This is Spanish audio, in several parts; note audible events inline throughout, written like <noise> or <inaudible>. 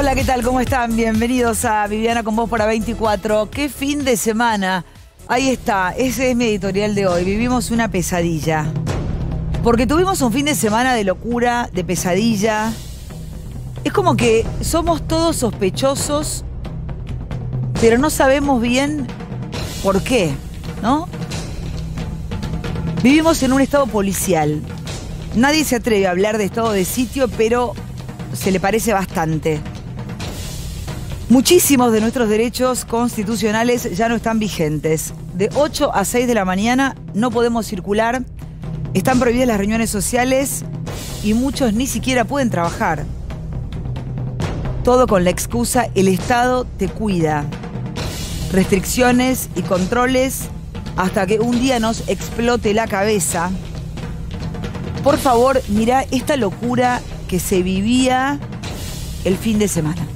Hola, ¿qué tal? ¿Cómo están? Bienvenidos a Viviana con vos para 24. ¿Qué fin de semana? Ahí está, ese es mi editorial de hoy. Vivimos una pesadilla. Porque tuvimos un fin de semana de locura, de pesadilla. Es como que somos todos sospechosos, pero no sabemos bien por qué, ¿no? Vivimos en un estado policial. Nadie se atreve a hablar de estado de sitio, pero se le parece bastante. Muchísimos de nuestros derechos constitucionales ya no están vigentes. De 8 a 6 de la mañana no podemos circular, están prohibidas las reuniones sociales y muchos ni siquiera pueden trabajar. Todo con la excusa, el Estado te cuida. Restricciones y controles hasta que un día nos explote la cabeza. Por favor, mirá esta locura que se vivía el fin de semana.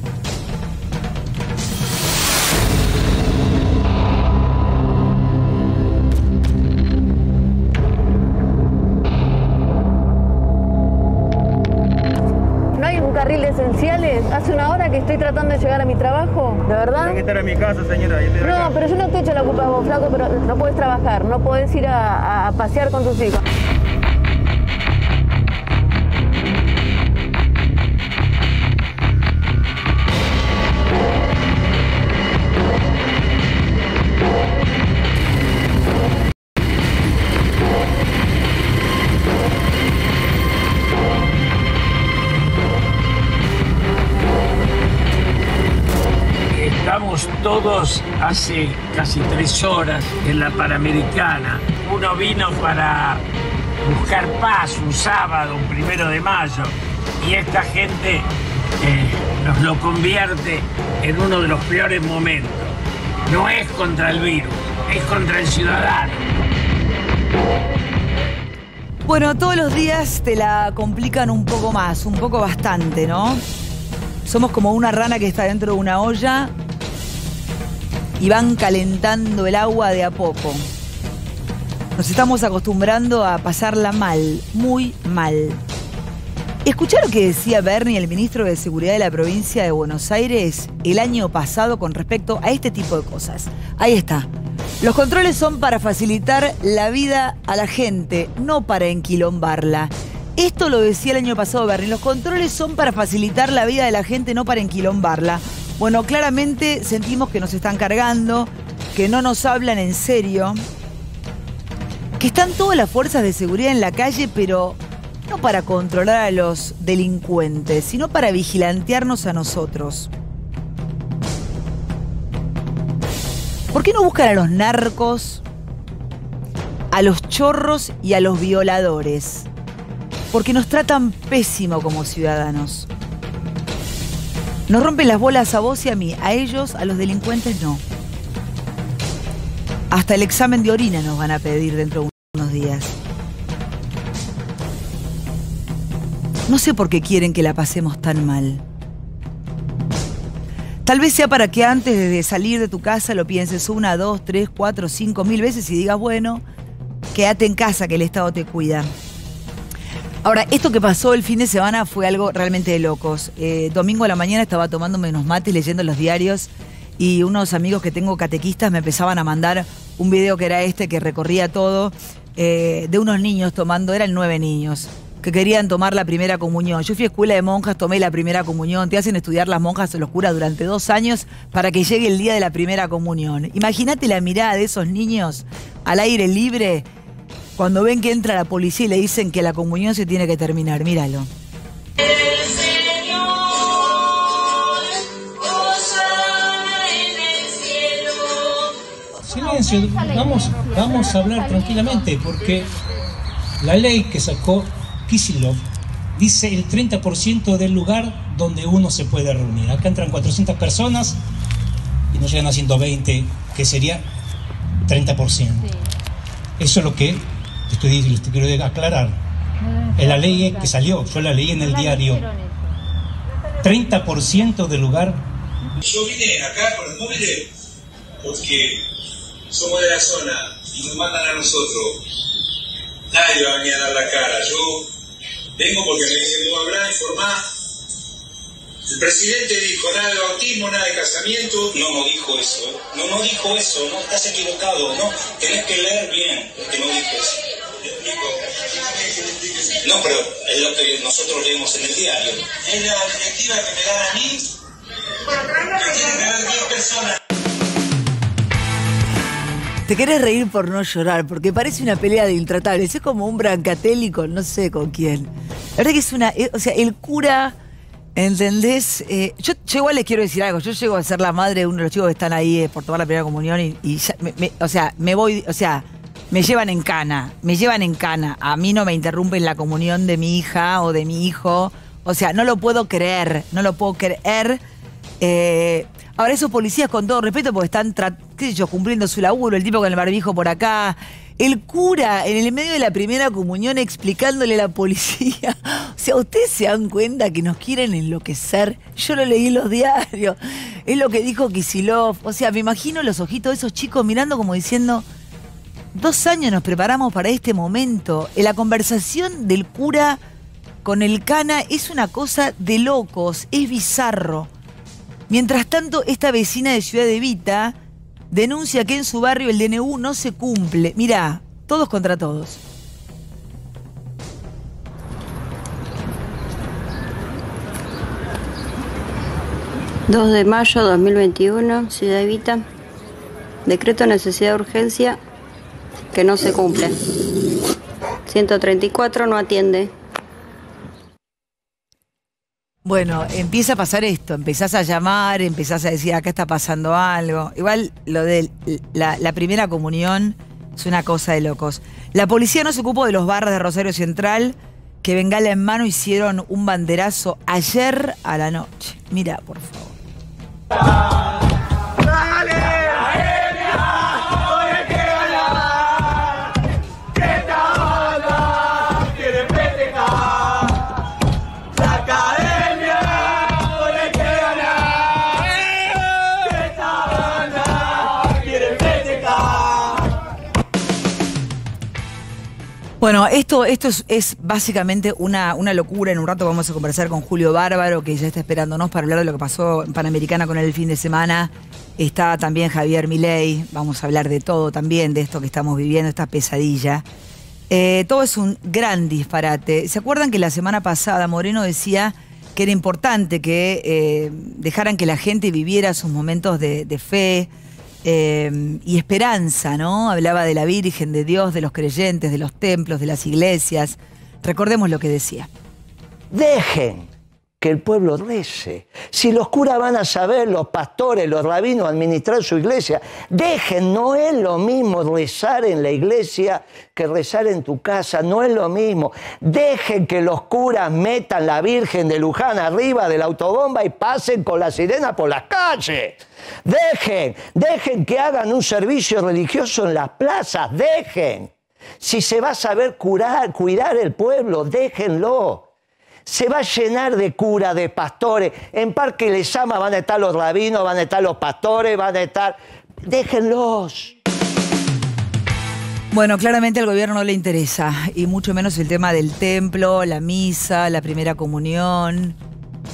No, pero yo no te echo la culpa vos, flaco, pero no puedes trabajar, no puedes ir a pasear con tus hijos. todos hace casi tres horas en la Panamericana. Uno vino para buscar paz un sábado, un primero de mayo, y esta gente eh, nos lo convierte en uno de los peores momentos. No es contra el virus, es contra el ciudadano. Bueno, todos los días te la complican un poco más, un poco bastante, ¿no? Somos como una rana que está dentro de una olla y van calentando el agua de a poco. Nos estamos acostumbrando a pasarla mal, muy mal. escuchar lo que decía Bernie, el ministro de Seguridad de la provincia de Buenos Aires, el año pasado con respecto a este tipo de cosas. Ahí está. Los controles son para facilitar la vida a la gente, no para enquilombarla. Esto lo decía el año pasado Bernie. Los controles son para facilitar la vida de la gente, no para enquilombarla. Bueno, claramente sentimos que nos están cargando, que no nos hablan en serio, que están todas las fuerzas de seguridad en la calle, pero no para controlar a los delincuentes, sino para vigilantearnos a nosotros. ¿Por qué no buscan a los narcos, a los chorros y a los violadores? Porque nos tratan pésimo como ciudadanos. Nos rompen las bolas a vos y a mí, a ellos, a los delincuentes no. Hasta el examen de orina nos van a pedir dentro de unos días. No sé por qué quieren que la pasemos tan mal. Tal vez sea para que antes de salir de tu casa lo pienses una, dos, tres, cuatro, cinco mil veces y digas, bueno, quédate en casa que el Estado te cuida. Ahora, esto que pasó el fin de semana fue algo realmente de locos. Eh, domingo a la mañana estaba tomándome unos mates, leyendo los diarios, y unos amigos que tengo catequistas me empezaban a mandar un video que era este, que recorría todo, eh, de unos niños tomando, eran nueve niños, que querían tomar la primera comunión. Yo fui a escuela de monjas, tomé la primera comunión. Te hacen estudiar las monjas o los curas durante dos años para que llegue el día de la primera comunión. Imagínate la mirada de esos niños al aire libre cuando ven que entra la policía y le dicen que la comunión se tiene que terminar. Míralo. Silencio, vamos, vamos a hablar tranquilamente porque la ley que sacó Kisilov dice el 30% del lugar donde uno se puede reunir. Acá entran 400 personas y nos llegan a 120, que sería 30%. Eso es lo que estoy diciendo, te quiero aclarar. Ah, en la ley que salió, yo la leí en el diario. 30% del lugar. Yo vine acá con los móviles porque somos de la zona y nos mandan a nosotros. Nadie va a venir a dar la cara. Yo vengo porque me dicen, no hablar, informar. El presidente dijo nada de bautismo, nada de casamiento. No, no dijo eso. No, no dijo eso. No, estás equivocado. No, tenés que leer bien lo que no dijo eso. No, pero es lo que nosotros leemos en el diario. Es la directiva que me dan a mí. personas. Te querés reír por no llorar, porque parece una pelea de intratables. Es como un brancatélico, no sé con quién. La verdad que es una. Eh, o sea, el cura. ¿Entendés? Eh, yo, igual les quiero decir algo. Yo llego a ser la madre de uno de los chicos que están ahí eh, por tomar la primera comunión y, o sea, me voy. O sea, me llevan en cana, me llevan en cana. A mí no me interrumpen la comunión de mi hija o de mi hijo. O sea, no lo puedo creer, no lo puedo creer. Eh, ahora, esos policías, con todo respeto, porque están, yo, cumpliendo su laburo, el tipo con el barbijo por acá, el cura en el medio de la primera comunión explicándole a la policía. <laughs> O sea, ustedes se dan cuenta que nos quieren enloquecer. Yo lo leí en los diarios. Es lo que dijo Kisilov. O sea, me imagino los ojitos de esos chicos mirando como diciendo. Dos años nos preparamos para este momento. Eh, la conversación del cura con el cana es una cosa de locos, es bizarro. Mientras tanto, esta vecina de Ciudad de Evita denuncia que en su barrio el DNU no se cumple. Mirá, todos contra todos. ...2 de mayo de 2021, Ciudad Evita... ...decreto necesidad de urgencia que no se cumple. 134 no atiende. Bueno, empieza a pasar esto, empezás a llamar, empezás a decir, acá está pasando algo. Igual lo de la, primera comunión es una cosa de locos. La policía no se ocupó de los barras de Rosario Central que bengala en mano hicieron un banderazo ayer a la noche. Mira, por favor. Bueno, esto, esto es, básicamente una, una, locura. En un rato vamos a conversar con Julio Bárbaro, que ya está esperándonos para hablar de lo que pasó en Panamericana con él el fin de semana. Está también Javier Milei, vamos a hablar de todo también, de esto que estamos viviendo, esta pesadilla. Eh, todo es un gran disparate. ¿Se acuerdan que la semana pasada Moreno decía que era importante que eh, dejaran que la gente viviera sus momentos de fe, Em, y esperanza, ¿no? Hablaba de la Virgen, de Dios, de los creyentes, de los templos, de las iglesias. Recordemos lo que decía. Dejen que el pueblo rece. Si los curas van a saber, los pastores, los rabinos, administrar su iglesia, dejen, no es lo mismo rezar en la iglesia que rezar en tu casa, no es lo mismo. Dejen que los curas metan la Virgen de Luján arriba de la autobomba y pasen con la sirena por las calles. Dejen, dejen que hagan un servicio religioso en las plazas, dejen. Si se va a saber curar, cuidar el pueblo, déjenlo se va a llenar de cura, de pastores. En Parque Les llama van a estar los rabinos, van a estar los pastores, van a estar... Déjenlos. Bueno, claramente al gobierno no le interesa, y mucho menos el tema del templo, la misa, la primera comunión.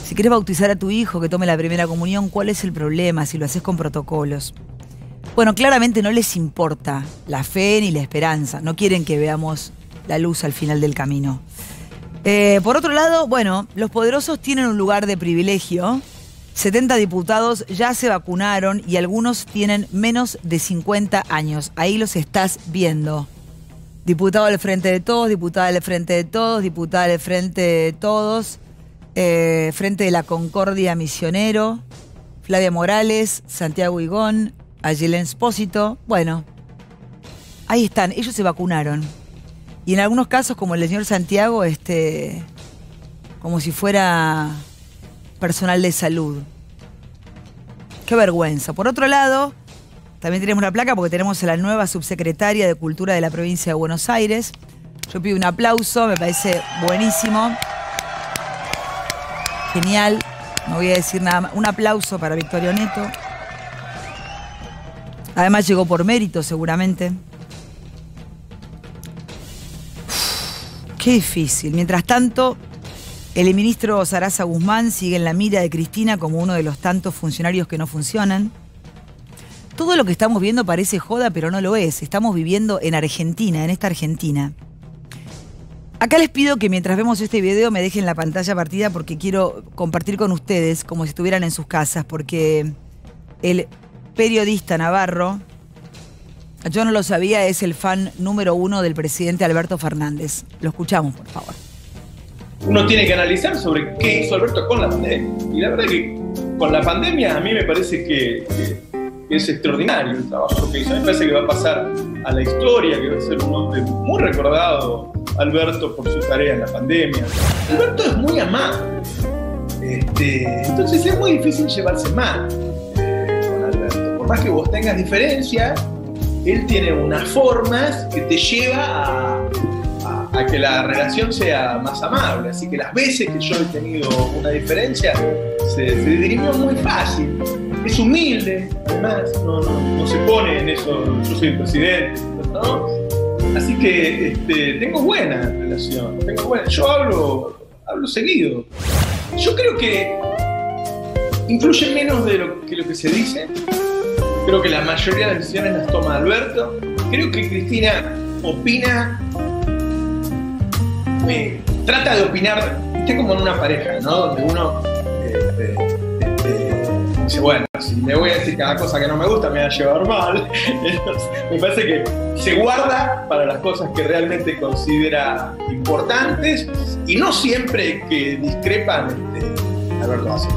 Si quieres bautizar a tu hijo que tome la primera comunión, ¿cuál es el problema si lo haces con protocolos? Bueno, claramente no les importa la fe ni la esperanza, no quieren que veamos la luz al final del camino. Eh, por otro lado, bueno, los poderosos tienen un lugar de privilegio. 70 diputados ya se vacunaron y algunos tienen menos de 50 años. Ahí los estás viendo. Diputado del Frente de Todos, diputada del Frente de Todos, diputada del Frente de Todos, eh, Frente de la Concordia Misionero, Flavia Morales, Santiago Higón, Ayelén Espósito. Bueno, ahí están, ellos se vacunaron. Y en algunos casos, como el señor Santiago, este, como si fuera personal de salud. Qué vergüenza. Por otro lado, también tenemos una placa porque tenemos a la nueva subsecretaria de Cultura de la provincia de Buenos Aires. Yo pido un aplauso, me parece buenísimo. Genial. No voy a decir nada más. Un aplauso para Victorio Neto. Además llegó por mérito, seguramente. Qué difícil. Mientras tanto, el ministro Saraza Guzmán sigue en la mira de Cristina como uno de los tantos funcionarios que no funcionan. Todo lo que estamos viendo parece joda, pero no lo es. Estamos viviendo en Argentina, en esta Argentina. Acá les pido que mientras vemos este video me dejen la pantalla partida porque quiero compartir con ustedes como si estuvieran en sus casas, porque el periodista Navarro, yo no lo sabía, es el fan número uno del presidente Alberto Fernández. Lo escuchamos, por favor. Uno tiene que analizar sobre qué hizo Alberto con la pandemia. Y la verdad que con la pandemia a mí me parece que, es extraordinario el trabajo que hizo. me parece que va a pasar a la historia, que va a ser un hombre muy recordado, Alberto, por su tarea en la pandemia. Alberto es muy amado. Este, entonces es muy difícil llevarse mal eh, con Alberto. Por más que vos tengas diferencias, él tiene unas formas que te lleva a, que la relación sea más amable. Así que las veces que yo he tenido una diferencia, se, se muy fácil. Es humilde, además, no, se pone en eso, yo soy el presidente, ¿no? Así que este, tengo buena relación, Yo hablo, hablo seguido. Yo creo que influye menos de lo que se dice. Creo que la mayoría de las decisiones las toma Alberto. Creo que Cristina opina, trata de opinar, está como en una pareja, ¿no? Donde uno este, este, dice, bueno, si le voy a decir cada cosa que no me gusta, me va a llevar mal. <laughs> me parece que se guarda para las cosas que realmente considera importantes y no siempre que discrepan, de Alberto hace.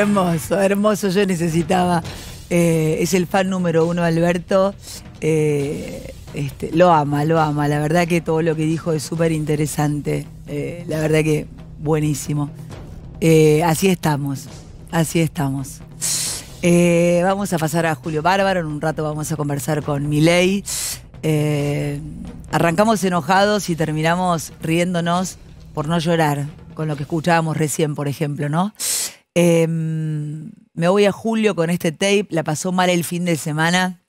Hermoso, hermoso. Yo necesitaba. Eh, es el fan número uno, Alberto. Eh, este, lo ama, lo ama. La verdad que todo lo que dijo es súper interesante. Eh, la verdad que buenísimo. así estamos, así estamos. vamos a pasar a Julio Bárbaro. En un rato vamos a conversar con Milei. arrancamos enojados y terminamos riéndonos por no llorar, con lo que escuchábamos recién, por ejemplo, ¿no? Em, me voy a Julio con este tape, la pasó mal el fin de semana.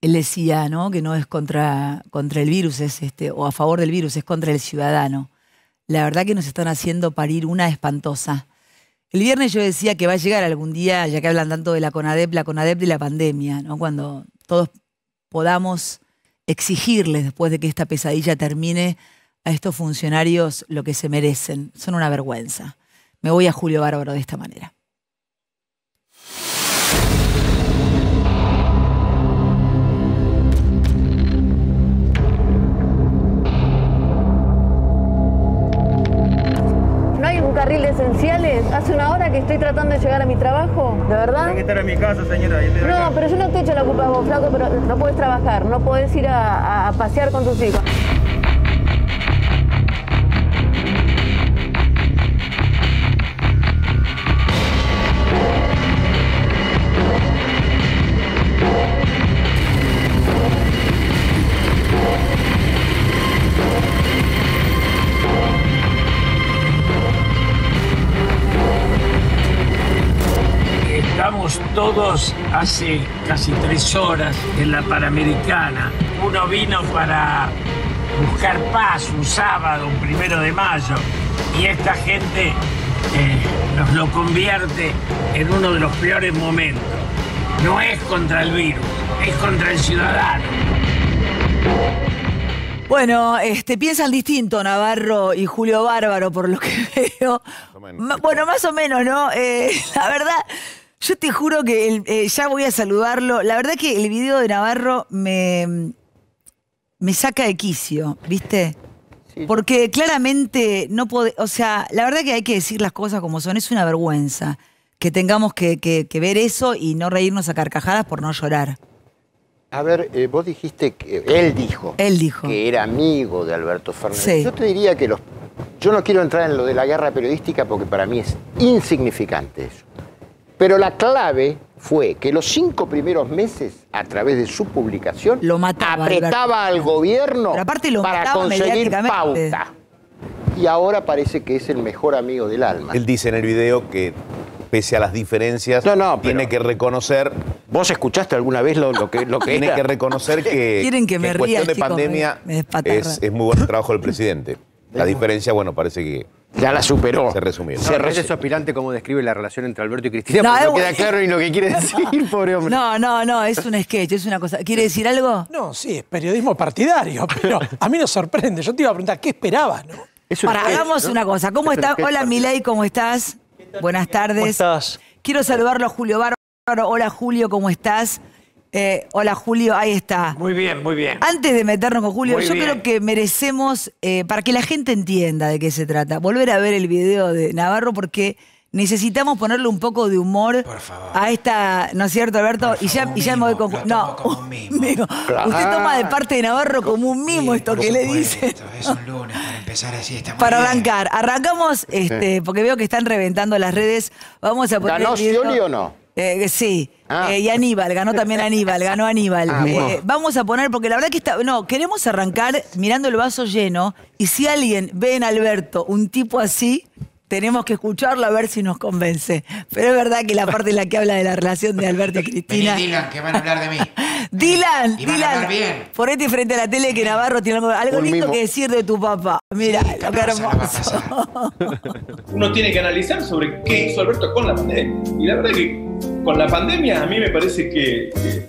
Él decía, Que no es contra, contra el virus, es este, o a favor del virus, es contra el ciudadano. La verdad que nos están haciendo parir una espantosa. El viernes yo decía que va a llegar algún día, ya que hablan tanto de la CONADEP, la CONADEP y la pandemia, Cuando todos podamos exigirles después de que esta pesadilla termine a estos funcionarios lo que se merecen. Son una vergüenza. Me voy a Julio Bárbaro de esta manera. ¿No hay un de esenciales. Hace una hora que estoy tratando de llegar a mi trabajo, ¿de verdad? Tengo que estar mi casa, señora. No, pero yo no te echo la culpa vos, flaco, pero no puedes trabajar, no puedes ir a, a pasear con tus hijos. hace casi tres horas en la Panamericana. Uno vino para buscar paz un sábado, un primero de mayo, y esta gente eh, nos lo convierte en uno de los peores momentos. No es contra el virus, es contra el ciudadano. Bueno, este, piensan distinto Navarro y Julio Bárbaro, por lo que <laughs> veo. Bueno, más o menos, ¿no? Eh, <laughs> la verdad, yo te juro que eh, ya voy a saludarlo. La verdad que el video de Navarro me, me saca de quicio, ¿viste? Porque claramente no puede, o sea, la verdad que hay que decir las cosas como son, es una vergüenza que tengamos que, ver eso y no reírnos a carcajadas por no llorar. A ver, eh, vos dijiste que él dijo, él dijo que era amigo de Alberto Fernández. Yo te diría que los yo no quiero entrar en lo de la guerra periodística porque para mí es insignificante eso. Pero la clave fue que los cinco primeros meses, a través de su publicación, apretaba al gobierno para conseguir pauta. Y ahora parece que es el mejor amigo del alma. Él dice en el video que, pese a las diferencias, tiene que reconocer. ¿Vos escuchaste alguna vez lo, que, lo Tiene que reconocer que, <laughs> en cuestión de pandemia es, es muy buen trabajo del presidente. La diferencia, bueno, parece que ya la superó. Se resumió. se aspirante como describe la relación entre Alberto y Cristina, no, no queda claro ni lo que quiere <laughs> decir, pobre hombre. No, no, no, es un sketch, es una cosa. ¿Quiere decir algo? No, sí, es periodismo partidario, <laughs> pero a mí nos sorprende. Yo te iba a preguntar, ¿qué esperabas, Para, hagamos una cosa. ¿Cómo estás? Hola, Milei, ¿cómo estás? Buenas tardes. ¿Cómo estás? Quiero saludarlo a Julio Bárbaro. Hola, Julio, ¿cómo estás? Eh, hola Julio, ahí está. Muy bien, muy bien. Antes de meternos con Julio, yo creo que merecemos, eh, para que la gente entienda de qué se trata, volver a ver el video de Navarro porque necesitamos ponerle un poco de humor a esta, ¿no es cierto, Alberto? y ya, me voy con. No, un usted toma de parte de Navarro como un mimo esto que le dice. es un lunes para empezar así. para arrancar. Arrancamos, este, porque veo que están reventando las redes. Vamos a poner. o no? Eh, sí. Ah. Eh, y Aníbal, ganó también Aníbal, ganó Aníbal. Ah, eh, vamos a poner, porque la verdad que está. No, queremos arrancar mirando el vaso lleno. Y si alguien ve en Alberto un tipo así, tenemos que escucharlo a ver si nos convence. Pero es verdad que la parte en la que habla de la relación de Alberto y Cristina. Vení, Dylan, que van a hablar de mí. <laughs> Dylan, y van Dylan. Ponete frente a la tele que Navarro tiene algo, lindo que decir de tu papá. Mira, lo que hermoso. <laughs> Uno tiene que analizar sobre qué hizo Alberto con la pandemia. Y la verdad que con la pandemia a mí me parece que, que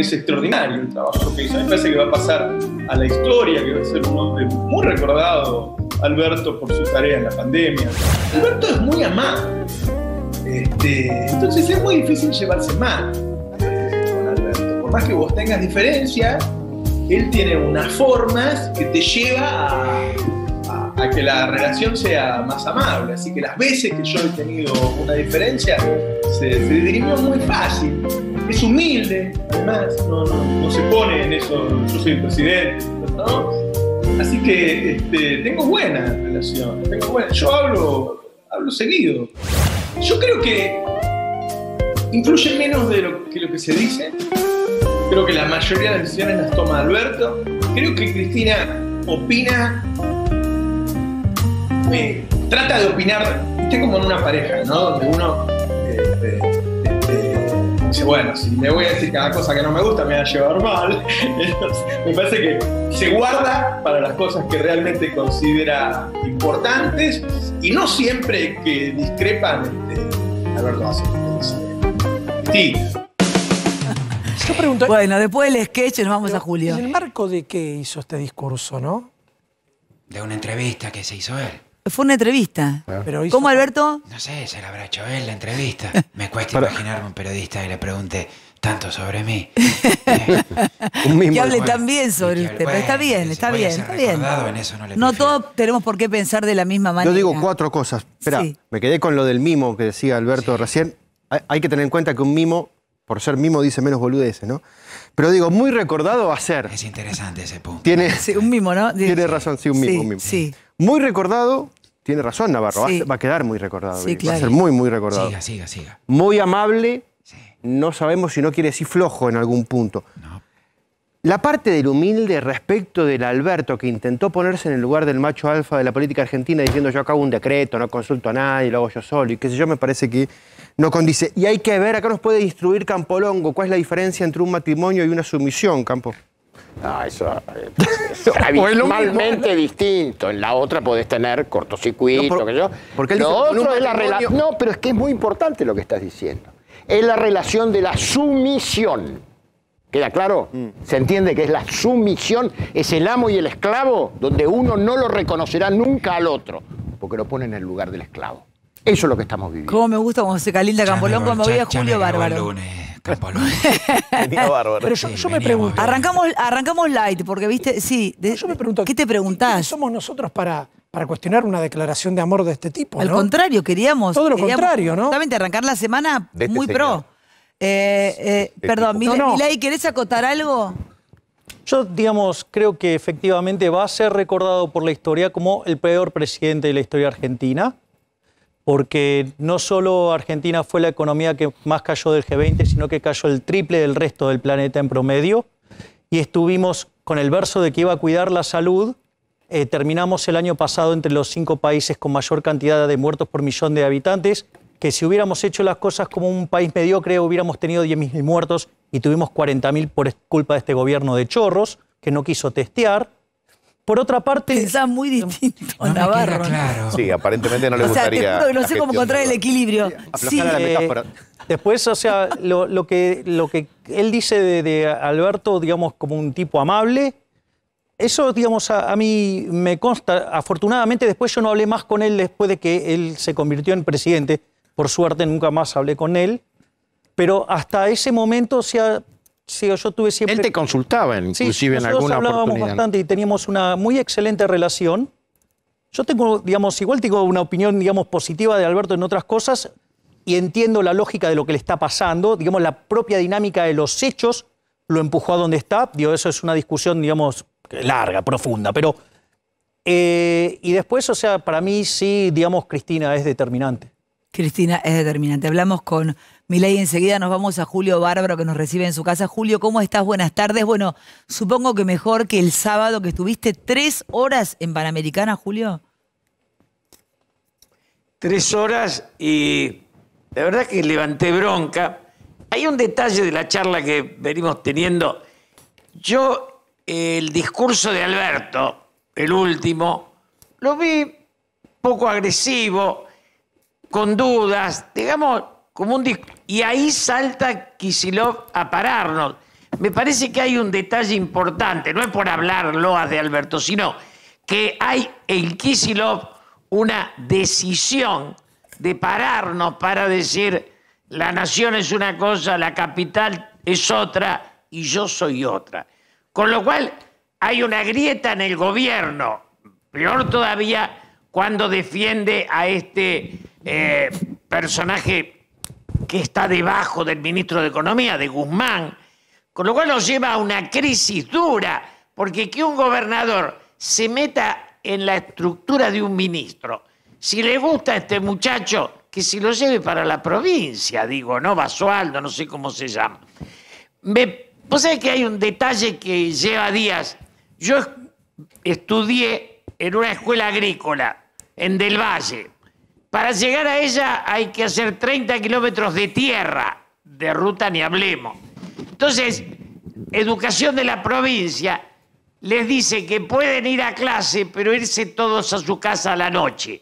es extraordinario el trabajo que hizo. Me parece que va a pasar a la historia, que va a ser un hombre muy recordado Alberto por su tarea en la pandemia. Alberto es muy amable. Este, entonces es muy difícil llevarse mal con Alberto. Por más que vos tengas diferencias, él tiene unas formas que te lleva a, que la relación sea más amable. Así que las veces que yo he tenido una diferencia, se, se dirimió muy fácil. Es humilde, además, no, se pone en eso, yo soy el presidente, ¿no? Así que este, tengo buena relación, tengo buena. Yo hablo, seguido. Yo creo que influye menos de lo que, lo que se dice. Creo que la mayoría de las decisiones las toma Alberto. Creo que Cristina opina, eh, trata de opinar, Esté como en una pareja, ¿no? Donde uno este, bueno, si le voy a decir cada cosa que no me gusta, me va a llevar mal. <laughs> me parece que se guarda para las cosas que realmente considera importantes y no siempre que discrepan, este, Alberto dice? Sí. Yo pregunto, bueno, después del sketch nos vamos a Julio. ¿En el marco de qué hizo este discurso, no? De una entrevista que se hizo él. Fue una entrevista. Ah. Pero ¿Cómo, Alberto? No sé, se la habrá hecho él la entrevista. <laughs> Me cuesta imaginarme imaginarme un periodista que le pregunte tanto sobre mí. <laughs> Un Que hable tan sobre usted. Pero está bien, está bien, está bien. no todos tenemos por qué pensar de la misma manera. Yo digo cuatro cosas. Espera, me quedé con lo del mimo que decía Alberto recién. Hay, que tener en cuenta que un mimo, por ser mimo, dice menos boludeces, ¿no? Pero digo, muy recordado va a ser. Es interesante ese punto. Tiene, un mimo, ¿no? tiene razón, sí, un mimo. un mimo. Sí. Muy recordado, tiene razón Navarro, va a quedar muy recordado. Va a ser muy, muy recordado. Siga, siga, siga. Muy amable, no sabemos si no quiere decir flojo en algún punto. La parte del humilde respecto del Alberto que intentó ponerse en el lugar del macho alfa de la política argentina diciendo yo acabo un decreto, no consulto a nadie, lo hago yo solo y qué sé yo, me parece que no condice. Y hay que ver, acá nos puede instruir Campolongo, cuál es la diferencia entre un matrimonio y una sumisión, Campo. No, eso <laughs> eh, es totalmente distinto. En la otra podés tener cortocircuito, yo. lo otro es la relación. No, pero es que es muy importante lo que estás diciendo. Es la relación de la sumisión. ¿Queda claro? Mm. Se entiende que es la sumisión, es el amo y el esclavo, donde uno no lo reconocerá nunca al otro, porque lo pone en el lugar del esclavo. Eso es lo que estamos viviendo. como me gusta José se calienta me voy a Julio Bárbaro. <laughs> Pero yo, me pregunto. Arrancamos, arrancamos light, porque viste, sí. Yo me pregunto, ¿Qué te ¿quiénes preguntás? somos nosotros para, para cuestionar una declaración de amor de este tipo? Al contrario, queríamos. Todo lo contrario, ¿no? Exactamente, arrancar la semana este muy pro. Eh, eh, este perdón, ¿querés acotar algo? Yo, digamos, creo que efectivamente va a ser recordado por la historia como el peor presidente de la historia argentina porque no solo Argentina fue la economía que más cayó del G20, sino que cayó el triple del resto del planeta en promedio, y estuvimos con el verso de que iba a cuidar la salud, eh, terminamos el año pasado entre los cinco países con mayor cantidad de muertos por millón de habitantes, que si hubiéramos hecho las cosas como un país mediocre hubiéramos tenido 10.000 muertos y tuvimos 40.000 por culpa de este gobierno de chorros que no quiso testear. Por otra parte. Está muy em, distinto Navarro. Claro. Sí, aparentemente no le gustaría. O no sé cómo encontrar el equilibrio. Sí, la eh, después, o sea, lo, que, él dice de, Alberto, digamos, como un tipo amable, eso, digamos, a, mí me consta. Afortunadamente, después yo no hablé más con él después de que él se convirtió en presidente. Por suerte, nunca más hablé con él. Pero hasta ese momento, o sea, Sí, yo tuve siempre... Él te consultaba inclusive en alguna hablábamos bastante y teníamos una muy excelente relación. Yo tengo, digamos, igual tengo una opinión, digamos, positiva de Alberto en otras cosas y entiendo la lógica de lo que le está pasando. Digamos, la propia dinámica de los hechos lo empujó a donde está. Digo, eso es una discusión, digamos, larga, profunda, pero... Eh, y después, o sea, para mí sí, digamos, Cristina es determinante. Cristina es determinante. Hablamos con Milay, enseguida nos vamos a Julio Bárbaro que nos recibe en su casa. Julio, ¿cómo estás? Buenas tardes. Bueno, supongo que mejor que el sábado que estuviste tres horas en Panamericana, Julio. Tres horas y la verdad que levanté bronca. Hay un detalle de la charla que venimos teniendo. Yo, el discurso de Alberto, el último, lo vi poco agresivo, con dudas, digamos, y ahí salta Kisilov a pararnos. Me parece que hay un detalle importante, no es por hablar loas de Alberto, sino que hay en Kisilov una decisión de pararnos para decir la nación es una cosa, la capital es otra y yo soy otra. Con lo cual hay una grieta en el gobierno, peor todavía cuando defiende a este eh, personaje que está debajo del ministro de Economía, de Guzmán, con lo cual nos lleva a una crisis dura, porque que un gobernador se meta en la estructura de un ministro, si le gusta a este muchacho, que si lo lleve para la provincia, digo, ¿no? Basualdo, no sé cómo se llama. Me, Vos sabés que hay un detalle que lleva días. Yo estudié en una escuela agrícola, en Del Valle, para llegar a ella hay que hacer 30 kilómetros de tierra, de ruta ni hablemos. Entonces, Educación de la provincia les dice que pueden ir a clase, pero irse todos a su casa a la noche.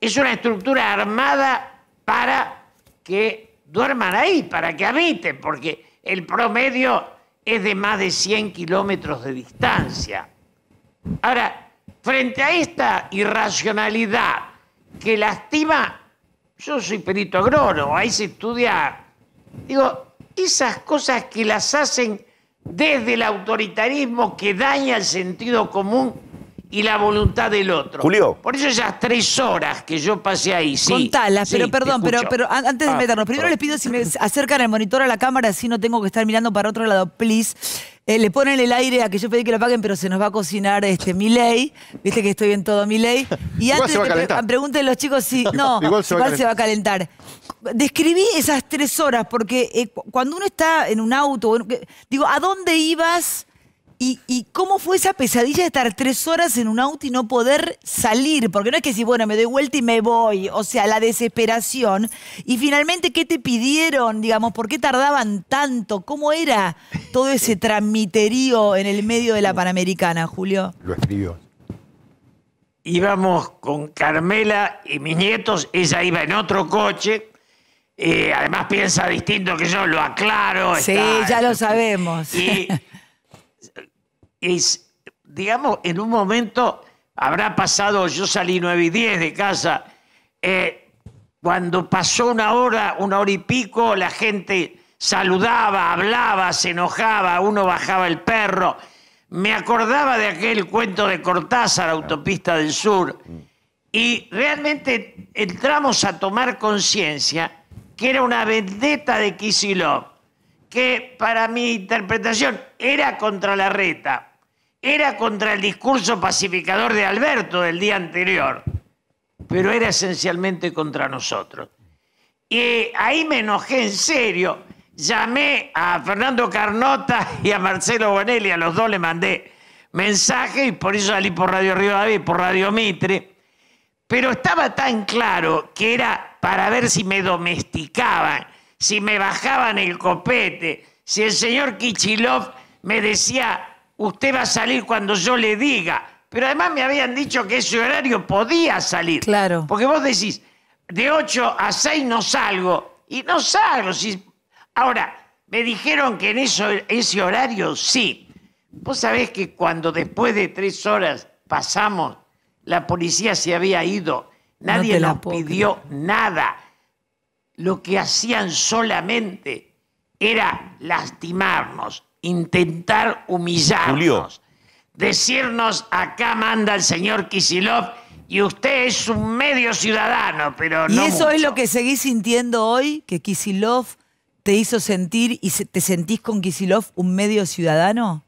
Es una estructura armada para que duerman ahí, para que habiten, porque el promedio es de más de 100 kilómetros de distancia. Ahora, frente a esta irracionalidad que lastima, yo soy perito agrónomo, ahí se estudia, digo, esas cosas que las hacen desde el autoritarismo que daña el sentido común y la voluntad del otro. Julio. Por eso esas tres horas que yo pasé ahí, sí. Contalas, pero perdón, pero, antes de ah, meternos, primero les pido si me acercan el monitor a la cámara, así no tengo que estar mirando para otro lado, please. Eh, le ponen el aire a que yo pedí que lo paguen, pero se nos va a cocinar este mi ley. Viste que estoy en todo mi ley. Y antes se va a pregunten los chicos si. No, <laughs> igual, se, va a calentar. Describí esas tres horas, porque eh, cuando uno está en un auto, digo, ¿a dónde ibas? ¿Y, cómo fue esa pesadilla de estar tres horas en un auto y no poder salir? Porque no es que si, bueno, me doy vuelta y me voy. O sea, la desesperación. Y finalmente, ¿qué te pidieron? Digamos, ¿por qué tardaban tanto? ¿Cómo era todo ese eh. tramiterío en el medio de la Panamericana, Julio? Lo escribió. Íbamos con Carmela y mis nietos. Ella iba en otro coche. Eh, además piensa distinto que yo, lo aclaro. Sí, ya lo sabemos. Y <laughs> digamos, en un momento habrá pasado, yo salí nueve y 10 de casa, eh, cuando pasó una hora, una hora y pico, la gente saludaba, hablaba, se enojaba, uno bajaba el perro. Me acordaba de aquel cuento de Cortázar, Autopista del Sur, y realmente entramos a tomar conciencia que era una vendetta de Kisilov, que para mi interpretación era contra la reta, era contra el discurso pacificador de Alberto del día anterior, pero era esencialmente contra nosotros. Y ahí me enojé en serio. Llamé a Fernando Carnota y a Marcelo Bonelli, a los dos le mandé mensaje y por eso salí por Radio Río y por Radio Mitre. Pero estaba tan claro que era para ver si me domesticaban, si me bajaban el copete, si el señor Kichilov me decía usted va a salir cuando yo le diga. Pero además me habían dicho que ese horario podía salir. Claro. Porque vos decís, de 8 a 6 no salgo. Y no salgo. Si... Ahora, me dijeron que en eso, ese horario sí. Vos sabés que cuando después de tres horas pasamos, la policía se había ido. Nadie nos pidió nada. Lo que hacían solamente era lastimarnos intentar humillarnos. Decirnos acá manda el señor Kisilov y usted es un medio ciudadano, pero no. ¿Y eso es lo que seguís sintiendo hoy? ¿Que Kisilov te hizo sentir y te sentís con Kisilov un medio ciudadano?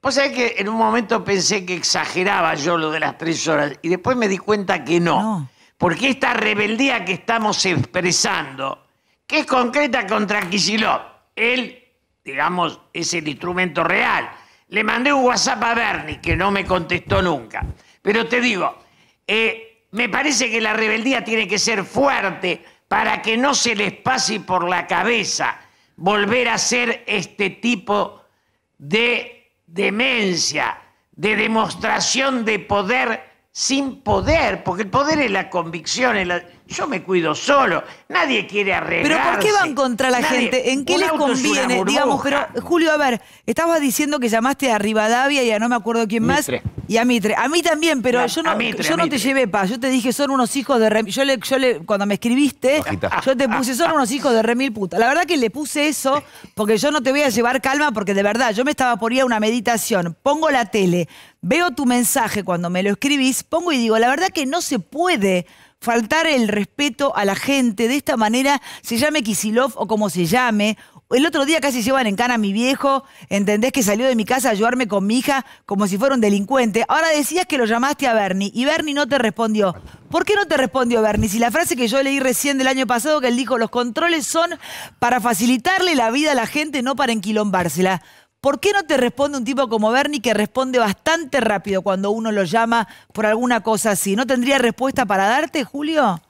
Vos sabés que en un momento pensé que exageraba yo lo de las tres horas y después me di cuenta que no. no. Porque esta rebeldía que estamos expresando, que es concreta contra Kisilov, él digamos, es el instrumento real. Le mandé un WhatsApp a Bernie, que no me contestó nunca. Pero te digo, eh, me parece que la rebeldía tiene que ser fuerte para que no se les pase por la cabeza volver a hacer este tipo de demencia, de demostración de poder sin poder, porque el poder es la convicción, la yo me cuido solo. Nadie quiere arreglarse. Pero ¿por qué van contra la gente? ¿En qué les conviene? Digamos, pero Julio, a ver, estabas diciendo que llamaste a Rivadavia y a no me acuerdo quién más. Y a Mitre. A mí también, pero yo no, yo no te llevé paz. Yo te dije, son unos hijos de Yo le, yo le, cuando me escribiste, yo te puse, son unos hijos de remil puta. La verdad que le puse eso porque yo no te voy a llevar calma porque de verdad, yo me estaba por ir a una meditación. Pongo la tele, veo tu mensaje cuando me lo escribís, pongo y digo, la verdad que no se puede faltar el respeto a la gente de esta manera, se llame Kisilov o como se llame. El otro día casi llevan en cana a mi viejo, entendés que salió de mi casa a ayudarme con mi hija como si fuera un delincuente. Ahora decías que lo llamaste a Bernie y Bernie no te respondió. ¿Por qué no te respondió Bernie? Si la frase que yo leí recién del año pasado que él dijo, los controles son para facilitarle la vida a la gente, no para enquilombársela. ¿Por qué no te responde un tipo como Bernie que responde bastante rápido cuando uno lo llama por alguna cosa así? ¿No tendría respuesta para darte, Julio?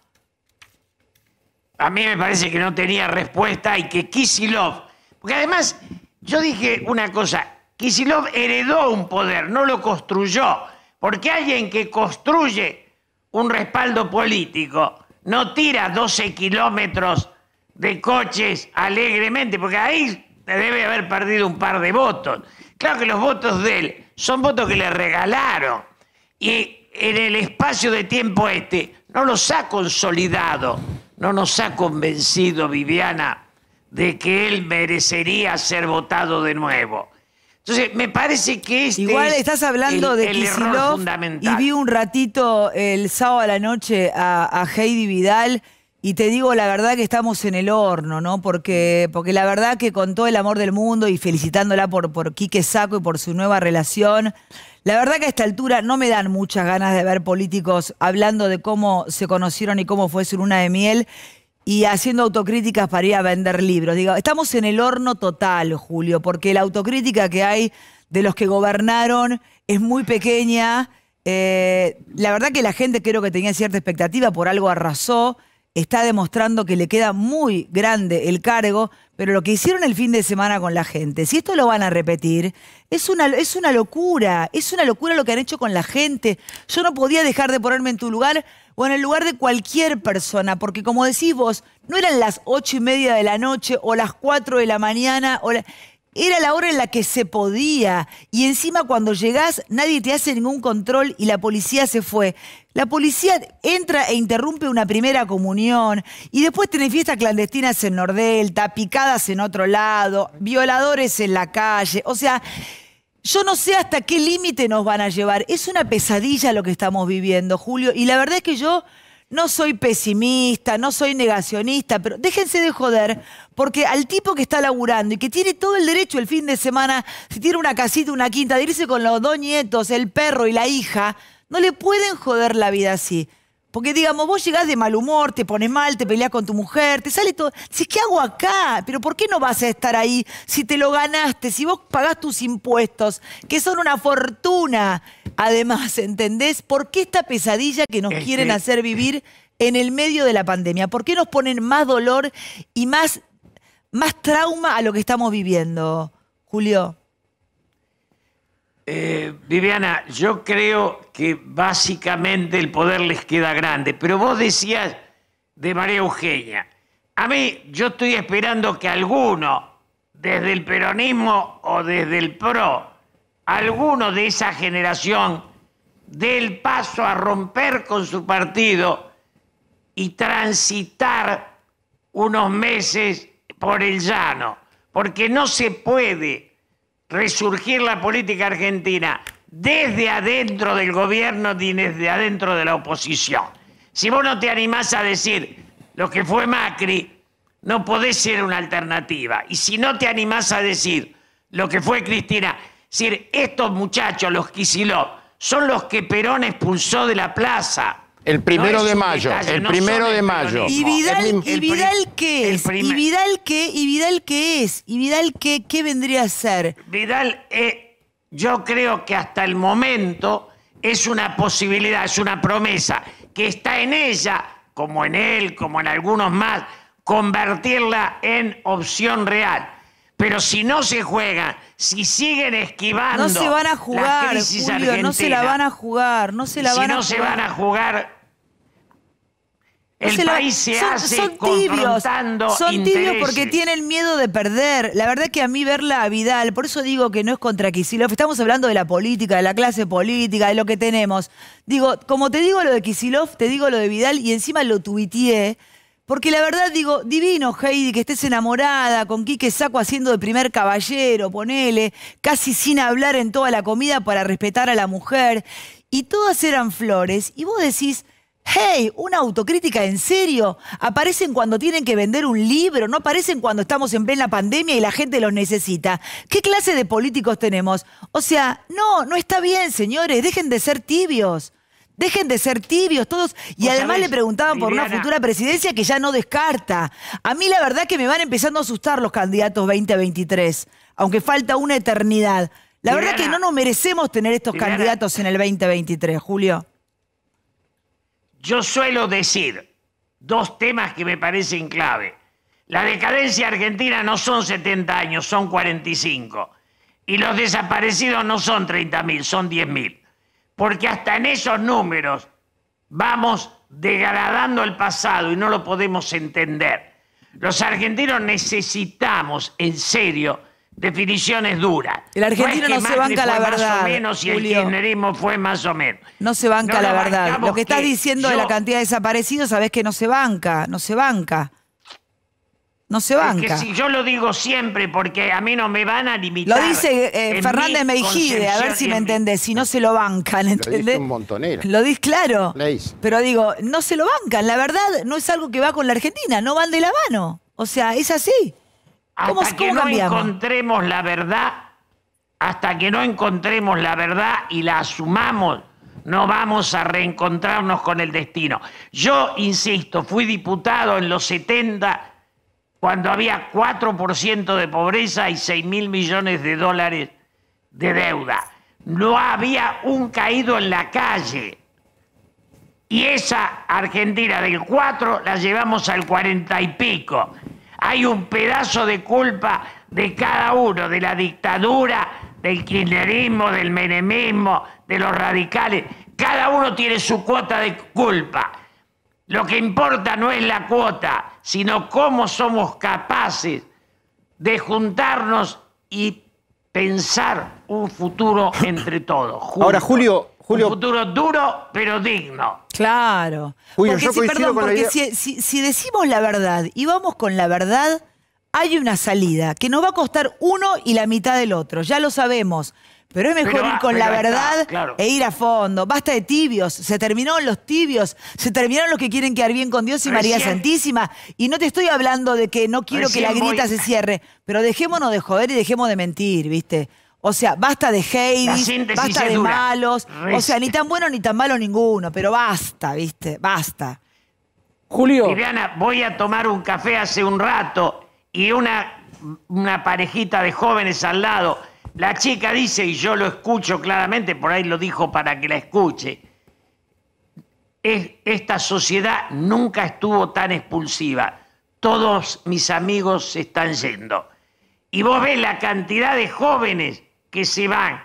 A mí me parece que no tenía respuesta y que Kisilov, porque además yo dije una cosa, Kisilov heredó un poder, no lo construyó, porque alguien que construye un respaldo político no tira 12 kilómetros de coches alegremente, porque ahí debe haber perdido un par de votos. Claro que los votos de él son votos que le regalaron. Y en el espacio de tiempo este no los ha consolidado, no nos ha convencido Viviana de que él merecería ser votado de nuevo. Entonces, me parece que este Igual estás hablando el, de fundamental. y vi un ratito el sábado a la noche a Heidi Vidal y te digo la verdad que estamos en el horno, ¿no? Porque, porque la verdad que con todo el amor del mundo y felicitándola por, por Quique Saco y por su nueva relación, la verdad que a esta altura no me dan muchas ganas de ver políticos hablando de cómo se conocieron y cómo fue su luna de miel y haciendo autocríticas para ir a vender libros. Digo, estamos en el horno total, Julio, porque la autocrítica que hay de los que gobernaron es muy pequeña. Eh, la verdad que la gente creo que tenía cierta expectativa, por algo arrasó está demostrando que le queda muy grande el cargo, pero lo que hicieron el fin de semana con la gente, si esto lo van a repetir, es una, es una locura, es una locura lo que han hecho con la gente. Yo no podía dejar de ponerme en tu lugar o en el lugar de cualquier persona, porque como decís vos, no eran las ocho y media de la noche o las cuatro de la mañana era la hora en la que se podía. Y encima cuando llegás nadie te hace ningún control y la policía se fue. La policía entra e interrumpe una primera comunión y después tiene fiestas clandestinas en Nordelta, picadas en otro lado, violadores en la calle. O sea, yo no sé hasta qué límite nos van a llevar. Es una pesadilla lo que estamos viviendo, Julio. Y la verdad es que yo no soy pesimista, no soy negacionista, pero déjense de joder, porque al tipo que está laburando y que tiene todo el derecho el fin de semana, si tiene una casita, una quinta, de irse con los dos nietos, el perro y la hija, no le pueden joder la vida así. Porque digamos, vos llegás de mal humor, te pones mal, te peleas con tu mujer, te sale todo. ¿Si ¿qué hago acá? Pero ¿por qué no vas a estar ahí si te lo ganaste, si vos pagás tus impuestos, que son una fortuna? Además, ¿entendés? ¿Por qué esta pesadilla que nos quieren hacer vivir en el medio de la pandemia? ¿Por qué nos ponen más dolor y más, más trauma a lo que estamos viviendo, Julio? Eh, Viviana, yo creo que básicamente el poder les queda grande, pero vos decías de María Eugenia. A mí, yo estoy esperando que alguno, desde el peronismo o desde el PRO, alguno de esa generación dé el paso a romper con su partido y transitar unos meses por el llano, porque no se puede resurgir la política argentina desde adentro del gobierno y desde adentro de la oposición. Si vos no te animás a decir lo que fue Macri, no podés ser una alternativa. Y si no te animás a decir lo que fue Cristina, decir, estos muchachos, los Kicillof, son los que Perón expulsó de la plaza. El primero de mayo. el de mayo. ¿Y Vidal, qué es? ¿Y Vidal qué? es? ¿Y Vidal qué, vendría a ser? Vidal, eh, yo creo que hasta el momento es una posibilidad, es una promesa que está en ella, como en él, como en algunos más, convertirla en opción real. Pero si no se juega, si siguen esquivando. No se van a jugar, no se la van a jugar, no se la van a jugar. Si no se van a jugar el país son, tibios, porque tienen miedo de perder. La verdad que a mí verla a Vidal, por eso digo que no es contra Kisilov. Estamos hablando de la política, de la clase política, de lo que tenemos. Digo, como te digo lo de Kisilov, te digo lo de Vidal y encima lo tuiteé. Porque la verdad digo, divino Heidi, que estés enamorada, con Quique Saco haciendo de primer caballero, ponele, casi sin hablar en toda la comida para respetar a la mujer. Y todas eran flores. Y vos decís, Hey, una autocrítica en serio. Aparecen cuando tienen que vender un libro, no aparecen cuando estamos en plena pandemia y la gente los necesita. ¿Qué clase de políticos tenemos? O sea, no, no está bien, señores, dejen de ser tibios. Dejen de ser tibios todos. Y además le preguntaban por una futura presidencia que ya no descarta. A mí la verdad que me van empezando a asustar los candidatos 2023, aunque falta una eternidad. La verdad que no nos merecemos tener estos candidatos en el 2023, Julio yo suelo decir dos temas que me parecen clave. La decadencia argentina no son 70 años, son 45. Y los desaparecidos no son 30.000, son 10.000. Porque hasta en esos números vamos degradando el pasado y no lo podemos entender. Los argentinos necesitamos, en serio, Definición es dura El argentino no, se banca la verdad. Más el fue más o menos. No se banca la verdad. Lo que estás diciendo de la cantidad de desaparecidos, sabes que no se banca, no se banca. No se banca. Es que si yo lo digo siempre porque a mí no me van a limitar. Lo dice eh, Fernández Meijide, a ver si me entendés, si no se lo bancan, ¿entendés? Lo dice un montonero. Lo claro. Pero digo, no se lo bancan, la verdad no es algo que va con la Argentina, no van de la mano. O sea, es así hasta que no encontremos la verdad, hasta que no encontremos la verdad y la asumamos, no vamos a reencontrarnos con el destino. Yo, insisto, fui diputado en los 70 cuando había 4% de pobreza y 6 mil millones de dólares de deuda. No había un caído en la calle. Y esa Argentina del 4 la llevamos al 40 y pico hay un pedazo de culpa de cada uno, de la dictadura, del kirchnerismo, del menemismo, de los radicales. Cada uno tiene su cuota de culpa. Lo que importa no es la cuota, sino cómo somos capaces de juntarnos y pensar un futuro entre todos. Ahora, Julio, un futuro duro, pero digno. Claro. porque si, decimos la verdad y vamos con la verdad, hay una salida que nos va a costar uno y la mitad del otro, ya lo sabemos. Pero es mejor ir ah, con la verdad e ir a fondo. Basta de tibios. Se terminaron los tibios. Se terminaron los que quieren quedar bien con Dios y María Santísima. Y no te estoy hablando de que no quiero que la grita se cierre. Pero dejémonos de joder y dejemos de mentir, ¿viste? O sea, basta de Heidi basta de malos. O sea, ni tan bueno ni tan malo ninguno, pero basta, ¿viste? Basta. Julio. Viviana, voy a tomar un café hace un rato y una, una parejita de jóvenes al lado. La chica dice, y yo lo escucho claramente, por ahí lo dijo para que la escuche, esta sociedad nunca estuvo tan expulsiva. Todos mis amigos se están yendo. Y vos ves la cantidad de jóvenes que se van.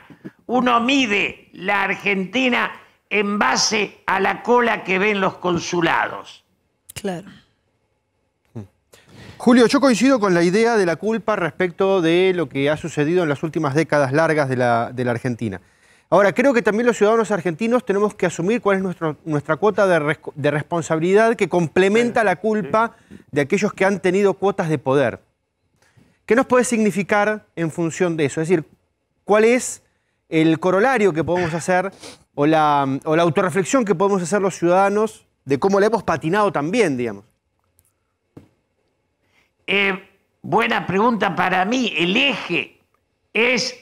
Uno mide la Argentina en base a la cola que ven los consulados. Claro. Hmm. Julio, yo coincido con la idea de la culpa respecto de lo que ha sucedido en las últimas décadas largas de la, Argentina. Ahora, creo que también los ciudadanos argentinos tenemos que asumir cuál es nuestra cuota de, de, responsabilidad que complementa la culpa de aquellos que han tenido cuotas de poder. ¿Qué nos puede significar en función de eso? Es decir, cuál es el corolario que podemos hacer o la, autorreflexión que podemos hacer los ciudadanos de cómo la hemos patinado también, digamos. Eh, buena pregunta para mí. El eje es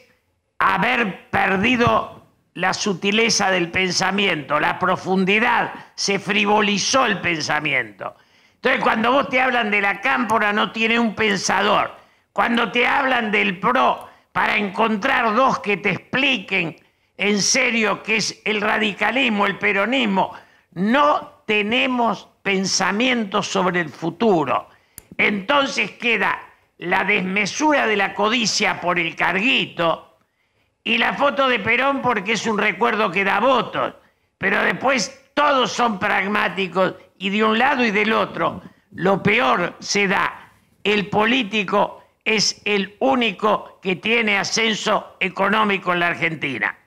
haber perdido la sutileza del pensamiento, la profundidad, se frivolizó el pensamiento. Entonces, cuando vos te hablan de la cámpora, no tiene un pensador. Cuando te hablan del pro, para encontrar dos que te expliquen en serio qué es el radicalismo, el peronismo. No tenemos pensamientos sobre el futuro. Entonces queda la desmesura de la codicia por el carguito y la foto de Perón porque es un recuerdo que da votos. Pero después todos son pragmáticos y de un lado y del otro. Lo peor se da el político es el único que tiene ascenso económico en la Argentina.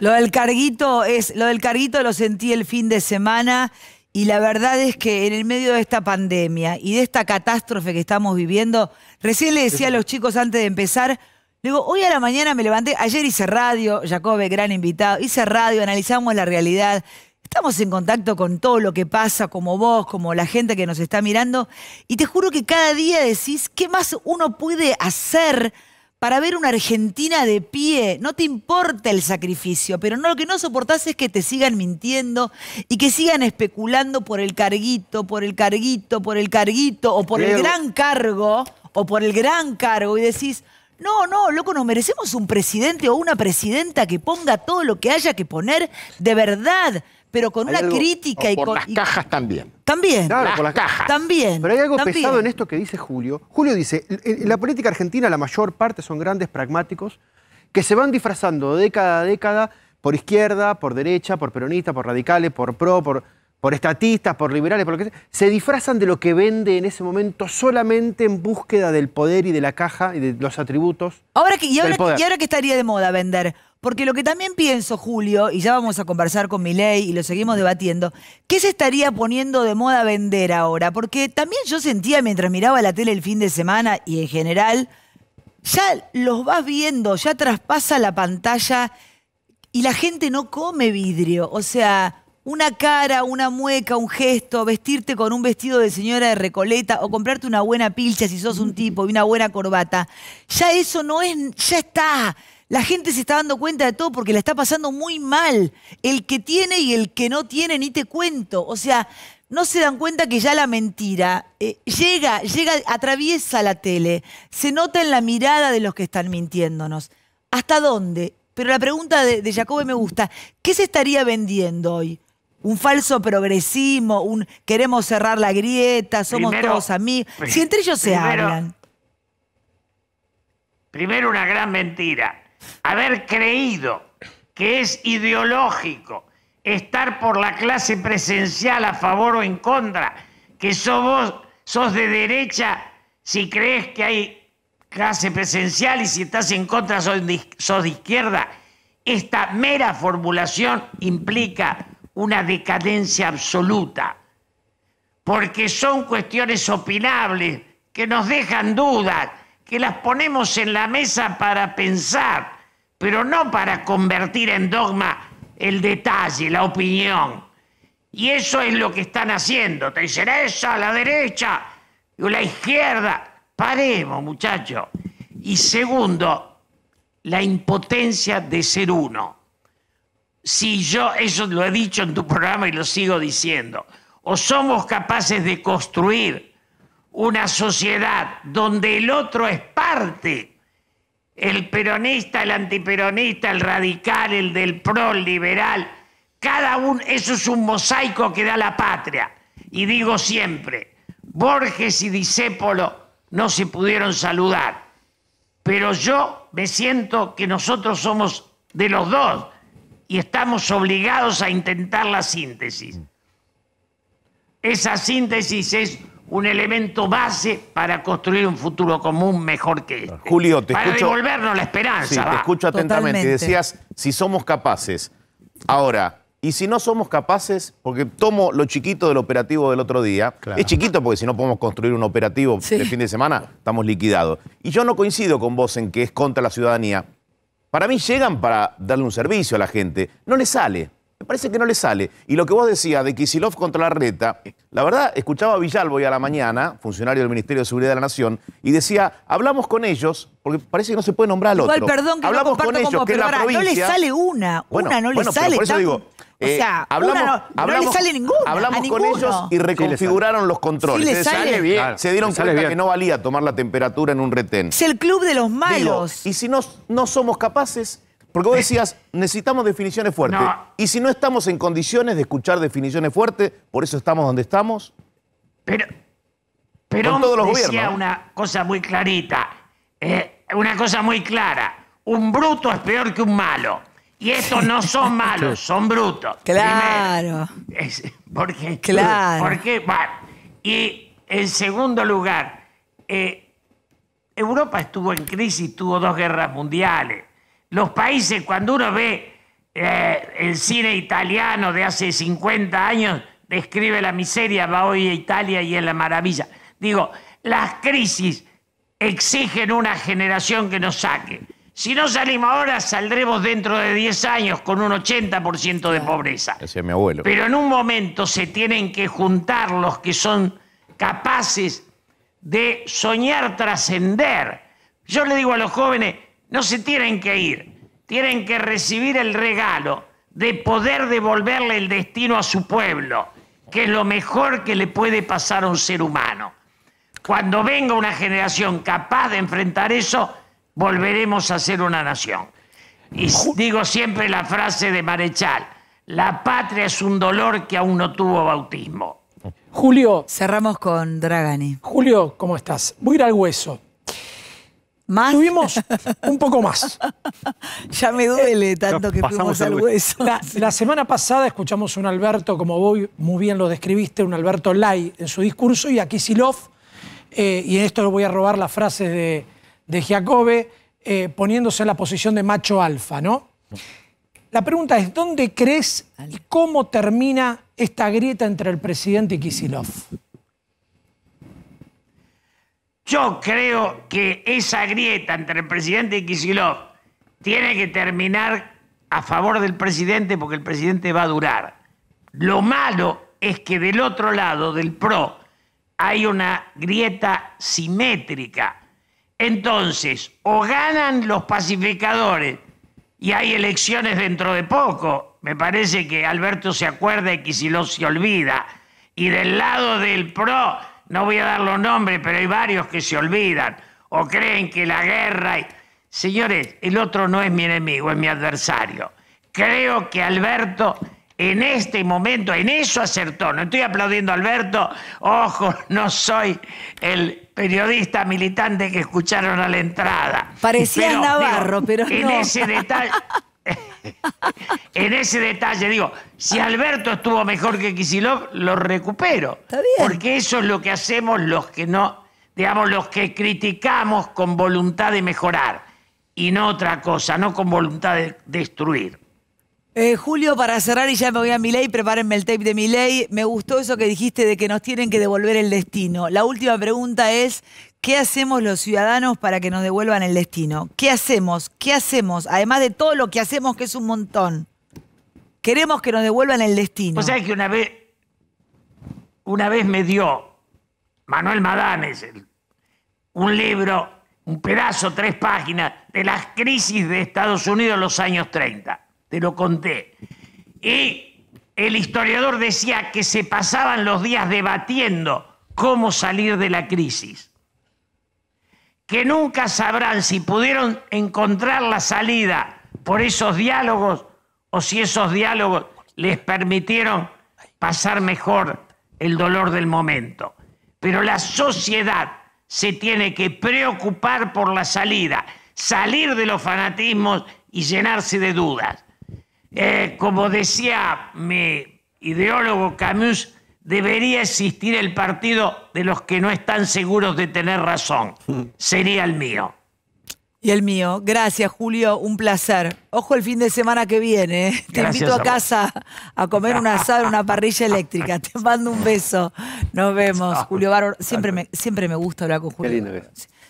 Lo del carguito es, lo del carguito lo sentí el fin de semana y la verdad es que en el medio de esta pandemia y de esta catástrofe que estamos viviendo, recién le decía a los chicos antes de empezar, digo, hoy a la mañana me levanté, ayer hice radio, Jacobe, gran invitado, hice radio, analizamos la realidad, Estamos en contacto con todo lo que pasa, como vos, como la gente que nos está mirando, y te juro que cada día decís, ¿qué más uno puede hacer para ver una Argentina de pie? No te importa el sacrificio, pero lo que no soportás es que te sigan mintiendo y que sigan especulando por el carguito, por el carguito, por el carguito, o por el gran cargo, o por el gran cargo, y decís, no, no, loco, nos merecemos un presidente o una presidenta que ponga todo lo que haya que poner de verdad pero con una crítica y por con. Las cajas también. También. Claro, con por las cajas. También. Pero hay algo pesado en esto que dice Julio. Julio dice: la política argentina, la mayor parte son grandes pragmáticos que se van disfrazando década a década por izquierda, por derecha, por peronistas, por radicales, por pro, por, estatistas, por liberales, por lo que sea. Se disfrazan de lo que vende en ese momento solamente en búsqueda del poder y de la caja y de los atributos. Ahora que, y, ahora, y ahora que estaría de moda vender porque lo que también pienso, Julio, y ya vamos a conversar con ley y lo seguimos debatiendo, ¿qué se estaría poniendo de moda vender ahora? Porque también yo sentía mientras miraba la tele el fin de semana y en general, ya los vas viendo, ya traspasa la pantalla y la gente no come vidrio. O sea, una cara, una mueca, un gesto, vestirte con un vestido de señora de Recoleta o comprarte una buena pilcha si sos un tipo y una buena corbata. Ya eso no es, ya está la gente se está dando cuenta de todo porque la está pasando muy mal. El que tiene y el que no tiene, ni te cuento. O sea, no se dan cuenta que ya la mentira eh, llega, llega, atraviesa la tele. Se nota en la mirada de los que están mintiéndonos. ¿Hasta dónde? Pero la pregunta de, de me gusta. ¿Qué se estaría vendiendo hoy? un falso progresismo, un queremos cerrar la grieta, somos todos amigos. Si entre ellos se hablan. Primero una gran mentira haber creído que es ideológico estar por la clase presencial a favor o en contra, que sos de derecha si crees que hay clase presencial y si estás en contra sos de izquierda, esta mera formulación implica una decadencia absoluta, porque son cuestiones opinables que nos dejan dudas, que las ponemos en la mesa para pensar, pero no para convertir en dogma el detalle, la opinión. Y eso es lo que están haciendo. Te dicen esa, la derecha, o la izquierda. Paremos, muchachos. Y segundo, la impotencia de ser uno. Si yo, eso lo he dicho en tu programa y lo sigo diciendo, o somos capaces de construir una sociedad donde el otro es parte, el peronista, el antiperonista, el radical, el del pro, liberal, cada uno, eso es un mosaico que da la patria. Y digo siempre, Borges y Disépolo no se pudieron saludar, pero yo me siento que nosotros somos de los dos y estamos obligados a intentar la síntesis. Esa síntesis es un elemento base para construir un futuro común mejor que este. Julio, te escucho. Para devolvernos la esperanza. Sí, te escucho atentamente. Decías, si somos capaces. Ahora, y si no somos capaces, porque tomo lo chiquito del operativo del otro día, es chiquito porque si no podemos construir un operativo el fin de semana, estamos liquidados. Y yo no coincido con vos en que es contra la ciudadanía. Para mí llegan para darle un servicio a la gente, no le sale parece que no le sale. Y lo que vos decías de Kisilov contra la reta, la verdad, escuchaba a Villalbo a la mañana, funcionario del Ministerio de Seguridad de la Nación, y decía, hablamos con ellos, porque parece que no se puede nombrar al otro. perdón que hablamos con ellos, que No le sale una, una no le sale. por eso digo, o sea, hablamos, Hablamos con ellos y reconfiguraron los controles. se dieron cuenta que no valía tomar la temperatura en un retén. Es el club de los malos. y si no, no somos capaces, porque vos decías, necesitamos definiciones fuertes. Y si no estamos en condiciones de escuchar definiciones fuertes, por eso estamos donde estamos. Pero, pero decía una cosa muy clarita, eh, una cosa muy clara. Un bruto es peor que un malo. Y estos no son <laughs> malos, son brutos. Claro. porque, claro. Porque, y en segundo lugar, eh, Europa estuvo en crisis, tuvo dos guerras mundiales los países, cuando uno ve eh, el cine italiano de hace 50 años, describe la miseria, va hoy a Italia y es la maravilla. Digo, las crisis exigen una generación que nos saque. Si no salimos ahora, saldremos dentro de 10 años con un 80% de pobreza. Ese es mi abuelo. Pero en un momento se tienen que juntar los que son capaces de soñar trascender. Yo le digo a los jóvenes, no se tienen que ir, tienen que recibir el regalo de poder devolverle el destino a su pueblo, que es lo mejor que le puede pasar a un ser humano. Cuando venga una generación capaz de enfrentar eso, volveremos a ser una nación. Y digo siempre la frase de Marechal, la patria es un dolor que aún no tuvo bautismo. Julio. Cerramos con Dragani. Julio, ¿cómo estás? Voy a ir al hueso. ¿Más? Tuvimos un poco más. <laughs> ya me duele tanto que fuimos al hueso. La, semana pasada escuchamos un Alberto, como vos muy bien lo describiste, un Alberto Lai en su discurso y a Kisilov, eh, y en esto le voy a robar las frases de, de eh, poniéndose en la posición de macho alfa, ¿no? La pregunta es, ¿dónde crees y cómo termina esta grieta entre el presidente y Kisilov? Yo creo que esa grieta entre el presidente y Kisilov tiene que terminar a favor del presidente porque el presidente va a durar. Lo malo es que del otro lado del PRO hay una grieta simétrica. Entonces, o ganan los pacificadores y hay elecciones dentro de poco. Me parece que Alberto se acuerda y Kicillof se olvida. Y del lado del PRO no voy a dar los nombres, pero hay varios que se olvidan o creen que la guerra... Señores, el otro no es mi enemigo, es mi adversario. Creo que Alberto en este momento, en eso acertó. No estoy aplaudiendo a Alberto, ojo, no soy el periodista militante que escucharon a la entrada. Parecía Navarro, pero no. En ese detalle <laughs> en ese detalle digo, si Alberto estuvo mejor que Kisilov, lo recupero. Está bien. Porque eso es lo que hacemos los que no, digamos, los que criticamos con voluntad de mejorar y no otra cosa, no con voluntad de destruir. Eh, Julio, para cerrar y ya me voy a mi ley, prepárenme el tape de mi ley. Me gustó eso que dijiste de que nos tienen que devolver el destino. La última pregunta es, ¿Qué hacemos los ciudadanos para que nos devuelvan el destino? ¿Qué hacemos? ¿Qué hacemos? Además de todo lo que hacemos, que es un montón. Queremos que nos devuelvan el destino. O sea que una vez, una vez me dio Manuel Madanes un libro, un pedazo, tres páginas, de las crisis de Estados Unidos en los años 30. Te lo conté. Y el historiador decía que se pasaban los días debatiendo cómo salir de la crisis que nunca sabrán si pudieron encontrar la salida por esos diálogos o si esos diálogos les permitieron pasar mejor el dolor del momento. Pero la sociedad se tiene que preocupar por la salida, salir de los fanatismos y llenarse de dudas. Eh, como decía mi ideólogo Camus, debería existir el partido de los que no están seguros de tener razón. Sería el mío. Y el mío. Gracias, Julio. Un placer. Ojo el fin de semana que viene. ¿eh? Te invito a, casa a comer un asado en una parrilla eléctrica. Te mando un beso. Nos vemos, Julio Bárbaro. Siempre me, siempre me gusta hablar con Julio. Qué lindo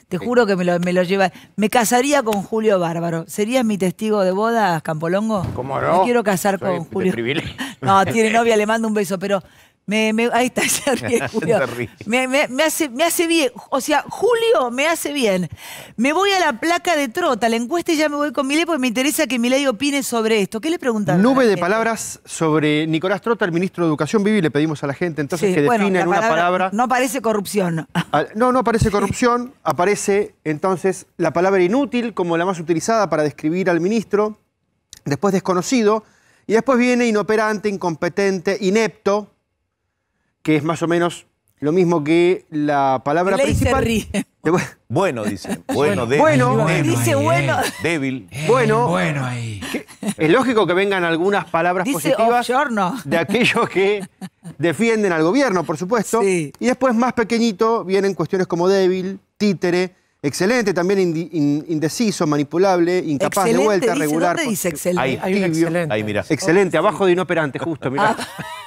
Te juro que me lo, me lleva. Me casaría con Julio Bárbaro. ¿Serías mi testigo de boda, Campolongo? ¿Cómo no? quiero casar con Julio. No, tiene novia, le mando un beso, pero me, ahí está, <laughs> se Me, hace, me hace bien. O sea, Julio me hace bien. Me voy a la placa de trota, la encuesta y ya me voy con Milei porque me interesa que Milei opine sobre esto. ¿Qué le preguntamos Nube de palabras sobre Nicolás Trota, el ministro de Educación Vivi, le pedimos a la gente entonces que defina en una palabra. No aparece corrupción. Ah, no, no aparece corrupción. <laughs> Aparece entonces la palabra inútil como la más utilizada para describir al ministro, después desconocido, y después viene inoperante, incompetente, inepto que es más o menos lo mismo que la palabra principal. Bueno, dice. <laughs> Bueno, débil. Bueno, dice bueno. Débil. Eh, bueno. Bueno ahí. es lógico que vengan algunas palabras positivas de aquellos que defienden al gobierno, por supuesto. Y después, más pequeñito, vienen cuestiones como débil, títere Excelente, también indeciso, manipulable, incapaz de vuelta, regular. dice excelente? Ahí, hay excelente. Ahí, mira. Excelente, abajo de inoperante, justo, mira.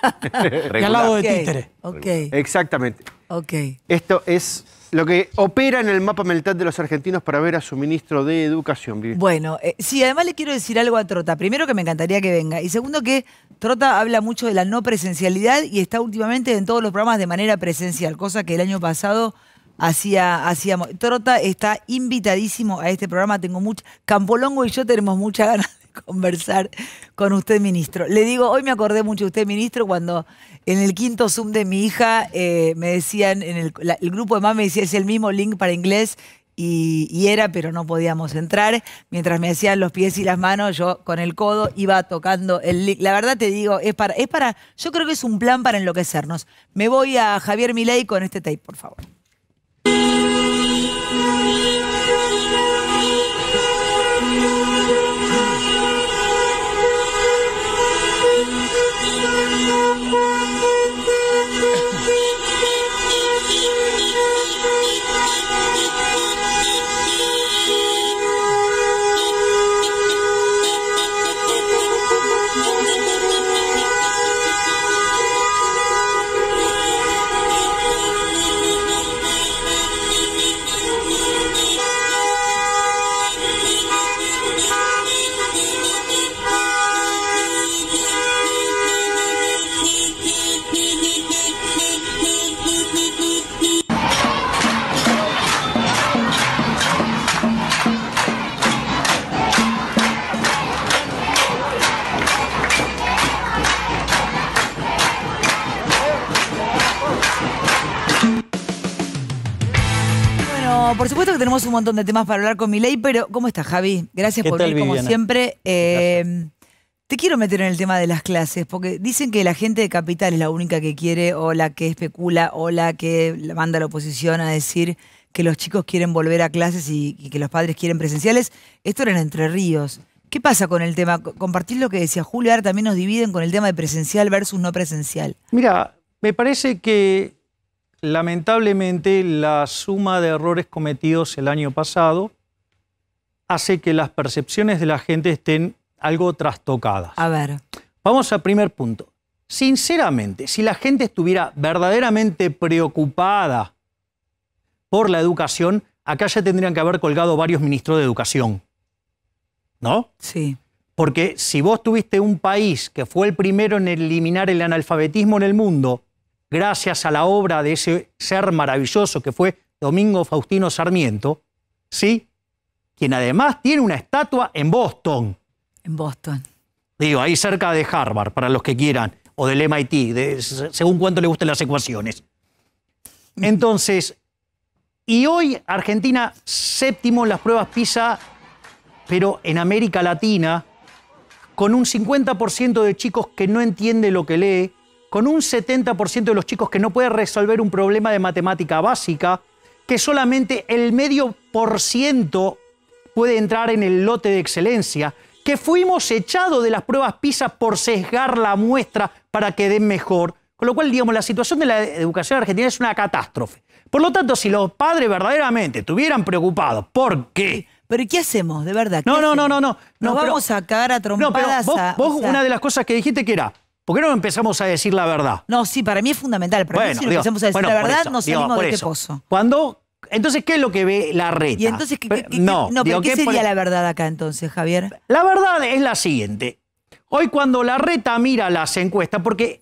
Ah. <laughs> al lado de Exactamente. Ok. Esto es lo que opera en el mapa mental de los argentinos para ver a su ministro de Educación. Bueno, eh, sí, además le quiero decir algo a Trota. Primero que me encantaría que venga. Y segundo que Trota habla mucho de la no presencialidad y está últimamente en todos los programas de manera presencial, cosa que el año pasado Hacía, hacíamos. Trota está invitadísimo a este programa. Tengo mucho Campolongo y yo tenemos mucha ganas de conversar con usted, ministro. Le digo, hoy me acordé mucho de usted, ministro, cuando en el quinto Zoom de mi hija eh, me decían, en el, grupo de mamá me decía, es el mismo link para inglés. Y, era, pero no podíamos entrar. Mientras me hacían los pies y las manos, yo con el codo iba tocando el link. La verdad te digo, es para, es para, yo creo que es un plan para enloquecernos. Me voy a Javier Milei con este tape, por favor. Música un montón de temas para hablar con ley pero ¿cómo estás, Javi? Gracias por venir, como siempre. Eh, te quiero meter en el tema de las clases, porque dicen que la gente de Capital es la única que quiere, o la que especula, o la que manda a la oposición a decir que los chicos quieren volver a clases y, que los padres quieren presenciales. Esto era en Entre Ríos. ¿Qué pasa con el tema? Compartir lo que decía Julio, ahora también nos dividen con el tema de presencial versus no presencial. Mira, me parece que lamentablemente la suma de errores cometidos el año pasado hace que las percepciones de la gente estén algo trastocadas. A ver. Vamos al primer punto. Sinceramente, si la gente estuviera verdaderamente preocupada por la educación, acá ya tendrían que haber colgado varios ministros de educación. ¿No? Sí. Porque si vos tuviste un país que fue el primero en eliminar el analfabetismo en el mundo, gracias a la obra de ese ser maravilloso que fue Domingo Faustino Sarmiento, ¿sí? quien además tiene una estatua en Boston. En Boston. Digo, ahí cerca de Harvard, para los que quieran, o del MIT, según cuánto le gusten las ecuaciones. Entonces, y hoy Argentina séptimo en las pruebas PISA, pero en América Latina, con un 50% de chicos que no entiende lo que lee, con un 70% de los chicos que no puede resolver un problema de matemática básica, que solamente el medio por ciento puede entrar en el lote de excelencia, que fuimos echados de las pruebas PISA por sesgar la muestra para que den mejor. Con lo cual, digamos, la situación de la educación argentina es una catástrofe. Por lo tanto, si los padres verdaderamente estuvieran preocupados, ¿por qué? Pero qué hacemos, de verdad? No, no, no, no, no. Nos vamos a cagar a trompadas. No, pero vos, una de las cosas que dijiste que era, ¿Por qué no empezamos a decir la verdad? No, sí, para mí es fundamental. pero si no empezamos a decir la verdad, nos salimos de este pozo. entonces, ¿qué es lo que ve la reta? Y entonces, ¿qué, no, ¿qué, sería la verdad acá entonces, Javier? La verdad es la siguiente. Hoy cuando la reta mira las encuestas, porque,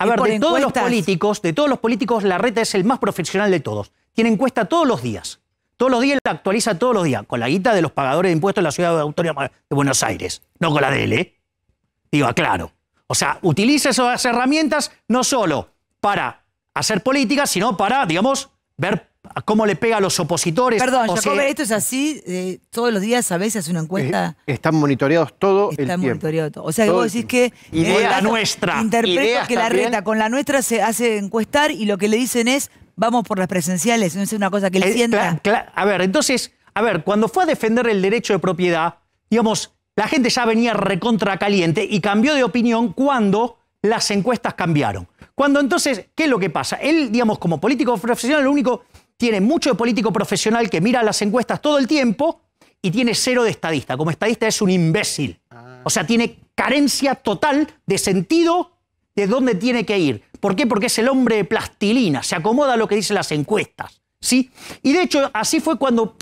a ver, de todos los políticos, de todos los políticos, la reta es el más profesional de todos. Tiene encuesta todos los días. Todos los días la actualiza todos los días, con la guita de los pagadores de impuestos en la ciudad de Buenos Aires, no con la de él, ¿eh? Digo, aclaro. O sea, utiliza esas herramientas no solo para hacer política, sino para, digamos, ver cómo le pega a los opositores. Perdón, o ¿esto es así? Eh, ¿Todos los días a veces una encuesta? Eh, están monitoreados todo el tiempo. monitoreados todo. O sea, que vos decís que... Idea eh, nuestra. Interpreto que la reta con la nuestra se hace encuestar y lo que le dicen es, vamos por las presenciales, no es una cosa que le sienta. a ver, entonces, a ver, cuando fue a defender el derecho de propiedad, digamos, la gente ya venía recontra caliente y cambió de opinión cuando las encuestas cambiaron. Cuando entonces, ¿qué es lo que pasa? Él, digamos, como político profesional, lo único, tiene mucho de político profesional que mira las encuestas todo el tiempo y tiene cero de estadista. Como estadista es un imbécil. O sea, tiene carencia total de sentido de dónde tiene que ir. ¿Por qué? Porque es el hombre de plastilina, se acomoda a lo que dicen las encuestas. ¿sí? Y de hecho, así fue cuando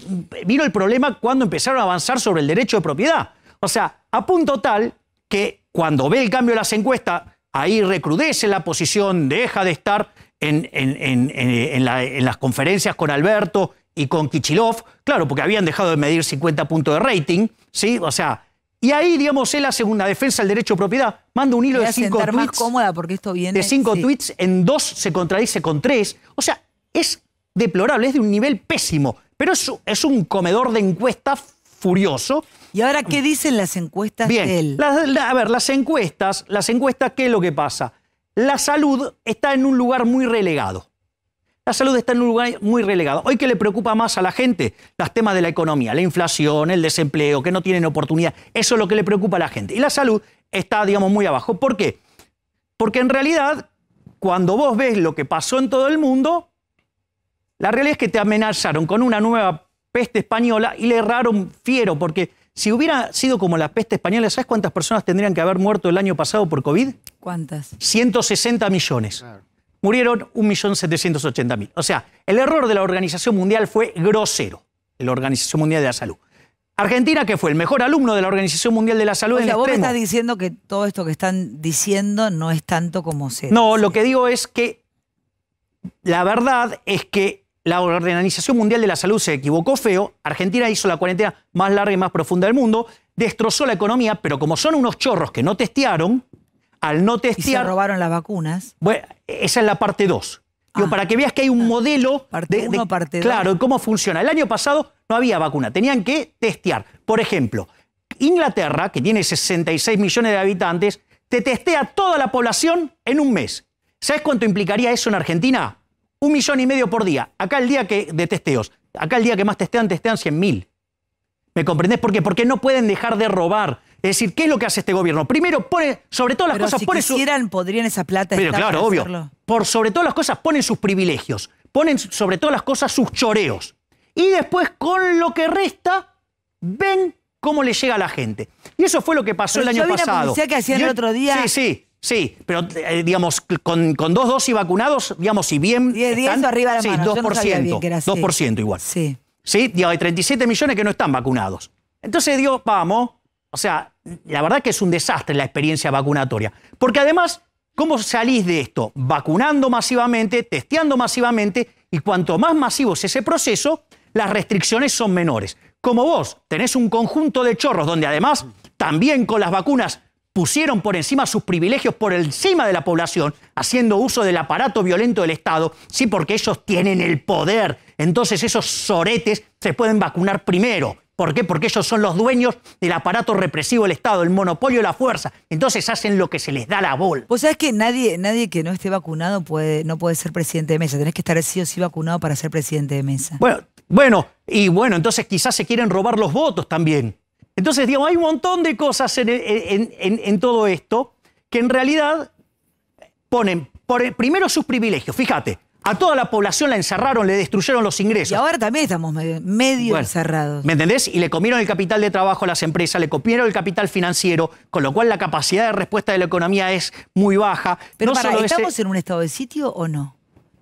vino el problema cuando empezaron a avanzar sobre el derecho de propiedad. O sea, a punto tal que cuando ve el cambio de las encuestas, ahí recrudece la posición, deja de estar en, las conferencias con Alberto y con Kichilov, claro, porque habían dejado de medir 50 puntos de rating, ¿sí? O sea, y ahí, digamos, él hace una defensa del derecho de propiedad, manda un hilo de cinco tweets. Más de cinco tweets, en dos se contradice con tres. O sea, es deplorable, es de un nivel pésimo, pero es, es un comedor de encuestas furioso. ¿Y ahora qué dicen las encuestas Bien, a ver, las encuestas, las encuestas, ¿qué es lo que pasa? La salud está en un lugar muy relegado. La salud está en un lugar muy relegado. Hoy que le preocupa más a la gente, los temas de la economía, la inflación, el desempleo, que no tienen oportunidad, eso es lo que le preocupa a la gente. Y la salud está, digamos, muy abajo. ¿Por qué? Porque en realidad, cuando vos ves lo que pasó en todo el mundo, la realidad es que te amenazaron con una nueva peste española y le erraron fiero, porque si hubiera sido como la peste española, ¿sabes cuántas personas tendrían que haber muerto el año pasado por COVID? ¿Cuántas? 160 millones. Murieron 1.780.000. O sea, el error de la Organización Mundial fue grosero, la Organización Mundial de la Salud. Argentina, que fue el mejor alumno de la Organización Mundial de la Salud o sea, vos me estás diciendo que todo esto que están diciendo no es tanto como se. No, lo que digo es que la verdad es que la Organización Mundial de la Salud se equivocó feo, Argentina hizo la cuarentena más larga y más profunda del mundo, destrozó la economía, pero como son unos chorros que no testearon, al no testear... se robaron las vacunas. Bueno, esa es la parte 2. Ah. para que veas que hay un ah. modelo... de, parte Claro, cómo funciona. El año pasado no había vacuna, tenían que testear. Por ejemplo, Inglaterra, que tiene 66 millones de habitantes, te testea toda la población en un mes. ¿Sabes cuánto implicaría eso en Argentina? Un millón y medio por día. Acá el día que, de testeos. Acá el día que más testean, testean 100.000. mil. ¿Me comprendés? ¿Por qué? Porque no pueden dejar de robar. Es decir, ¿qué es lo que hace este gobierno? Primero pone, sobre todas las cosas, si pone quisieran, podrían esa plata. Pero claro, obvio. Por sobre todas las cosas ponen sus privilegios, ponen sobre todas las cosas sus choreos. Y después, con lo que resta, ven cómo le llega a la gente. Y eso fue lo que pasó el año pasado. que hacían otro día. Sí, sí. Sí, pero eh, digamos, con, con, dos dosis vacunados, digamos, si bien. 10, arriba de la sí, 2%, 2% igual. Sí. Sí, hay 37 millones que no están vacunados. Entonces, Dios, vamos. O sea, la verdad que es un desastre la experiencia vacunatoria. Porque además, ¿cómo salís de esto? Vacunando masivamente, testeando masivamente, y cuanto más masivo es ese proceso, las restricciones son menores. Como vos tenés un conjunto de chorros donde además también con las vacunas pusieron por encima sus privilegios, por encima de la población, haciendo uso del aparato violento del Estado, sí, porque ellos tienen el poder. Entonces esos soretes se pueden vacunar primero. ¿Por qué? Porque ellos son los dueños del aparato represivo del Estado, el monopolio de la fuerza. Entonces hacen lo que se les da la bola. Vos sabés que nadie, nadie que no esté vacunado puede, no puede ser presidente de mesa. Tenés que estar sí o sí vacunado para ser presidente de mesa. Bueno, bueno, y bueno, entonces quizás se quieren robar los votos también. Entonces, digamos, hay un montón de cosas en, todo esto que en realidad ponen primero sus privilegios. Fíjate, a toda la población la encerraron, le destruyeron los ingresos. Y ahora también estamos medio, encerrados. ¿Me entendés? Y le comieron el capital de trabajo a las empresas, le comieron el capital financiero, con lo cual la capacidad de respuesta de la economía es muy baja. Pero ¿estamos en un estado de sitio o no?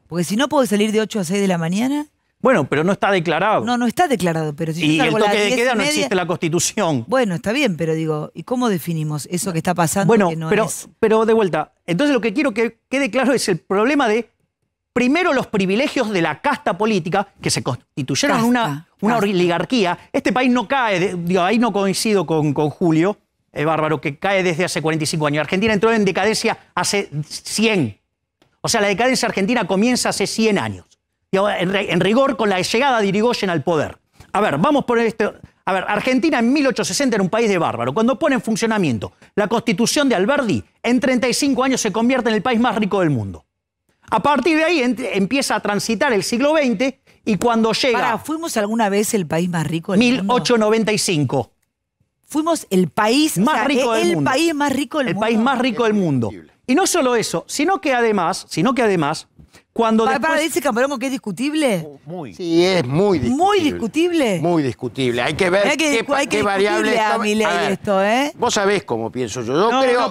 Porque si no puedo salir de 8 a 6 de la mañana. Bueno, pero no está declarado. No, no está declarado, pero si Y el de queda no existe la Constitución. Bueno, está bien, pero digo, ¿y cómo definimos eso que está pasando? Bueno, pero, pero de vuelta. Entonces lo que quiero que quede claro es el problema de, primero, los privilegios de la casta política, que se constituyeron en una, oligarquía. Este país no cae, digo, ahí no coincido con, Julio, eh, bárbaro, que cae desde hace 45 años. Argentina entró en decadencia hace 100. O sea, la decadencia argentina comienza hace 100 años en, rigor con la llegada de Irigoyen al poder. A ver, vamos por esto. A ver, Argentina en 1860 era un país de bárbaro. Cuando pone en funcionamiento la constitución de Alberdi, en 35 años se convierte en el país más rico del mundo. A partir de ahí empieza a transitar el siglo XX y cuando llega... ¿fuimos alguna vez el país más rico del 1895. Fuimos el país más rico del el país más rico del el país más rico del mundo. Y no solo eso, sino que además, sino que además cuando ¿Para, después... dice que es discutible? Oh, muy. Sí, es muy discutible. ¿Muy discutible? Muy discutible. Hay que ver qué, a esto, ¿eh? Vos sabés cómo pienso yo. Yo creo eh,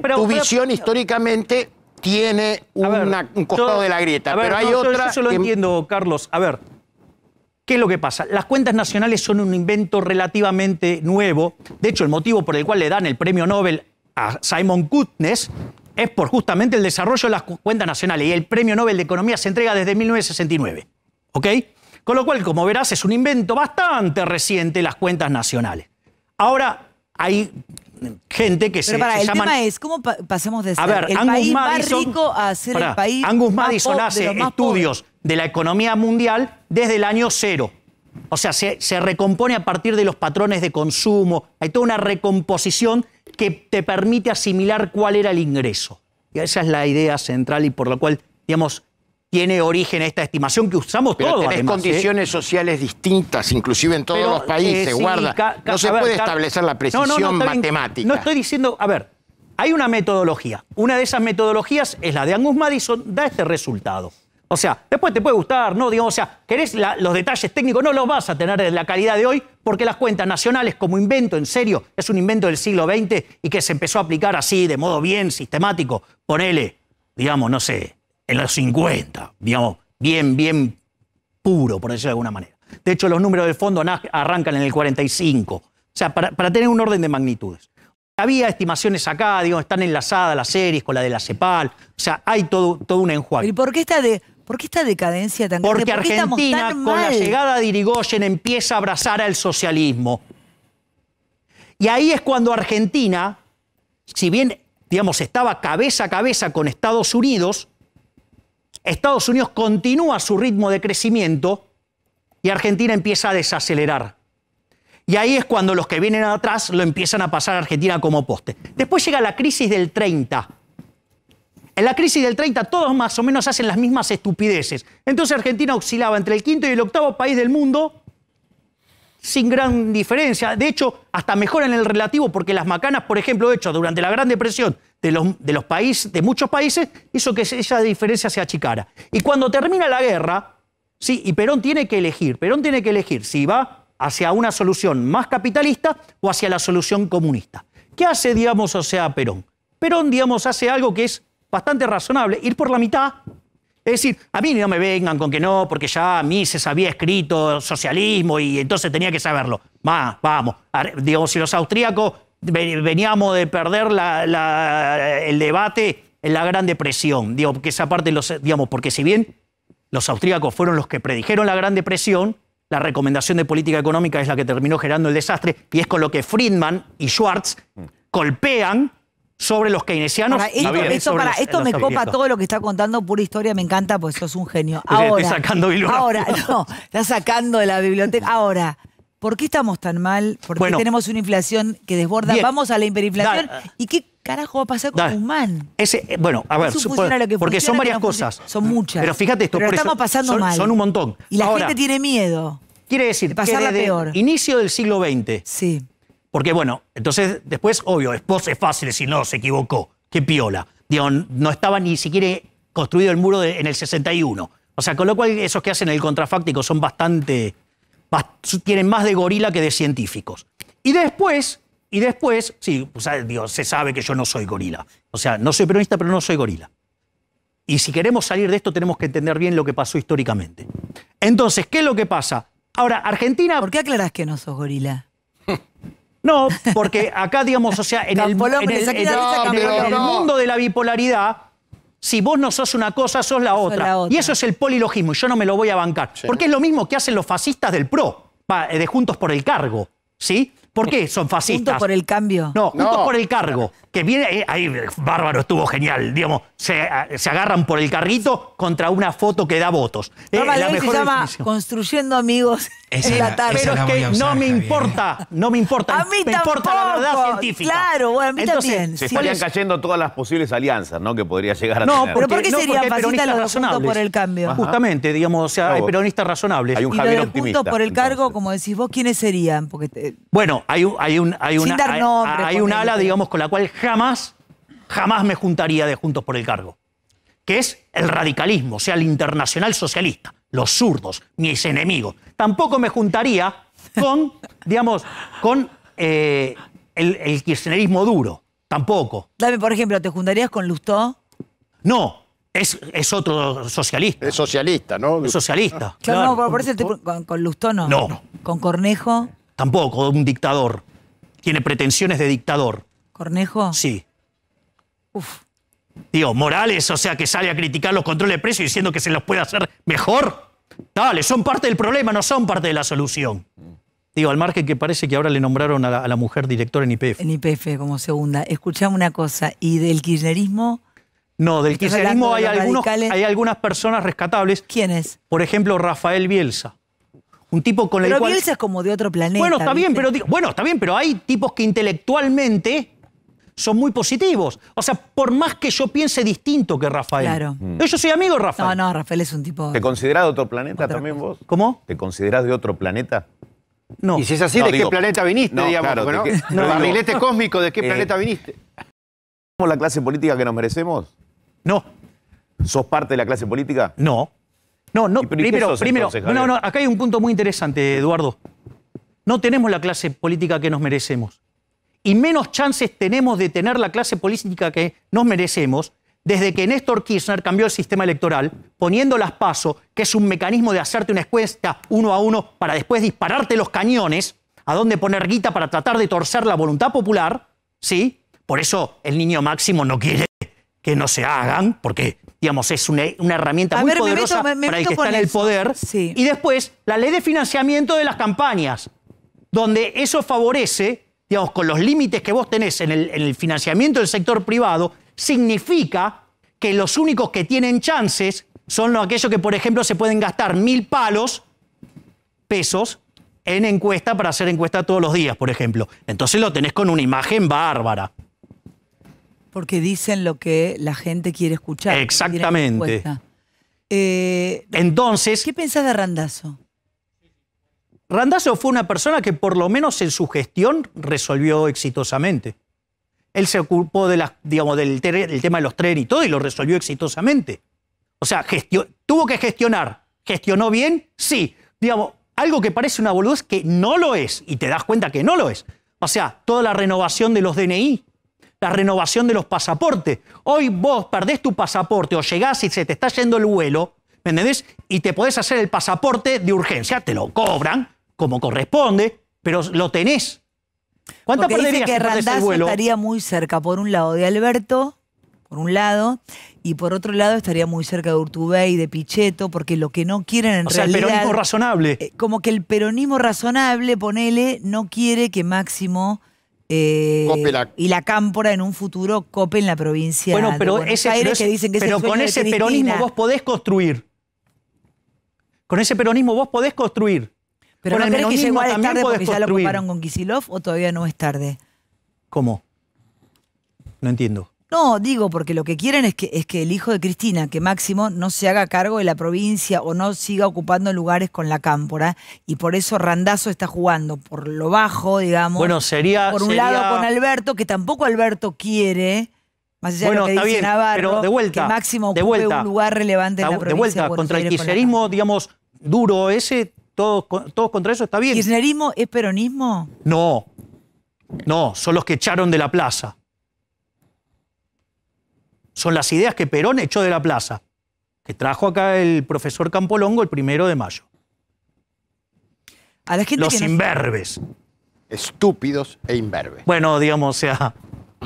pero, tu, visión históricamente tiene un costado de la grieta, pero hay otra... Yo, lo entiendo, Carlos. A ver, ¿Qué es lo que pasa? Las cuentas nacionales son un invento relativamente nuevo. De hecho, el motivo por el cual le dan el premio Nobel a Simon Kutnes es por justamente el desarrollo de las cuentas nacionales y el Premio Nobel de Economía se entrega desde 1969. ¿Ok? Con lo cual, como verás, es un invento bastante reciente las cuentas nacionales. Ahora hay gente que se, llama... es cómo pasemos pasamos de ser a ver, el Angus país rico a ser el país Angus Madison hace estudios de la economía mundial desde el año cero. O sea, se, se recompone a partir de los patrones de consumo. Hay toda una recomposición que te permite asimilar cuál era el ingreso. Y esa es la idea central y por la cual, digamos, tiene origen esta estimación que usamos pero todos. Tenés condiciones ¿eh? sociales distintas, inclusive en todos los países, eh, guarda. No se puede establecer la precisión matemática. No estoy diciendo, a ver, hay una metodología. Una de esas metodologías es la de Angus Madison, da este resultado. O sea, después te puede gustar, ¿no? o sea, querés los detalles técnicos, no los vas a tener de la calidad de hoy, porque las cuentas nacionales como invento, en serio, es un invento del siglo XX y que se empezó a aplicar así, de modo bien sistemático, ponele, digamos, no sé, en los 50, digamos, bien, bien puro, por decirlo de alguna manera. De hecho, los números del fondo arrancan en el 45, o sea, para, tener un orden de magnitudes. Había estimaciones acá, digo, están enlazadas las series con la de la CEPAL. O sea, hay todo, todo un enjuague. ¿Y por qué está de ¿Por qué esta decadencia tan Porque grande? Argentina, con la llegada de Irigoyen, empieza a abrazar al socialismo. Y ahí es cuando Argentina, si bien, digamos, estaba cabeza a cabeza con Estados Unidos, Estados Unidos continúa su ritmo de crecimiento y Argentina empieza a desacelerar. Y ahí es cuando los que vienen atrás lo empiezan a pasar a Argentina como poste. Después llega la crisis del 30 en la crisis del 30 todos más o menos hacen las mismas estupideces. Entonces Argentina oscilaba entre el quinto y el octavo país del mundo sin gran diferencia. De hecho, hasta mejor en el relativo porque las macanas, por ejemplo, hecho durante la Gran Depresión de los, países, de muchos países, hizo que esa diferencia se achicara. Y cuando termina la guerra, sí, y Perón tiene que elegir, Perón tiene que elegir si va hacia una solución más capitalista o hacia la solución comunista. ¿Qué hace, digamos, o sea, Perón? Perón, digamos, hace algo que es bastante razonable, ir por la mitad. Es decir, a mí no me vengan con que no, porque ya a mí se había escrito socialismo y entonces tenía que saberlo. vamos. Digo, si los austríacos veníamos de perder el debate en la Gran Depresión, digo, que esa parte, digamos, porque si bien los austríacos fueron los que predijeron la Gran Depresión, la recomendación de política económica es la que terminó generando el desastre y es con lo que Friedman y Schwartz mm. golpean sobre los keynesianos. Para esto, me copa todo lo que está contando, pura historia, me encanta, pues sos un genio. Ahora, sacando ahora, <laughs> no, está sacando de la biblioteca. Ahora, ¿por qué estamos tan mal? ¿Por qué tenemos una inflación que desborda? Vamos a la hiperinflación. ¿Y qué carajo va a pasar con Guzmán? Eh, bueno, a ver, porque son varias cosas. Son muchas. Pero fíjate esto, pero estamos pasando mal. Son un montón. Y la gente tiene miedo. Quiere decir, de pasarla que desde peor. inicio del siglo XX, sí. Porque bueno, entonces después, obvio, después es fácil si no, se equivocó, qué piola. Digo, no estaba ni siquiera construido el muro en el 61. O sea, con lo cual esos que hacen el contrafáctico son bastante, tienen más de gorila que de científicos. Y después, y después, sí, se sabe que yo no soy gorila. O sea, no soy peronista, pero no soy gorila. Y si queremos salir de esto, tenemos que entender bien lo que pasó históricamente. Entonces, ¿qué es lo que pasa? Ahora, Argentina. ¿Por qué aclarás que no sos gorila? <laughs> No, porque acá, digamos, o sea, en, el, mundo de la bipolaridad, si vos no sos una cosa, sos la otra. Y eso es el polilogismo, y yo no me lo voy a bancar. Porque es lo mismo que hacen los fascistas del PRO, de Juntos por el Cargo. ¿sí? ¿Por qué son fascistas? Juntos por el cambio. No, juntos por el cargo. Que viene, eh, ahí Bárbaro estuvo genial, digamos, se, se, agarran por el carrito contra una foto que da votos. Eh, la mejor se llama Construyendo amigos en la, tarde. Pero es que no me importa, no me importa. A mí me importa la verdad científica. Claro, bueno, a mí Entonces, también. Se estarían cayendo todas las posibles alianzas, ¿no? Que podría llegar a no, tener. No, ¿Pero por qué serían fascistas los por el cambio? Justamente, digamos, o sea, hay peronistas razonables. Hay un Javier y por el cargo, como decís vos, ¿quiénes serían? Bueno, hay, un, hay una, hay, ala, digamos, con la cual jamás, jamás me juntaría de Juntos por el Cargo, que es el radicalismo, o sea, el internacional socialista, los zurdos, mis enemigos. Tampoco me juntaría con, <laughs> digamos, con eh, el, kirchnerismo duro, tampoco. Dame, por ejemplo, ¿te juntarías con Lustó? No, es, otro socialista. Es socialista, ¿no? Es socialista. no, por, con, con Lustó no. No. Con Cornejo. Tampoco, un dictador. Tiene pretensiones de dictador. ¿Cornejo? Sí. Uf. Digo, Morales, o sea, que sale a criticar los controles de precios diciendo que se los puede hacer mejor. Dale, son parte del problema, no son parte de la solución. Digo, al margen que parece que ahora le nombraron a la, mujer directora en IPF. En IPF como segunda. Escuchame una cosa, ¿y del kirchnerismo? No, del kirchnerismo hay, hay algunas personas rescatables. ¿Quiénes? Por ejemplo, Rafael Bielsa. Un tipo con el pero Bielsa es como de otro planeta. Bueno, está bien, pero, bueno, está pero hay tipos que intelectualmente son muy positivos. O sea, por más que yo piense distinto que Rafael. Claro. Mm. Yo soy amigo de Rafael. No, no, Rafael es un tipo. ¿Te consideras de otro planeta también vos? ¿Cómo? ¿Te consideras de otro planeta? No. Y si es así, ¿de qué planeta viniste, no, digamos? Claro, ¿no? barrilete cósmico, ¿de qué eh, planeta viniste? ¿Somos la clase política que nos merecemos? No. ¿Sos parte de la clase política? No. No, no, primero, primero no, no, acá hay un punto muy interesante, Eduardo. No tenemos la clase política que nos merecemos. Y menos chances tenemos de tener la clase política que nos merecemos desde que Néstor Kirchner cambió el sistema electoral, poniendo las pasos, que es un mecanismo de hacerte una escuesta uno a uno para después dispararte los cañones, a dónde poner guita para tratar de torcer la voluntad popular, ¿sí? Por eso el niño máximo no quiere que no se hagan, porque digamos, es una, herramienta muy poderosa para el que está en el poder. Y después, la ley de financiamiento de las campañas, donde eso favorece, digamos, con los límites que vos tenés en el, en el financiamiento del sector privado, significa que los únicos que tienen chances son aquellos que, por ejemplo, se pueden gastar mil palos, pesos, en encuesta para hacer encuesta todos los días, por ejemplo. Entonces lo tenés con una imagen bárbara. Porque dicen lo que la gente quiere escuchar. Exactamente. Eh, Entonces. ¿Qué piensas de Randazo? Randazo fue una persona que, por lo menos en su gestión, resolvió exitosamente. Él se ocupó de digamos, del, tema de los trenes y todo y lo resolvió exitosamente. O sea, tuvo que gestionar. ¿Gestionó bien? Sí. Digamos, algo que parece una boludez que no lo es y te das cuenta que no lo es. O sea, toda la renovación de los DNI, la renovación de los pasaportes. Hoy vos perdés tu pasaporte o llegás y se te está yendo el vuelo, ¿me entendés? Y te podés hacer el pasaporte de urgencia, te lo cobran como corresponde, pero lo tenés. ¿Cuánta Porque dice que Randazzo estaría muy cerca, por un lado, de Alberto, por un lado, y por otro lado estaría muy cerca de Urtubey, de Pichetto, porque lo que no quieren en o sea, el peronismo razonable. Eh, como que el peronismo razonable, ponele, no quiere que Máximo eh, y la Cámpora en un futuro COPE en la provincia bueno, pero de ese, pero que dicen que con ese peronismo vos podés construir. Con ese peronismo vos podés construir. Pero no el peronismo que llegó a tarde porque ya lo ocuparon con Kisilov o todavía no es tarde? ¿Cómo? No entiendo. No, digo, porque lo que quieren es que, es que el hijo de Cristina, que Máximo, no se haga cargo de la provincia o no siga ocupando lugares con la cámpora. Y por eso Randazo está jugando por lo bajo, digamos. Bueno, sería. Por un lado con Alberto, que tampoco Alberto quiere. Más allá de que dice Navarro, de vuelta, que Máximo ocupe un lugar relevante en la provincia. De vuelta, contra el kirchnerismo, digamos, duro ese, todos, todos contra eso, está bien. ¿Kirchnerismo es peronismo? No, no, son los que echaron de la plaza son las ideas que Perón echó de la plaza, que trajo acá el profesor Campolongo el primero de mayo. A la gente Los imberbes. Estúpidos e imberbes. Bueno, digamos, o sea.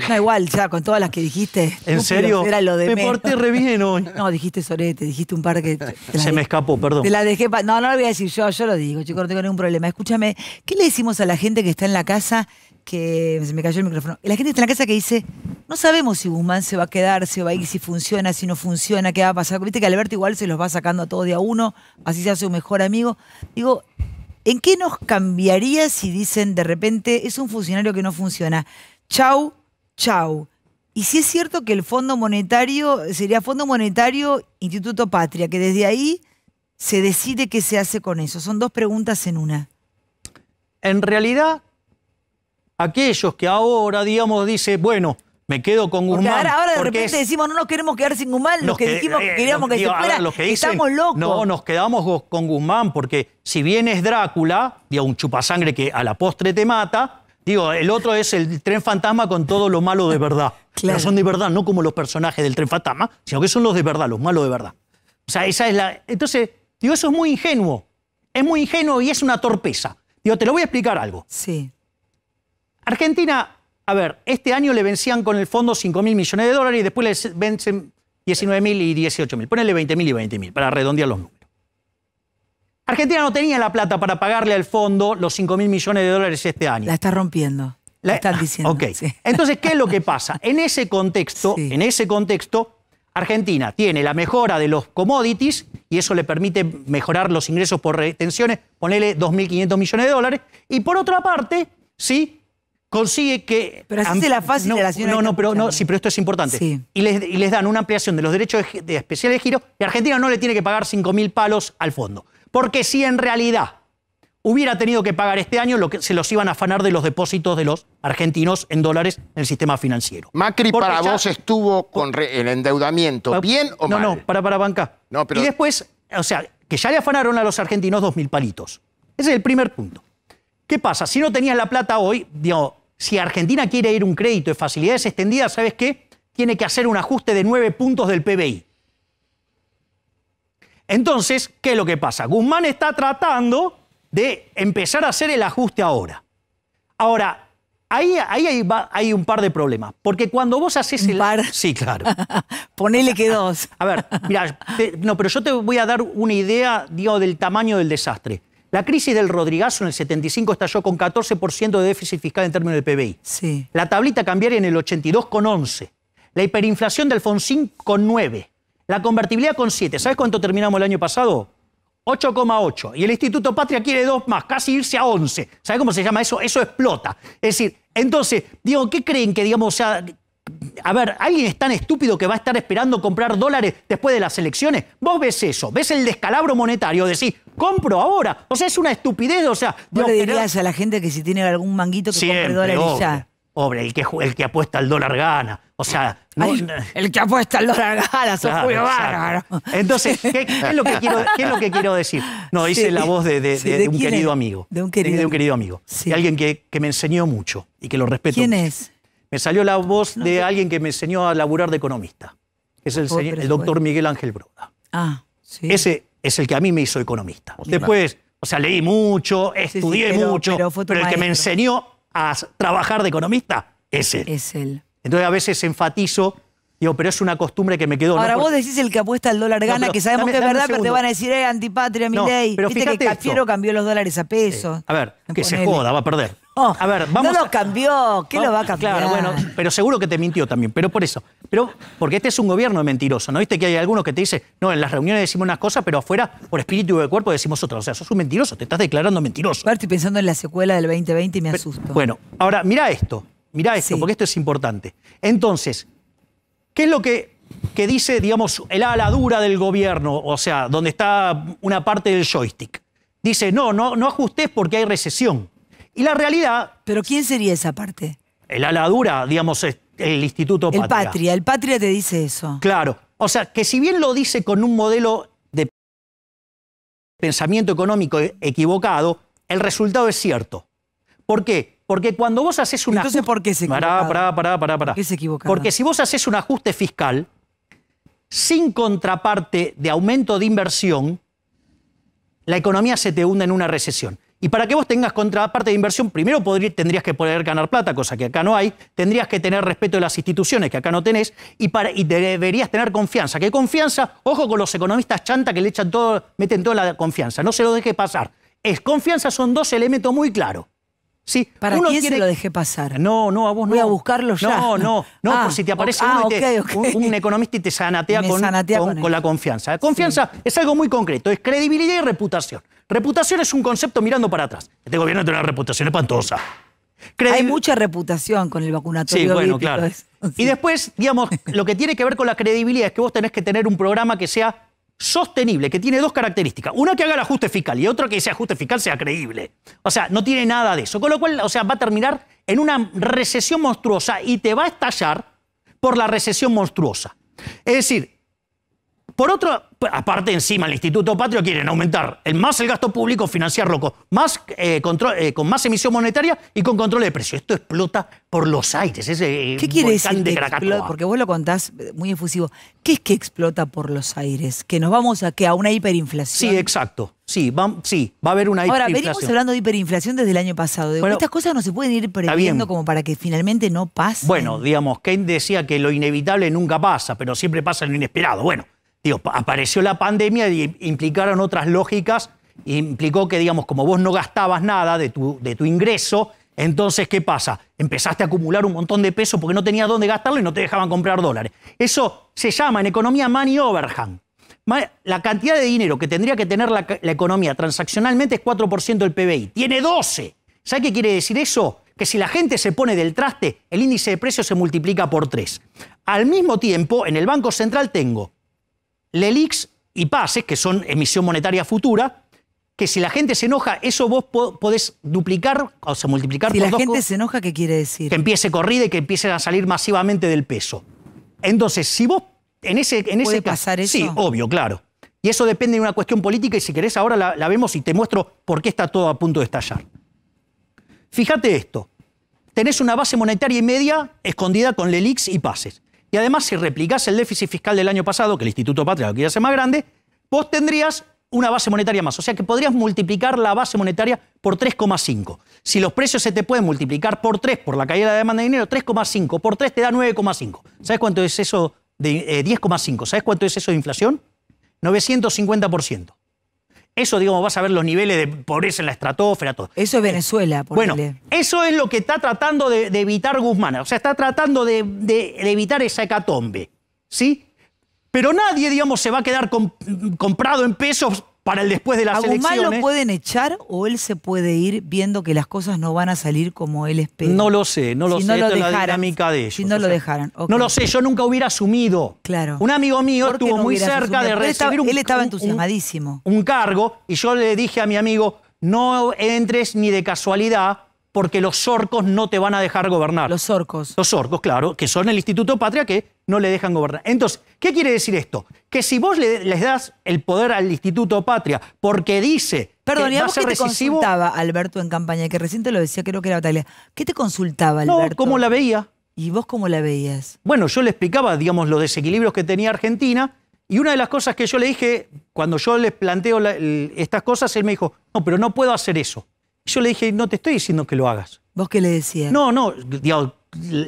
No, igual, ya con todas las que dijiste. ¿En serio? me porté re bien hoy. No, dijiste sorete, dijiste un par que. Se me escapó, perdón. Te la dejé. No, no lo voy a decir yo, yo lo digo, Chicos, no tengo ningún problema. Escúchame, ¿qué le decimos a la gente que está en la casa que se me cayó el micrófono. La gente está en la casa que dice, no sabemos si Guzmán se va a quedar, o va a ir, si funciona, si no funciona, qué va a pasar. Viste que Alberto igual se los va sacando a todos de a uno, así se hace un mejor amigo. Digo, ¿en qué nos cambiaría si dicen de repente es un funcionario que no funciona? Chau, chau. Y si es cierto que el Fondo Monetario sería Fondo Monetario Instituto Patria, que desde ahí se decide qué se hace con eso. Son dos preguntas en una. En realidad, aquellos que ahora, digamos, dice, bueno, me quedo con Guzmán. Porque ahora, de repente decimos, no nos queremos quedar sin Guzmán, los, que, dijimos que eh, queríamos que se fuera, estamos locos. No, nos quedamos con Guzmán porque si bien es Drácula, digo, un chupasangre que a la postre te mata, digo, el otro es el tren fantasma con todo lo malo de verdad. <laughs> claro. Pero son de verdad, no como los personajes del tren fantasma, sino que son los de verdad, los malos de verdad. O sea, esa es la... Entonces, digo, eso es muy ingenuo. Es muy ingenuo y es una torpeza. Digo, te lo voy a explicar algo. Sí. Argentina, a ver, este año le vencían con el fondo 5.000 mil millones de dólares y después le vencen 19 mil y 18 mil. Ponele 20 mil y 20 mil para redondear los números. Argentina no tenía la plata para pagarle al fondo los 5.000 mil millones de dólares este año. La está rompiendo. La están diciendo. <laughs> Entonces, ¿qué es lo que pasa? En ese contexto, en ese contexto, Argentina tiene la mejora de los commodities y eso le permite mejorar los ingresos por retenciones, ponele 2.500 millones de dólares. Y por otra parte, sí, consigue que... Pero así se la fase no, la señora No, no, pero, no, sí, pero esto es importante. Y, les, dan una ampliación de los derechos de, especiales de giro y Argentina no le tiene que pagar 5.000 palos al fondo. Porque si en realidad hubiera tenido que pagar este año, lo que se los iban a afanar de los depósitos de los argentinos en dólares en el sistema financiero. Macri para vos estuvo con el endeudamiento, ¿bien o no, mal? No, no, para, para banca. Y después, o sea, que ya le afanaron a los argentinos 2.000 palitos. Ese es el primer punto. ¿Qué pasa? Si no tenías la plata hoy, digamos, si Argentina quiere ir un crédito de facilidades extendidas, ¿sabes qué? Tiene que hacer un ajuste de nueve puntos del PBI. Entonces, ¿qué es lo que pasa? Guzmán está tratando de empezar a hacer el ajuste ahora. Ahora, ahí, ahí hay, un par de problemas. Porque cuando vos haces el. Par. <laughs> Sí, claro. <laughs> Ponele que dos. a ver, mira, no, pero yo te voy a dar una idea, digo, del tamaño del desastre. La crisis del Rodrigazo en el 75 estalló con 14% de déficit fiscal en términos del PBI. Sí. La tablita cambiaria en el 82 con 11. La hiperinflación de Alfonsín con 9. La convertibilidad con 7. ¿Sabes cuánto terminamos el año pasado? 8,8. Y el Instituto Patria quiere dos más, casi irse a 11. ¿Sabes cómo se llama eso? Eso explota. Es decir, entonces, digo, ¿qué creen que, digamos, o sea, a ver, ¿alguien es tan estúpido que va a estar esperando comprar dólares después de las elecciones? Vos ves eso, ves el descalabro monetario, decís, compro ahora. O sea, es una estupidez, o sea... le dirías a la gente que si tiene algún manguito que compre dólares ya? Hombre, el que, el que apuesta al dólar gana. O sea... el que apuesta al dólar gana, fue Entonces, ¿qué, es lo que quiero, decir? No, hice <laughs> la voz de, de, de, de un querido amigo. De un querido, amigo. De alguien que, me enseñó mucho y que lo respeto. ¿Quién es? Me salió la voz de alguien que me enseñó a laburar de economista, es el, doctor eh. Miguel Ángel Broda. Ah, sí. Ese es el que a mí me hizo economista. Después, o sea, leí mucho, estudié mucho, pero, el que me enseñó a trabajar de economista es él. Es él. Entonces a veces enfatizo Digo, pero es una costumbre que me quedó. Ahora vos decís el que apuesta al dólar gana, que sabemos que es verdad, pero te van a decir, eh, antipatria, mi ley. Pero Viste que Cafiero cambió los dólares a pesos. a ver, que se joda, va a perder. Oh, a ver, vamos. No lo cambió, ¿qué lo va a oh, cambiar? Claro, bueno, pero seguro que te mintió también, pero por eso. Pero porque este es un gobierno mentiroso, ¿no? Viste que hay algunos que te dicen, no, en las reuniones decimos unas cosas, pero afuera, por espíritu de cuerpo, decimos otra. O sea, sos un mentiroso, te estás declarando mentiroso. ver, estoy pensando en la secuela del 2020 y me asusto. Bueno, ahora, mira esto, mira esto, porque esto es importante. Entonces, ¿qué es lo que, que dice, digamos, el ala dura del gobierno? O sea, donde está una parte del joystick. Dice, no, no, no ajustes porque hay recesión. Y la realidad... ¿Pero quién sería esa parte? El ala dura, digamos, el Instituto Patria. El Patria, el Patria te dice eso. Claro. O sea, que si bien lo dice con un modelo de pensamiento económico e- equivocado, el resultado es cierto. ¿Por qué? Porque cuando vos haces una... Entonces, ¿por qué se Pará, pará, pará, equivocado? Porque si vos haces un ajuste fiscal sin contraparte de aumento de inversión, la economía se te hunde en una recesión. Y para que vos tengas contraparte de inversión, primero tendrías que poder ganar plata, cosa que acá no hay, tendrías que tener respeto de las instituciones, que acá no tenés, y, para, y deberías tener confianza. ¿Qué confianza? Ojo con los economistas chanta que le echan todo, meten toda la confianza, no se lo deje pasar. Es, confianza son dos elementos muy claros. Sí. ¿Para quién se lo deje pasar? No, no, a vos no. Voy a buscarlo ya. No, no, no, ah, por si te aparece ah, uno Un, economista y te sanatea con, la confianza. La confianza es algo muy concreto, es credibilidad y reputación. Reputación es un concepto mirando para atrás. Este gobierno tiene una reputación espantosa. Hay mucha reputación con el vacunatorio. Sí, bueno, claro. Y después, digamos, lo que tiene que ver con la credibilidad es que vos tenés que tener un programa que sea sostenible, que tiene dos características. Una que haga el ajuste fiscal y otra que ese ajuste fiscal sea creíble. O sea, no tiene nada de eso. Con lo cual, o sea, va a terminar en una recesión monstruosa y te va a estallar por la recesión monstruosa. Es decir, por otro, aparte encima el Instituto Patrio quieren aumentar más el gasto público, financiarlo con más, eh, eh, con más emisión monetaria y con control de precios. Esto explota por los aires. Ese eh, ¿Qué quiere Porque vos lo contás muy efusivo. ¿Qué es que explota por los aires? ¿Que nos vamos a, que a una hiperinflación? Sí, exacto. Sí va, sí, va a haber una hiperinflación. Ahora, venimos hablando de hiperinflación desde el año pasado. estas cosas no se pueden ir previendo como para que finalmente no pasen. Bueno, digamos, Keynes decía que lo inevitable nunca pasa, pero siempre pasa lo inesperado. Bueno, apareció la pandemia y implicaron otras lógicas, implicó que, digamos, como vos no gastabas nada de tu, de tu ingreso, entonces, ¿qué pasa? Empezaste a acumular un montón de peso porque no tenías dónde gastarlo y no te dejaban comprar dólares. Eso se llama en economía money overhang. La cantidad de dinero que tendría que tener la, economía transaccionalmente es 4% del PBI. Tiene 12. ¿sabes qué quiere decir eso? Que si la gente se pone del traste, el índice de precios se multiplica por 3. Al mismo tiempo, en el Banco Central tengo LELIX y PASES, que son emisión monetaria futura, que si la gente se enoja, eso vos podés duplicar, o se multiplicar si la gente se enoja, ¿qué quiere decir? Que empiece corrida y que empiecen a salir masivamente del peso. Entonces, si vos en ese, en ¿Puede ese pasar eso? Sí, obvio, claro. Y eso depende de una cuestión política y si querés ahora la, vemos y te muestro por qué está todo a punto de estallar. Fíjate esto. Tenés una base monetaria y media escondida con Lelix y pases. Y además, si replicas el déficit fiscal del año pasado, que el Instituto Patria lo quería hacer más grande, vos tendrías una base monetaria más. O sea que podrías multiplicar la base monetaria por 3,5. Si los precios se te pueden multiplicar por 3 por la caída de la demanda de dinero, 3,5 por 3 te da 9,5. ¿Sabes cuánto es eso de 10,5? Eh, ¿Sabes cuánto es eso de inflación? 950%. Eso, digamos, vas a ver los niveles de pobreza en la estratosfera, todo. Eso es eh, Venezuela, por Bueno, eso es lo que está tratando de, evitar Guzmán. O sea, está tratando de, evitar esa hecatombe. ¿Sí? Pero nadie, digamos, se va a quedar comprado en pesos para el después de las Agumán lo pueden echar o él se puede ir viendo que las cosas no van a salir como él espera? No lo sé, no lo si sé. No lo Esta es la dinámica de ellos. Si no lo dejaran. No lo sé, yo nunca hubiera asumido. Claro. Un amigo mío estuvo muy cerca de recibir él estaba entusiasmadísimo. un cargo y yo le dije a mi amigo, no entres ni de casualidad porque los orcos no te van a dejar gobernar. Los orcos. Los orcos, claro, que son el Instituto Patria que no le dejan gobernar. Entonces, ¿qué quiere decir esto? Que si vos les das el poder al Instituto Patria porque dice que va a ser ¿qué te consultaba Alberto en campaña? Que recién lo decía, creo que era Batalla. ¿Qué te consultaba Alberto? No, ¿cómo la veía? ¿Y vos cómo la veías? Bueno, yo le explicaba, digamos, los desequilibrios que tenía Argentina y una de las cosas que yo le dije, cuando yo les planteo estas cosas, él me dijo, no, pero no puedo hacer eso. Yo le dije, no te estoy diciendo que lo hagas. ¿Vos qué le decías? No, no, digo,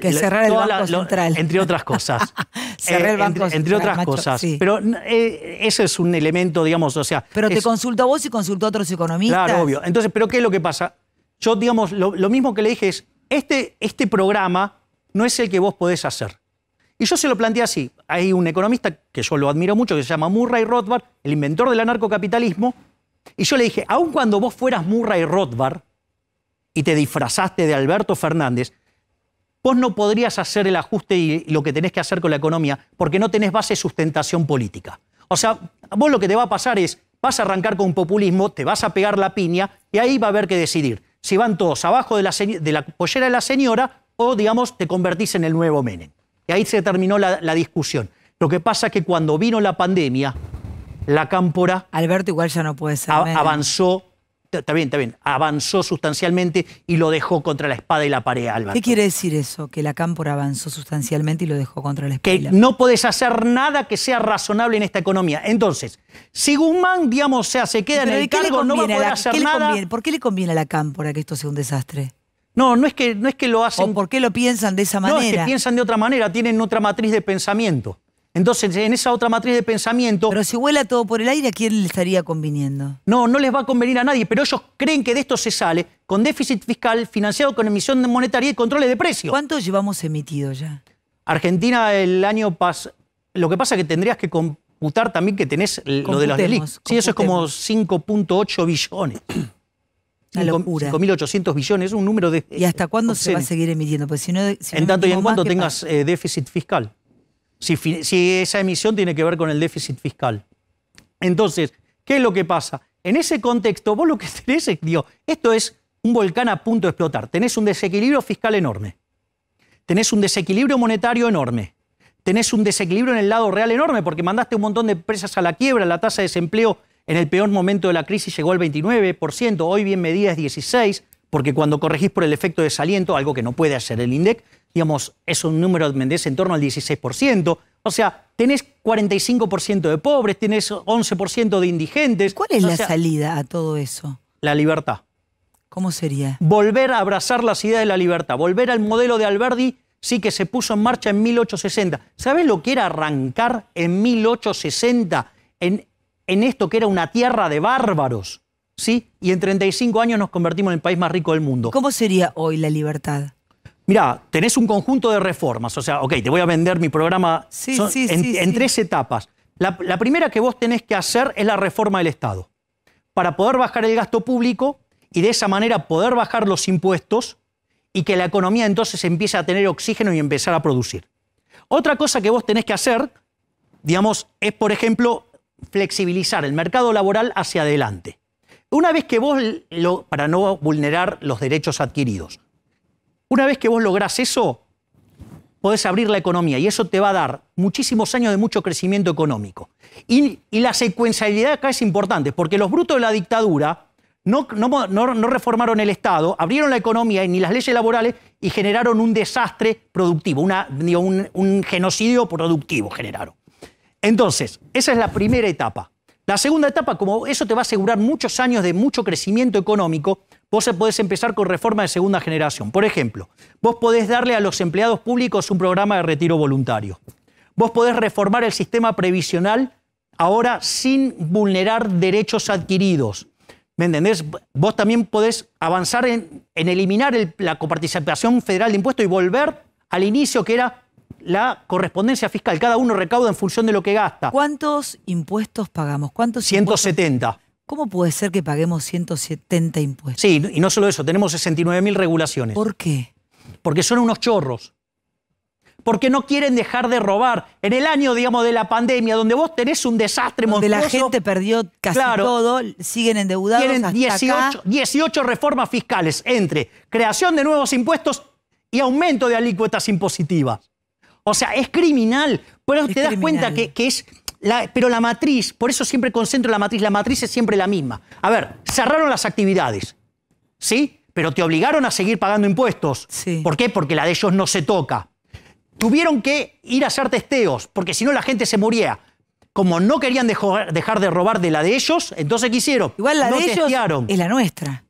que cerrar el Banco Central. entre otras cosas. <laughs> cerrar el eh, Banco Central. Entre otras cosas. Pero eh, ese es un elemento, digamos, o sea. Pero te consultó vos y consultó a otros economistas. Claro, obvio. Entonces, ¿pero qué es lo que pasa? Yo, digamos, lo, mismo que le dije es: este, este programa no es el que vos podés hacer. Y yo se lo planteé así. Hay un economista que yo lo admiro mucho, que se llama Murray Rothbard, el inventor del anarcocapitalismo, y yo le dije, aun cuando vos fueras Murray Rothbard y te disfrazaste de Alberto Fernández, vos no podrías hacer el ajuste y lo que tenés que hacer con la economía porque no tenés base sustentación política. O sea, vos lo que te va a pasar es, vas a arrancar con un populismo, te vas a pegar la piña y ahí va a haber que decidir si van todos abajo de la, de la pollera de la señora o, digamos, te convertís en el nuevo Menem. Y ahí se terminó la, la discusión. Lo que pasa es que cuando vino la pandemia, la Cámpora... Alberto igual ya no puede ser. avanzó, está bien, está bien, avanzó sustancialmente y lo dejó contra la espada y la pared, Alberto. ¿Qué quiere decir eso? Que la Cámpora avanzó sustancialmente y lo dejó contra la espada. Que no podés hacer nada que sea razonable en esta economía. Entonces, si Guzmán, digamos, se queda en el cargo, no va a poder hacer nada. ¿Por qué le conviene a la Cámpora que esto sea un desastre? No, no es que, no es que lo hacen. ¿O por qué lo piensan de esa manera? No, piensan de otra manera, tienen otra matriz de pensamiento. Entonces, en esa otra matriz de pensamiento... Pero si vuela todo por el aire, ¿a quién le estaría conviniendo? No, no les va a convenir a nadie, pero ellos creen que de esto se sale con déficit fiscal financiado con emisión monetaria y controles de precios. ¿Cuánto llevamos emitido ya? Argentina el año pasado... Lo que pasa es que tendrías que computar también que tenés lo de las delitos. Sí, eso es como 5.8 billones. <clears throat> Una locura. 5.800 billones, es un número de... ¿Y hasta cuándo se va a seguir emitiendo? Pues si no, si en tanto y en cuanto tengas eh, déficit fiscal si, esa emisión tiene que ver con el déficit fiscal. Entonces, ¿qué es lo que pasa? En ese contexto, vos lo que <laughs> tenés es, esto es un volcán a punto de explotar. Tenés un desequilibrio fiscal enorme. Tenés un desequilibrio monetario enorme. Tenés un desequilibrio en el lado real enorme porque mandaste un montón de empresas a la quiebra, la tasa de desempleo en el peor momento de la crisis llegó al 29%, hoy bien medida es 16% porque cuando corregís por el efecto de desaliento, algo que no puede hacer el INDEC, digamos, es un número de Mendes en torno al 16%. O sea, tenés 45% de pobres, tenés 11% de indigentes. ¿Cuál es la salida a todo eso? La libertad. ¿Cómo sería? Volver a abrazar las ideas de la libertad, volver al modelo de Alberti, sí que se puso en marcha en 1860. ¿Sabés lo que era arrancar en 1860 en esto que era una tierra de bárbaros? ¿sí? Y en 35 años nos convertimos en el país más rico del mundo. ¿Cómo sería hoy la libertad? Mira, tenés un conjunto de reformas, o sea, ok, te voy a vender mi programa en, tres etapas. La, la, primera que vos tenés que hacer es la reforma del Estado, para poder bajar el gasto público y de esa manera poder bajar los impuestos y que la economía entonces empiece a tener oxígeno y empezar a producir. Otra cosa que vos tenés que hacer, digamos, es por ejemplo flexibilizar el mercado laboral hacia adelante. Una vez que vos, para no vulnerar los derechos adquiridos, una vez que vos lográs eso, podés abrir la economía y eso te va a dar muchísimos años de mucho crecimiento económico. Y, la secuencialidad acá es importante, porque los brutos de la dictadura no, reformaron el Estado, abrieron la economía y ni las leyes laborales y generaron un desastre productivo, un, un genocidio productivo generaron. Entonces, esa es la primera etapa. La segunda etapa, como eso te va a asegurar muchos años de mucho crecimiento económico, vos podés empezar con reforma de segunda generación. Por ejemplo, vos podés darle a los empleados públicos un programa de retiro voluntario. Vos podés reformar el sistema previsional ahora sin vulnerar derechos adquiridos. ¿Me entendés? Vos también podés avanzar en, eliminar la coparticipación federal de impuestos y volver al inicio que era la correspondencia fiscal. Cada uno recauda en función de lo que gasta. ¿Cuántos impuestos pagamos? ¿Cuántos 170. ¿Cómo puede ser que paguemos 170 impuestos? Sí, y no solo eso, tenemos 69.000 regulaciones. ¿Por qué? Porque son unos chorros. Porque no quieren dejar de robar. En el año, digamos, de la pandemia, donde vos tenés un desastre monstruoso. la gente perdió casi todo, siguen endeudados. Tienen 18, 18 reformas fiscales entre creación de nuevos impuestos y aumento de alícuotas impositivas. O sea, es criminal. Pero te das cuenta que, es... La, pero la matriz, por eso siempre concentro la matriz, la matriz es siempre la misma. A ver, cerraron las actividades, ¿sí? Pero te obligaron a seguir pagando impuestos. ¿Por qué? Porque la de ellos no se toca. Tuvieron que ir a hacer testeos, porque si no la gente se moría. Como no querían dejar de robar de la de ellos, entonces quisieron. Igual la de testearon. ellos es la nuestra.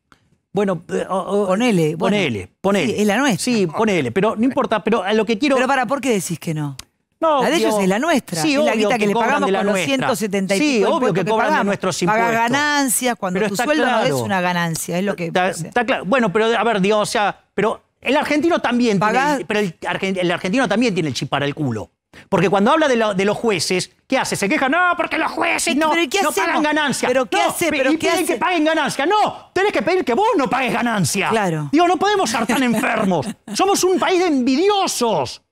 Bueno, eh, ponele. Ponele, ponele. Sí, es la nuestra. Sí, ponele, pero no importa, pero a lo que quiero... Pero para, ¿por qué decís que no? No, la de ellos es la nuestra. Sí, es la guita que, le pagamos con los 175 Sí, obvio que, cobran de nuestros impuestos. Paga ganancias, cuando tu sueldo no es una ganancia, es lo que... Está, claro. Bueno, pero a ver, digo, o sea, pero el argentino también tiene, pero el, el, argentino también tiene el chip para el culo. Porque cuando habla de, los jueces, ¿qué hace? Se queja, no, porque los jueces no, pagan ganancia. ¿Pero qué hace? y piden que paguen ganancia. No, tenés que pedir que vos no pagues ganancia. Claro. Digo, no podemos ser tan <laughs> enfermos. Somos un país de envidiosos.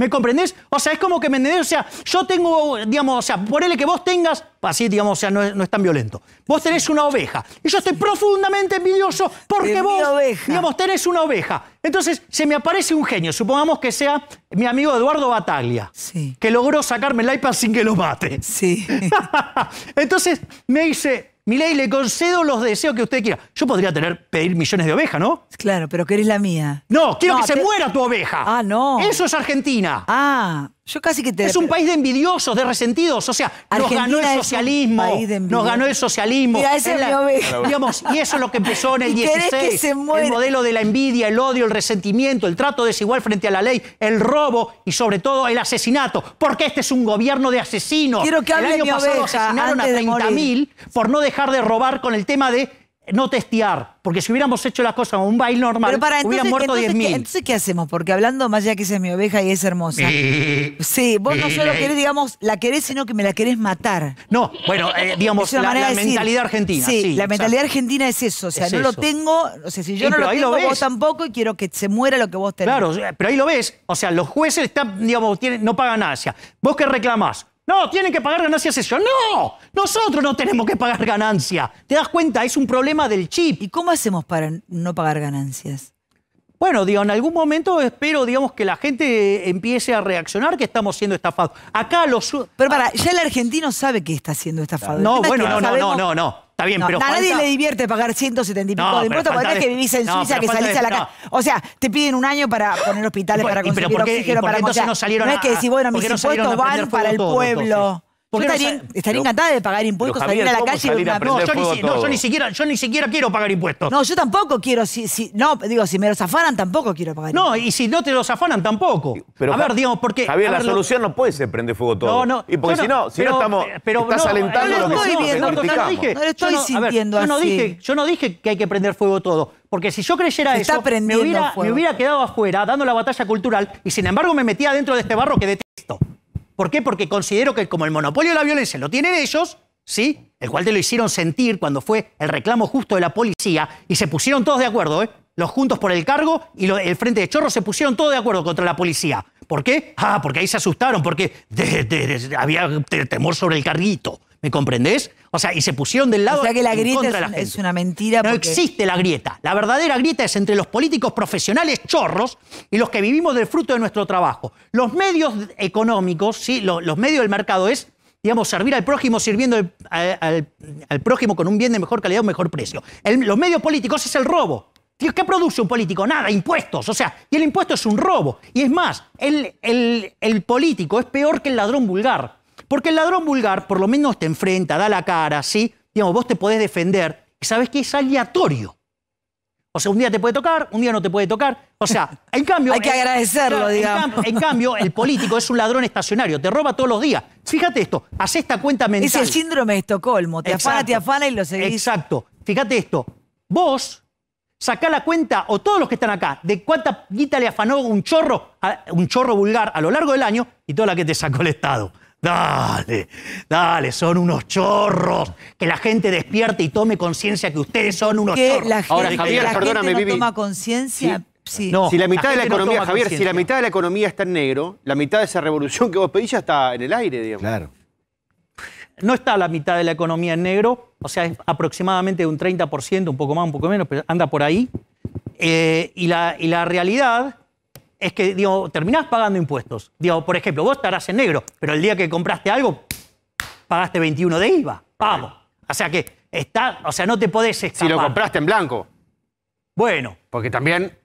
¿Me comprendés? O sea, es como que me entendés. O sea, yo tengo, digamos, o sea, ponele que vos tengas, así, digamos, o sea, no es, tan violento. Vos tenés una oveja. Y yo estoy profundamente envidioso porque vos, digamos, tenés una oveja. Entonces, se me aparece un genio. Supongamos que sea mi amigo Eduardo Bataglia, sí. que logró sacarme el iPad sin que lo mate. Sí. <laughs> Entonces, me dice, Milei, le concedo los deseos que usted quiera. Yo podría tener, pedir millones de ovejas, ¿no? Claro, pero querés la mía. No, quiero que se muera tu oveja. Ah, no. Eso es Argentina. Ah, es un país de envidiosos, de resentidos. O sea, nos ganó el socialismo. Nos ganó el socialismo. <laughs> y eso es lo que empezó en el 16. <laughs> El modelo de la envidia, el odio, el resentimiento, el trato desigual frente a la ley, el robo y sobre todo el asesinato. Porque este es un gobierno de asesinos. Quiero que el año pasado asesinaron a 30.000 por no dejar de robar con el tema de no testear, porque si hubiéramos hecho las cosas como un baile normal, Pero para, muerto 10.000. Entonces, ¿qué hacemos? Porque hablando más allá que esa es mi oveja y es hermosa. sí, vos no solo querés, digamos, la querés, sino que me la querés matar. No, bueno, eh, digamos, la, mentalidad argentina. Sí, la mentalidad argentina es eso. O sea, no lo tengo, o sea, si yo no lo tengo, vos tampoco y quiero que se muera lo que vos tenés. Claro, pero ahí lo ves. O sea, los jueces están, digamos, no pagan nada. O sea, vos qué reclamás, no, tienen que pagar ganancias ellos. No, nosotros no tenemos que pagar ganancias. ¿Te das cuenta? Es un problema del chip. ¿Y cómo hacemos para no pagar ganancias? Bueno, digo, en algún momento espero, digamos, que la gente empiece a reaccionar que estamos siendo estafados. Acá los... Pero para, ya el argentino sabe que está siendo estafado. No, bueno, no, no, no, no, no. A nadie le divierte pagar 170 y pico de impuestos porque es que vivís en Suiza, que salís a la casa. O sea, te piden un año para poner hospitales, para conseguir pero oxígeno, para. Entonces no salieron no es que decís, bueno, mis impuestos van para el pueblo estaría, encantada de pagar impuestos, salir a la calle y no, yo ni, no, yo ni, siquiera, ni siquiera quiero pagar impuestos. No, yo tampoco quiero, si, no, digo, si me los afanan tampoco quiero pagar no, impuestos. No, y si no te los afanan tampoco. a ver, digamos, porque. Javier, la solución no puede ser prender fuego todo. No, no. Y porque si no, si no estamos. Eh, pero, estás eh, alentando lo, que no, no, lo estoy sintiendo así. Yo no, dije, que hay que prender fuego todo. Porque si yo creyera eso, hubiera, me hubiera quedado afuera dando la batalla cultural y sin embargo me metía dentro de este barro que detesto. ¿Por qué? Porque considero que como el monopolio de la violencia lo tienen ellos, ¿sí? El cual te lo hicieron sentir cuando fue el reclamo justo de la policía y se pusieron todos de acuerdo, ¿eh? Los juntos por el cargo y el Frente de chorro se pusieron todos de acuerdo contra la policía. ¿Por qué? Ah, porque ahí se asustaron, porque había temor sobre el carguito. ¿Me comprendés? O sea, y se pusieron del lado. O sea que la grieta es, una mentira. No existe la grieta. La verdadera grieta es entre los políticos profesionales chorros y los que vivimos del fruto de nuestro trabajo. Los medios económicos, ¿sí? los, medios del mercado es digamos, servir al prójimo sirviendo al, prójimo con un bien de mejor calidad o mejor precio. los medios políticos es el robo. ¿qué produce un político? Nada, impuestos. O sea, y el impuesto es un robo. Y es más, el político es peor que el ladrón vulgar. Porque el ladrón vulgar por lo menos te enfrenta, da la cara, ¿sí? Digamos, vos te podés defender y sabes que es aleatorio. O sea, un día te puede tocar, un día no te puede tocar. O sea, <laughs> en cambio... Hay que agradecerlo, digamos. En, cambio, el político es un ladrón estacionario, te roba todos los días. Fíjate esto, haz esta cuenta mental. Es el síndrome de Estocolmo, te afana, te afana y lo seguís. Exacto. Fíjate esto, vos sacá la cuenta, o todos los que están acá, de cuánta guita le afanó un chorro, un chorro vulgar a lo largo del año y toda la que te sacó el Estado. Dale, dale, son unos chorros. Que la gente despierte y tome conciencia que ustedes son unos chorros. Ahora, Javier, la gente no conciencia. si la mitad de la economía, Javier, si la mitad de la economía está en negro, la mitad de esa revolución que vos pedís ya está en el aire, digamos. Claro. No está la mitad de la economía en negro, o sea, es aproximadamente un 30%, un poco más, un poco menos, pero anda por ahí. Eh, y, la, y la realidad es que, digo, terminás pagando impuestos. Digo, por ejemplo, vos estarás en negro, pero el día que compraste algo, pagaste 21 de IVA. Vamos. O sea que está, o sea, no te podés escapar. Si lo compraste en blanco. Bueno. Porque también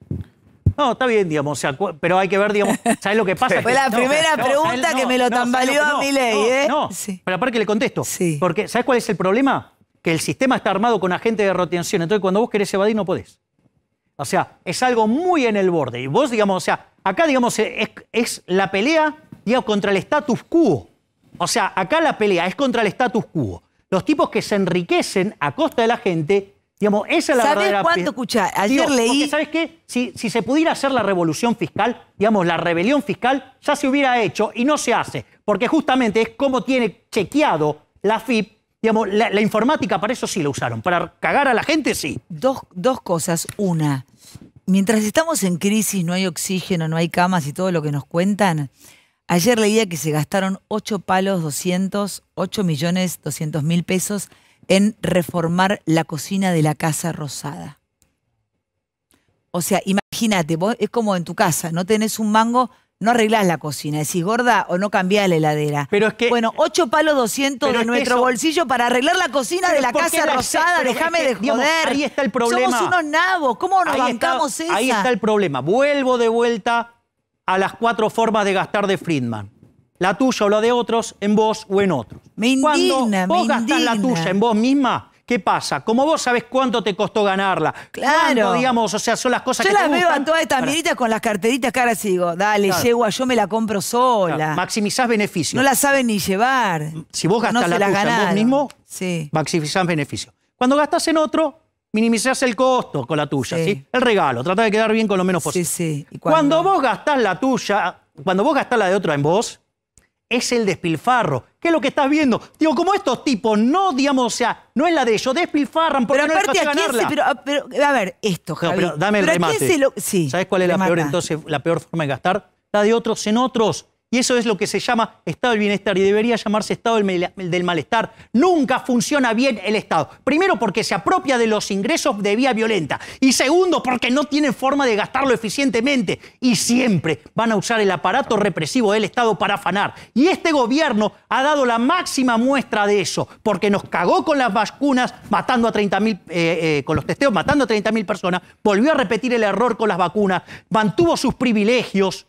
no, está bien, digamos, pero hay que ver, digamos, ¿sabes lo que pasa? <laughs> Fue la primera pregunta que me lo tambaleó a mi ley, ¿eh? No, sí. pero aparte que le contesto. Sí. Porque, ¿sabes cuál es el problema? Que el sistema está armado con agentes de retención. Entonces, cuando vos querés evadir, no podés. O sea, es algo muy en el borde. Y vos, digamos, o sea, acá, digamos, es, la pelea digamos, contra el status quo. O sea, acá la pelea es contra el status quo. Los tipos que se enriquecen a costa de la gente, digamos, esa es la ¿Sabés verdadera... cuánto, escuchá? Ayer leí... ¿Sabes qué? Si, si se pudiera hacer la revolución fiscal, digamos, la rebelión fiscal, ya se hubiera hecho y no se hace. Porque justamente es como tiene chequeado la FIP Digamos, la, informática para eso sí la usaron, para cagar a la gente sí. Dos, dos cosas. Una, mientras estamos en crisis, no hay oxígeno, no hay camas y todo lo que nos cuentan, ayer leía que se gastaron 8 palos 200, 8 millones 200 mil pesos en reformar la cocina de la Casa Rosada. O sea, imagínate, es como en tu casa, no tenés un mango, no arreglás la cocina. Decís, gorda, o no cambiás la heladera. Pero es que. Bueno, ocho palos 200 de nuestro bolsillo para arreglar la cocina de la casa rosada. Déjame de joder. ahí está el problema. Somos unos nabos. ¿Cómo nos ahí bancamos Ahí está el problema. Vuelvo de vuelta a las cuatro formas de gastar de Friedman. La tuya o la de otros, en vos o en otros. Me Cuando vos gastás la tuya en vos misma, ¿Qué pasa? Como vos sabés cuánto te costó ganarla. Claro. digamos, o sea, son las cosas te que. Yo las veo a todas estas miritas con las carteritas ahora sí digo, dale, llego a yo me la compro sola. Maximizás beneficios. No la saben ni llevar. Si vos gastás la, tuya vos mismo, sí. maximizás beneficios. Cuando gastás en otro, minimizás el costo con la tuya, sí. El regalo, trata de quedar bien con lo menos posible. Sí, sí. cuando vos gastás la tuya, cuando vos gastás la de otra en vos, es el despilfarro. ¿Qué es lo que estás viendo? Digo, como estos tipos no, digamos, o sea, no es la de ellos, despilfarran porque pero aparte, no les a ganarla. pero, ah, pero, a ver, esto, dame el remate. ¿Sabes cuál es la peor, entonces, la peor forma de gastar? La de otros en otros. Y eso es lo que se llama Estado del Bienestar y debería llamarse Estado del Malestar. Nunca funciona bien el Estado. Primero porque se apropia de los ingresos de vía violenta. Y segundo porque no tiene forma de gastarlo eficientemente. Y siempre van a usar el aparato represivo del Estado para afanar. Y este gobierno ha dado la máxima muestra de eso. Porque nos cagó con las vacunas, matando a 30.000, eh, eh, con los testeos matando a 30.000 personas. Volvió a repetir el error con las vacunas. Mantuvo sus privilegios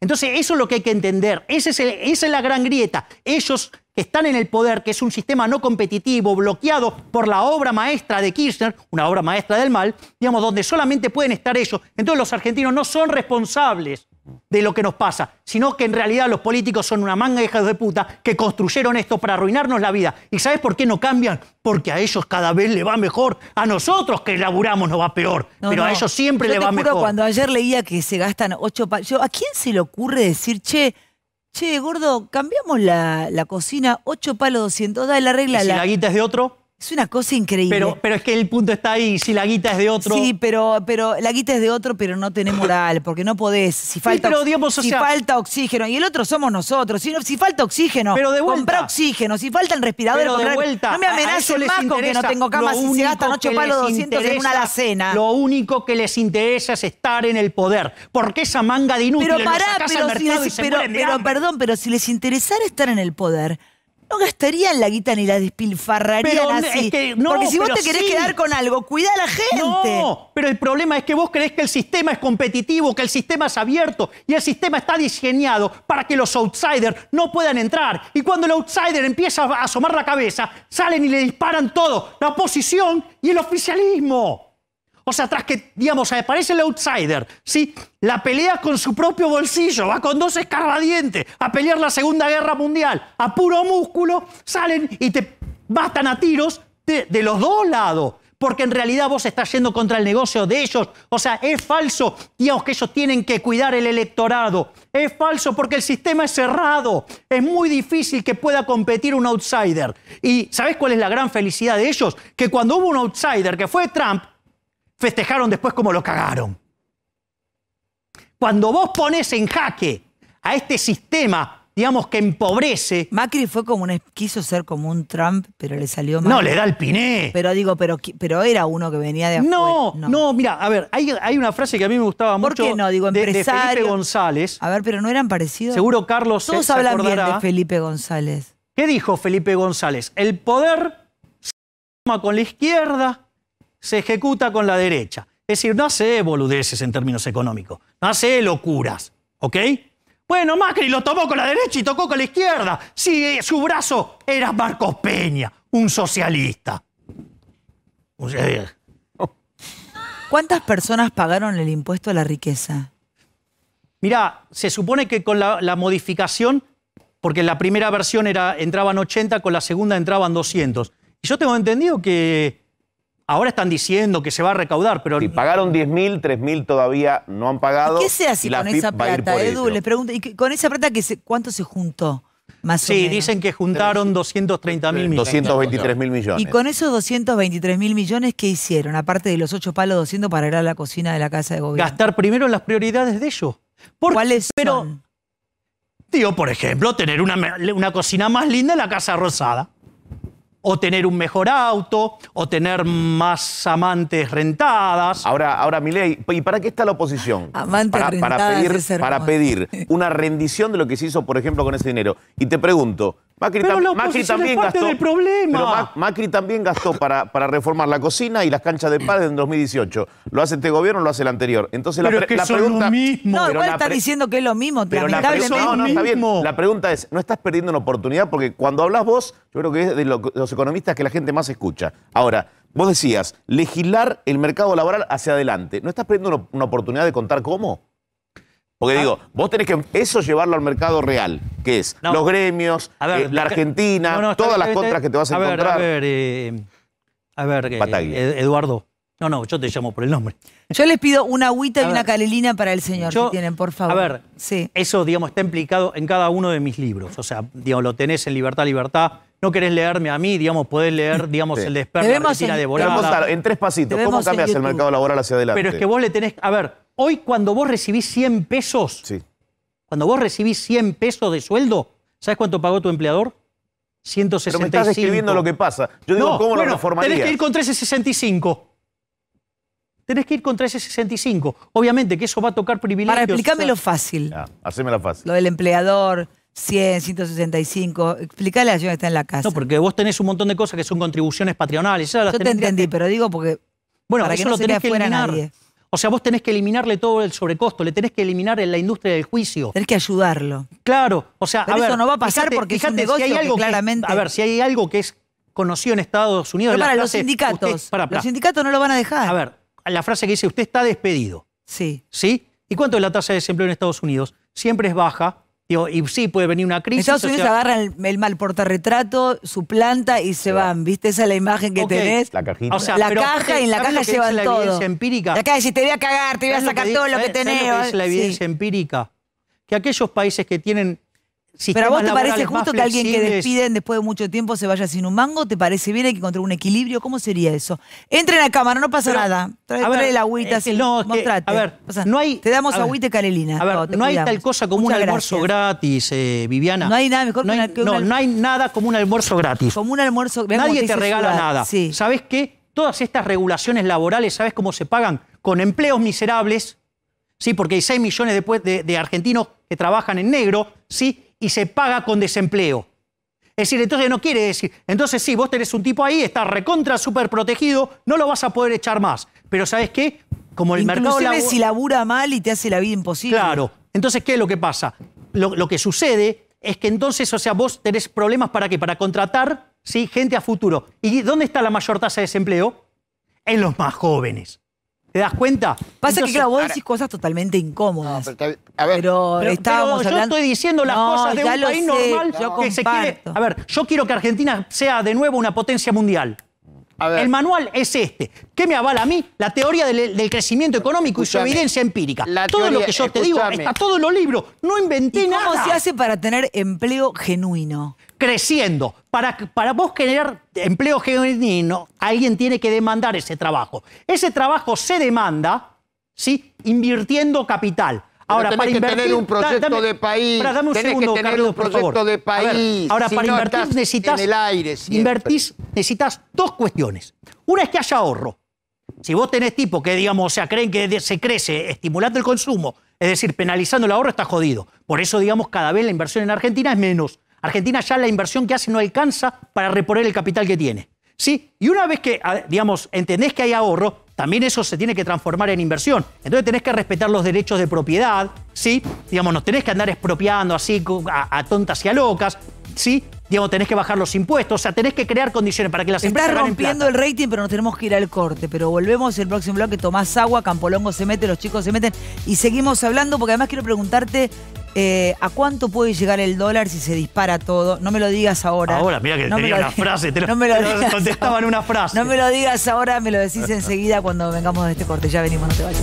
entonces, eso es lo que hay que entender. esa es la gran grieta. Ellos que están en el poder, que es un sistema no competitivo, bloqueado por la obra maestra de Kirchner, una obra maestra del mal, digamos, donde solamente pueden estar ellos. Entonces, los argentinos no son responsables de lo que nos pasa, sino que en realidad los políticos son una manga de de puta que construyeron esto para arruinarnos la vida. ¿Y sabes por qué no cambian? Porque a ellos cada vez le va mejor. A nosotros que laburamos nos va peor, pero a ellos siempre le va juro, mejor. Cuando ayer leía que se gastan ocho... palos, ¿A quién se le ocurre decir, che, che, gordo, cambiamos la, cocina, ocho palos 200, dale la regla... ¿Y si la... la de otro? Es una cosa increíble. Pero, pero es que el punto está ahí, si la guita es de otro. Sí, pero, pero la guita es de otro, pero no tenés moral, porque no podés. Si falta, si falta oxígeno, y el otro somos nosotros. Si, si falta oxígeno, pero de oxígeno. Si falta el respirador, de no me amenazo más con que no tengo cama si se gastan ocho palos 200 en una alacena. Lo único que les interesa es estar en el poder. Porque esa manga de inútiles pero pará, pero, si les, pero, perdón, pero si les interesara estar en el poder, no gastarían la guita ni la despilfarrarían así. Porque si vos te querés quedar con algo, cuida a la gente. No, pero el problema es que vos creés que el sistema es competitivo, que el sistema es abierto y el sistema está diseñado para que los outsiders no puedan entrar. Y cuando el outsider empieza a asomar la cabeza, salen y le disparan todo, la oposición y el oficialismo. O sea, tras que, digamos, aparece el outsider, ¿sí? La pelea con su propio bolsillo, va con dos escarbadientes a pelear la Segunda Guerra Mundial, a puro músculo, salen y te matan a tiros de, de los dos lados porque en realidad vos estás yendo contra el negocio de ellos. O sea, es falso, digamos, que ellos tienen que cuidar el electorado. Es falso porque el sistema es cerrado. Es muy difícil que pueda competir un outsider. ¿Y sabés cuál es la gran felicidad de ellos? Que cuando hubo un outsider que fue Trump, festejaron después como lo cagaron. Cuando vos pones en jaque a este sistema, digamos, que empobrece. Macri fue como un. quiso ser como un Trump, pero le salió mal. No, le da el piné. Pero digo, pero, pero era uno que venía de afuera. No, no, mira, a ver, hay, una frase que a mí me gustaba mucho. ¿Por no? Digo, de, Felipe González. A ver, pero no eran parecidos. Seguro Carlos Todos se de Felipe González. ¿Qué dijo Felipe González? El poder se toma con la izquierda, se ejecuta con la derecha. Es decir, no hace boludeces en términos económicos, no hace locuras, ¿ok? Bueno, Macri lo tomó con la derecha y tocó con la izquierda. Sí, eh, su brazo era Marcos Peña, un socialista. Eh. ¿Cuántas personas pagaron el impuesto a la riqueza? Mirá, se supone que con la, modificación, porque en la primera versión era, entraban 80, con la segunda entraban 200. Y yo tengo entendido que Ahora están diciendo que se va a recaudar, pero... Si pagaron 10.000, 3.000 todavía no han pagado. ¿Qué se hace con esa plata, Edu? ¿y con esa plata que cuánto se juntó? sí, dicen que juntaron 230 mil millones. 223 mil millones. ¿Y con esos 223 mil millones qué hicieron? Aparte de los ocho palos 200 para ir a la cocina de la casa de gobierno. Gastar primero las prioridades de ellos. ¿Cuáles son? tío, por ejemplo, tener una cocina más linda en la Casa Rosada o tener un mejor auto, o tener más amantes rentadas. Ahora, ahora ley ¿y para qué está la oposición? <laughs> Amantes para, Para pedir, para pedir <laughs> una rendición de lo que se hizo, por ejemplo, con ese dinero. Y te pregunto, Macri, también gastó. Del problema. Macri también gastó para, para, reformar la cocina y las canchas de padres en 2018. ¿Lo hace este gobierno o lo hace el anterior? Entonces la, es Lo No, igual está diciendo que es lo mismo, La pregunta es: ¿no estás perdiendo una oportunidad? Porque cuando hablas vos, yo creo que es de los economistas que la gente más escucha. Ahora. Vos decías, legislar el mercado laboral hacia adelante. ¿No estás perdiendo una oportunidad de contar cómo? Porque ah. digo, vos tenés que eso llevarlo al mercado real, que es los gremios, eh, la Argentina, todas las contras que te vas a, encontrar. a ver, a ver eh, eh, Eduardo. No, no, yo te llamo por el nombre. Yo les pido una agüita y una calelina para el señor, yo, tienen, por favor. A ver, sí. eso, digamos, está implicado en cada uno de mis libros. O sea, digamos, lo tenés en Libertad, Libertad, no querés leerme a mí, digamos, podés leer, digamos, el despertar de vamos en, devorada. en tres pasitos, ¿cómo cambias el mercado laboral hacia adelante? Pero es que vos le tenés... A ver, hoy cuando vos recibís 100 pesos, sí. cuando vos recibís 100 pesos de sueldo, ¿sabes cuánto pagó tu empleador? 165. Pero me estás escribiendo lo que pasa. Yo digo, ¿cómo lo reformarías? Tenés que ir con 1365. Tenés que ir con 1365. Obviamente que eso va a tocar privilegios. Para explícamelo fácil. Ah, hacémelo fácil. Lo del empleador... 100, 165. Explícale a señora que está en la casa. No, porque vos tenés un montón de cosas que son contribuciones patronales. Yo te entendí, pero digo porque. Bueno, para que no lo que nadie. O sea, vos tenés que eliminarle todo el sobrecosto, le tenés que eliminar en la industria del juicio. Tenés que ayudarlo. Claro, o sea, a eso ver, no va a pasar porque es un negocio claramente- a ver, si hay algo que es conocido en Estados Unidos. Pero para los sindicatos. Los sindicatos no lo van a dejar. A ver, la frase que dice usted está despedido, Sí. ¿sí? ¿Y cuánto es la tasa de desempleo en Estados Unidos? Siempre es baja, y sí, puede venir una crisis. Estados Unidos agarran el, mal portarretrato, su planta y se van. ¿Viste? Esa es la imagen que tenés. La cajita. O sea, la caja y en la caja llevan la todo. La evidencia empírica. La caja dice, te voy a cagar, te voy a sacar todo lo que tenés. Lo que la evidencia empírica? Que aquellos países que tienen pero a vos te parece justo que alguien que despiden después de mucho tiempo se vaya sin un mango, ¿te parece bien? Hay que encontrar un equilibrio. ¿Cómo sería eso? en la cámara, no pasa nada. Trae, el agüita, no, que, a ver, no hay, te damos agüita y no, hay tal cosa como un almuerzo gratis, eh, Viviana. No hay nada mejor que No, no hay nada como un almuerzo gratis. Como un almuerzo Nadie te, regala nada. ¿Sabes qué? Todas estas regulaciones laborales, ¿sabes cómo se pagan? Con empleos miserables, ¿sí? Porque hay 6 millones de argentinos que trabajan en negro, ¿sí? y se paga con desempleo. Es decir, entonces no quiere decir, entonces sí, vos tenés un tipo ahí, está recontra, súper protegido, no lo vas a poder echar más. Pero ¿sabes qué? Como el Inclusive mercado... sabes si labura mal y te hace la vida imposible. Claro. Entonces, ¿qué es lo que pasa? Lo, que sucede es que entonces, o sea, vos tenés problemas para qué? Para contratar ¿sí? gente a futuro. ¿Y dónde está la mayor tasa de desempleo? En los más jóvenes. ¿Te das cuenta? Pasa que, claro, vos decís cosas totalmente incómodas. pero, a ver, yo estoy diciendo las cosas de un país normal yo A ver, yo quiero que Argentina sea de nuevo una potencia mundial. El manual es este. ¿Qué me avala a mí? La teoría del, crecimiento económico y su evidencia empírica. todo lo que yo te digo está todo en los libros. No inventé nada. ¿Cómo se hace para tener empleo genuino? creciendo. Para, para vos generar empleo genuino, alguien tiene que demandar ese trabajo. Ese trabajo se demanda ¿sí? invirtiendo capital. Ahora, para que tener un proyecto de país. Para, que tener un proyecto de país. ahora, para invertir necesitas. invertís, necesitas dos cuestiones. Una es que haya ahorro. Si vos tenés tipo que, digamos, o sea, creen que se crece estimulando el consumo, es decir, penalizando el ahorro, está jodido. Por eso, digamos, cada vez la inversión en Argentina es menos. Argentina ya la inversión que hace no alcanza para reponer el capital que tiene. ¿Sí? Y una vez que, digamos, entendés que hay ahorro, también eso se tiene que transformar en inversión. Entonces tenés que respetar los derechos de propiedad, ¿sí? Digamos, no tenés que andar expropiando así a, tontas y a locas, ¿sí? digamos, tenés que bajar los impuestos, o sea, tenés que crear condiciones para que las empresas. rompiendo el rating, pero nos tenemos que ir al corte. Pero volvemos el próximo bloque, tomás agua, Campolongo se mete, los chicos se meten y seguimos hablando, porque además quiero preguntarte eh, ¿A cuánto puede llegar el dólar si se dispara todo? No me lo digas ahora. Ahora, mira que no tenía una frase, te lo, no me lo ahora. una frase. No me lo digas ahora, me lo decís enseguida cuando vengamos de este corte. Ya venimos, no te vayas.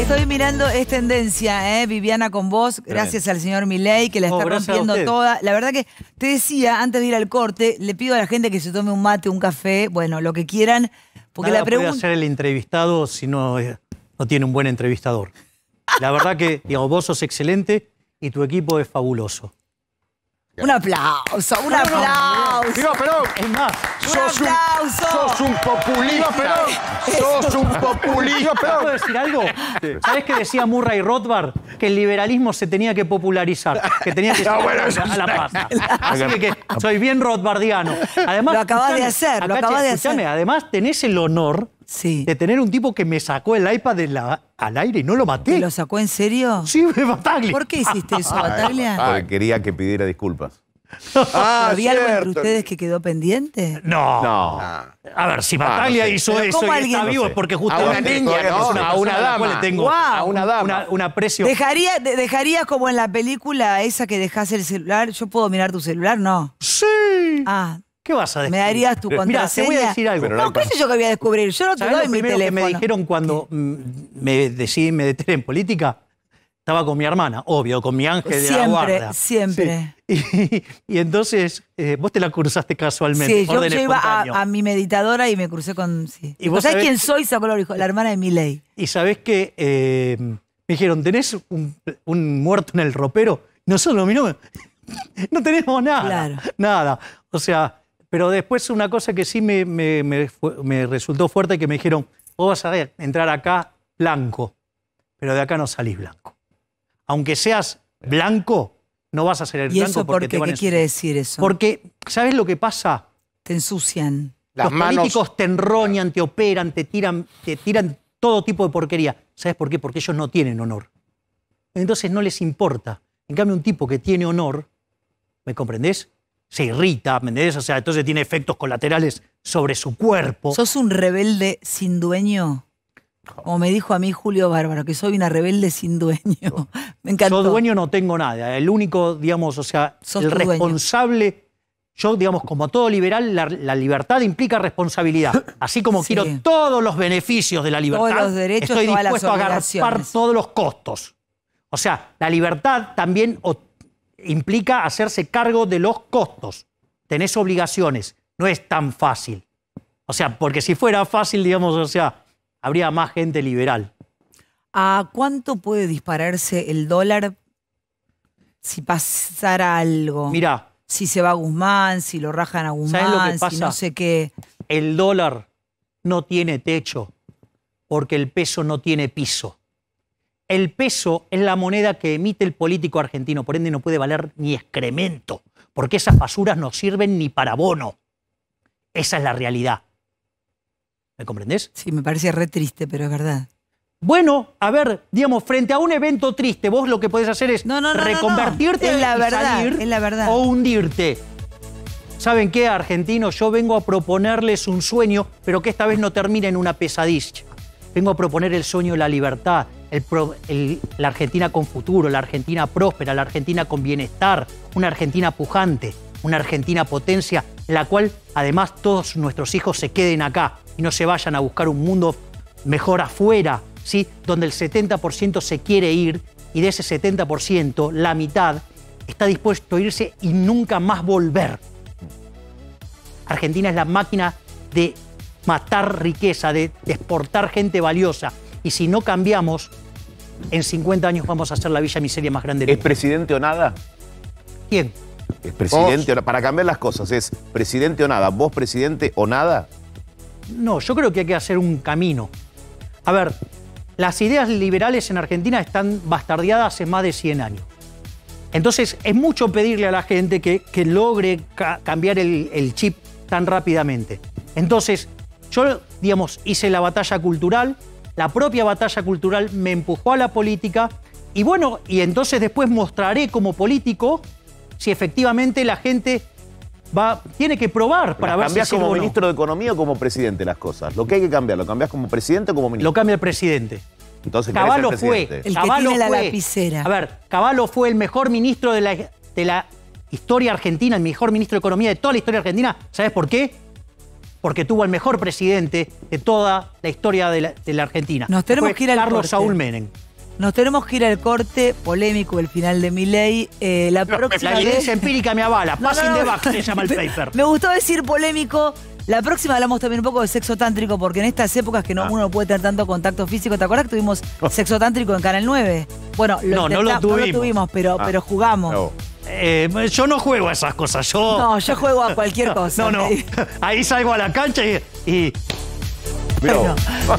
estoy mirando, es tendencia, ¿eh? Viviana con vos, gracias al señor Milei que la está rompiendo toda. La verdad que te decía, antes de ir al corte, le pido a la gente que se tome un mate, un café, bueno, lo que quieran, porque la pregunta... puede hacer el entrevistado si no, no tiene un buen entrevistador. La verdad que, digamos, vos sos excelente y tu equipo es fabuloso. Un aplauso, un aplauso. Digo, pero es más, sos un, sos un populista. Perón, sos un populista. ¿Puedo decir algo? ¿Sabes qué decía Murray Rothbard? Que el liberalismo se tenía que popularizar, que tenía que <laughs> ser a la paz. Así <laughs> que soy bien rothbardiano. Además, lo acabas de hacer, lo acabas de hacer. Además, tenés el honor Sí. De tener un tipo que me sacó el iPad al aire y no lo maté. lo sacó en serio? Sí, Bataglia. ¿Por qué hiciste eso, <laughs> Bataglia? Porque quería que pidiera disculpas. <laughs> ¿Había ah, algo entre ustedes que quedó pendiente? No. A ver, si ah, Bataglia hizo eso y está vivo es porque justo a una niña, una a una dama. le tengo a una dama. Una, un aprecio. Dejaría, ¿Dejarías como en la película esa que dejas el celular? ¿Yo puedo mirar tu celular? No. Sí. Ah, ¿Qué vas a decir? Me darías tu contraseña. <laughs> Mira, te voy a decir algo. no, ¿qué sé yo que voy a descubrir? Yo no te doy mi teléfono. me dijeron cuando mm, me decidí me meter en política? Estaba con mi hermana, obvio, con mi ángel de la guarda. Siempre, siempre. <laughs> Y, entonces, eh, vos te la cruzaste casualmente. Sí, yo, iba a, mi meditadora y me crucé con. ¿Sabés, quién soy? Sacó la hermana de ley. Y sabés que eh, me dijeron, ¿tenés un, muerto en el ropero? Nosotros, nombre. <laughs> no tenemos nada. Claro. Nada. O sea, pero después una cosa que sí me, resultó fuerte, que me dijeron, vos vas a entrar acá blanco, pero de acá no salís blanco. Aunque seas blanco, no vas a ser el blanco porque, te van ¿Qué quiere decir eso? Porque, ¿sabes lo que pasa? Te ensucian. Los políticos te enroñan, te operan, te tiran, te tiran todo tipo de porquería. ¿Sabes por qué? Porque ellos no tienen honor. Entonces no les importa. En cambio, un tipo que tiene honor, ¿me comprendés? se irrita, ¿me O sea, entonces tiene efectos colaterales sobre su cuerpo. ¿Sos un rebelde sin dueño? Como me dijo a mí Julio Bárbaro, que soy una rebelde sin dueño. <laughs> me encantó. Yo dueño no tengo nada. El único, digamos, o sea, el responsable. Yo, digamos, como todo liberal, la, libertad implica responsabilidad. Así como quiero todos los beneficios de la libertad, estoy dispuesto a agarrar todos los costos. O sea, la libertad también implica hacerse cargo de los costos. Tenés obligaciones. No es tan fácil. O sea, porque si fuera fácil, digamos, o sea, habría más gente liberal. ¿A cuánto puede dispararse el dólar si pasara algo? Mira. Si se va Guzmán, si lo rajan a Guzmán, si no sé qué. El dólar no tiene techo porque el peso no tiene piso el peso es la moneda que emite el político argentino, por ende no puede valer ni excremento, porque esas basuras no sirven ni para bono. Esa es la realidad. ¿Me comprendés? Sí, me parece re triste, pero es verdad. Bueno, a ver, digamos, frente a un evento triste, vos lo que podés hacer es reconvertirte en la verdad, o hundirte. ¿Saben qué, argentinos? Yo vengo a proponerles un sueño, pero que esta vez no termine en una pesadilla. Vengo a proponer el sueño de la libertad, la Argentina con futuro, la Argentina próspera, la Argentina con bienestar, una Argentina pujante, una Argentina potencia, la cual además todos nuestros hijos se queden acá y no se vayan a buscar un mundo mejor afuera, ¿sí? donde el 70% se quiere ir y de ese 70% la mitad está dispuesto a irse y nunca más volver. Argentina es la máquina de matar riqueza, de exportar gente valiosa. Y si no cambiamos, en 50 años vamos a hacer la Villa Miseria más grande del mundo. ¿Es presidente o nada? ¿Quién? ¿Es presidente o nada? Para cambiar las cosas, ¿es presidente o nada? ¿Vos presidente o nada? No, yo creo que hay que hacer un camino. A ver, las ideas liberales en Argentina están bastardeadas hace más de 100 años. Entonces, es mucho pedirle a la gente que, logre cambiar el, el chip tan rápidamente. Entonces, yo, digamos, hice la batalla cultural, la propia batalla cultural me empujó a la política y bueno, y entonces después mostraré como político si efectivamente la gente va, tiene que probar para ver si ¿Cambias como ministro de Economía o como presidente las cosas? Lo que hay que cambiar, ¿lo cambias como presidente o como ministro? Lo cambia el presidente. Entonces, Caballo fue. El Caballo fue, la lapicera. A ver, Caballo fue el mejor ministro de la, de la historia argentina, el mejor ministro de Economía de toda la historia argentina. ¿Sabes por qué? porque tuvo el mejor presidente de toda la historia de la, Argentina. Nos tenemos que ir al Carlos Saúl Menem. Nos tenemos que ir al corte polémico, el final de mi ley. Eh, la próxima la empírica me avala. <laughs> No, Passing no, se llama el <laughs> paper. Me gustó decir polémico. La próxima hablamos también un poco de sexo tántrico, porque en estas épocas que no, ah. uno no puede tener tanto contacto físico, ¿te acuerdas que tuvimos oh. sexo tántrico en Canal 9? Bueno, no, no, lo tuvimos. tuvimos. pero, ah. pero jugamos. Eh, yo no juego a esas cosas. Yo... No, yo juego a cualquier <laughs> cosa. no, no. Ahí salgo a la cancha y, Bueno,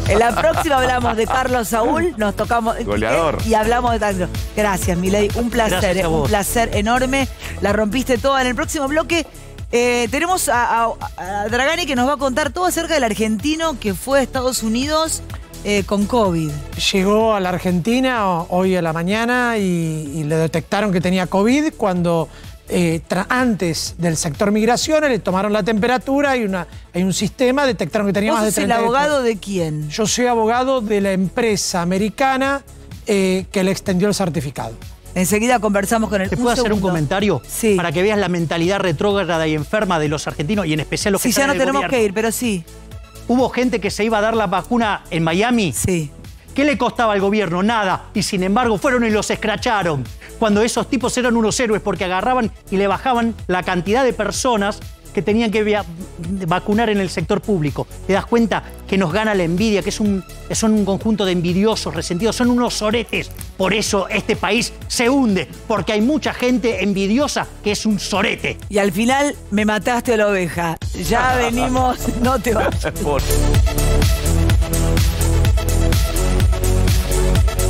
en la próxima hablamos de Carlos Saúl, nos tocamos Goleador. y hablamos de tanto. Gracias, Milei, un placer, eh, un placer enorme. La rompiste toda. En el próximo bloque eh, tenemos a, a Dragani que nos va a contar todo acerca del argentino que fue a Estados Unidos eh, con COVID. Llegó a la Argentina hoy a la mañana y, le detectaron que tenía COVID cuando eh, antes del sector migraciones le tomaron la temperatura, y una, hay un sistema, detectaron que tenía más de el abogado de quién? Yo soy abogado de la empresa americana eh, que le extendió el certificado. Enseguida conversamos con el. ¿Te puedo hacer un comentario? Sí. Para que veas la mentalidad retrógrada y enferma de los argentinos y en especial los que sí, ya no tenemos que ir, pero sí. Hubo gente que se iba a dar la vacuna en Miami. Sí. ¿Qué le costaba al gobierno? Nada. Y sin embargo fueron y los escracharon. Cuando esos tipos eran unos héroes porque agarraban y le bajaban la cantidad de personas que tenían que vacunar en el sector público. Te das cuenta que nos gana la envidia, que es un, son un conjunto de envidiosos, resentidos, son unos oretes, por eso este país se hunde, porque hay mucha gente envidiosa que es un sorete. Y al final me mataste a la oveja. Ya <laughs> venimos, no te vayas. <laughs>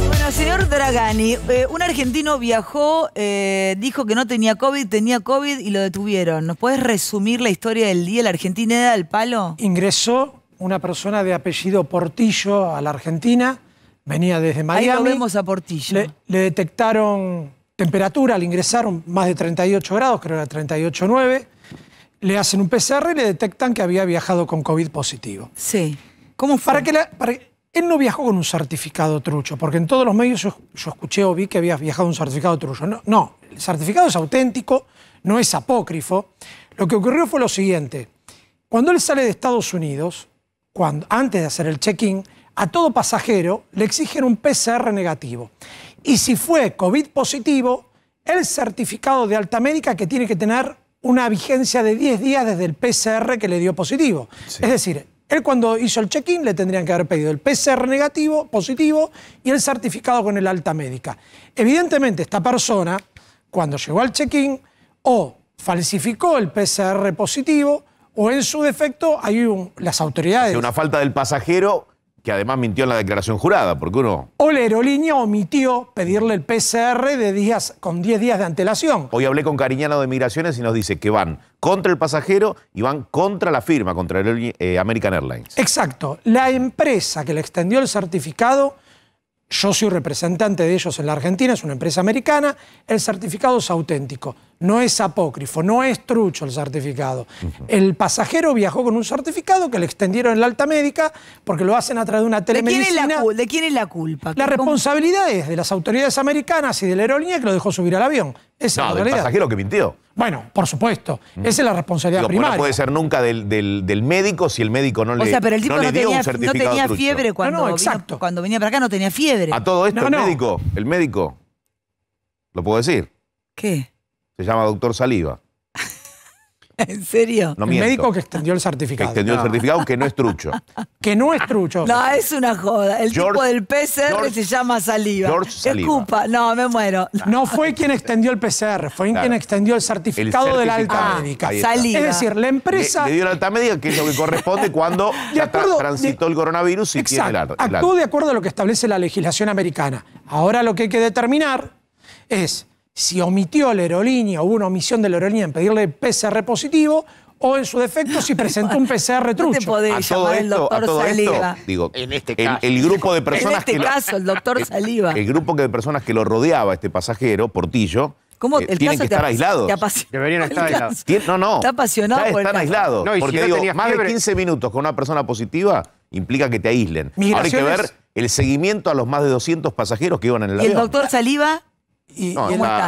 Bueno, Señor Dragani, eh, un argentino viajó, eh, dijo que no tenía COVID, tenía COVID y lo detuvieron. ¿Nos puedes resumir la historia del día, la argentina era del palo? Ingresó una persona de apellido Portillo a la Argentina, venía desde Miami. Ahí lo a Portillo. Le, detectaron temperatura, le ingresaron más de 38 grados, creo que era 38,9. Le hacen un PCR y le detectan que había viajado con COVID positivo. Sí. ¿Cómo fue? Para que él no viajó con un certificado trucho, porque en todos los medios yo, escuché o vi que había viajado un certificado trucho. No, no, el certificado es auténtico, no es apócrifo. Lo que ocurrió fue lo siguiente. Cuando él sale de Estados Unidos, antes de hacer el check-in, a todo pasajero le exigen un PCR negativo. Y si fue COVID positivo, el certificado de alta médica que tiene que tener una vigencia de 10 días desde el PCR que le dio positivo. Es decir, él cuando hizo el check-in le tendrían que haber pedido el PCR negativo, positivo y el certificado con el alta médica. Evidentemente, esta persona, cuando llegó al check-in, o falsificó el PCR positivo, o en su defecto hay las autoridades. Una falta del pasajero que además mintió en la declaración jurada, porque uno... la aerolínea omitió pedirle el PCR de días, con 10 días de antelación. Hoy hablé con Cariñano de Migraciones y nos dice que van contra el pasajero y van contra la firma, contra eh, American Airlines. Exacto. La empresa que le extendió el certificado, yo soy representante de ellos en la Argentina, es una empresa americana, el certificado es auténtico no es apócrifo, no es trucho el certificado. El pasajero viajó con un certificado que le extendieron en la alta médica porque lo hacen a través de una telemedicina. ¿De quién es la, culpa? La responsabilidad es de las autoridades americanas y de la aerolínea que lo dejó subir al avión. Esa no, del pasajero que mintió. Bueno, por supuesto. Esa es la responsabilidad pues primaria. No puede ser nunca del, médico si el médico no le O sea, pero el tipo no, tenía, no tenía fiebre cuando, cuando venía para acá, no tenía fiebre. A todo esto, el médico, el médico, ¿lo puedo decir? ¿Qué? Se llama doctor Saliva. <laughs> ¿En serio? el médico que extendió el certificado. Que extendió el certificado que no es trucho. <laughs> que no es trucho. No, es una joda. El tipo del PCR se llama Saliva. George Saliva. No, me muero. No fue quien extendió el PCR, fue quien extendió el certificado, de la alta ah, médica. Saliva. Es decir, la empresa... Le, dio la alta médica, que es lo que corresponde cuando <laughs> ya transitó el coronavirus y tiene el, Actuó de acuerdo a lo que establece la legislación americana. Ahora lo que hay que determinar es si omitió la aerolínea o hubo una omisión de la aerolínea en pedirle PCR positivo o en su defecto si <laughs> presentó un PCR trucho. No te llamar el doctor en este caso. El, grupo de <laughs> personas este que el doctor Saliva. El, grupo de personas que lo rodeaba este pasajero, Portillo, ¿Cómo eh, tienen que estar aislados. Deberían estar aislados. No, no. Está apasionado por Están aislados. porque más de 15 minutos con una persona positiva implica que te aíslen. hay que ver el seguimiento a los más de 200 pasajeros que iban en el avión. el doctor Saliva? Y,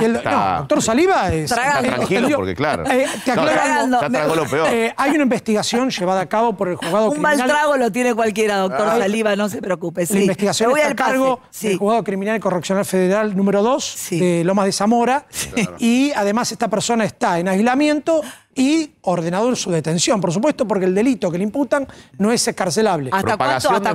el, doctor Saliva es. Eh, tranquilo eh, porque, claro. Eh, te aclaro lo peor. hay una investigación llevada a cabo por el juzgado criminal. Un mal trago lo tiene cualquiera, doctor ah, Saliva, no se preocupe. la investigación voy está a cargo del juzgado criminal y correccional federal número 2 de Lomas de Zamora. Y además, esta persona está en aislamiento y ordenado su detención, por supuesto, porque el delito que le imputan no es escarcelable. ¿Hasta,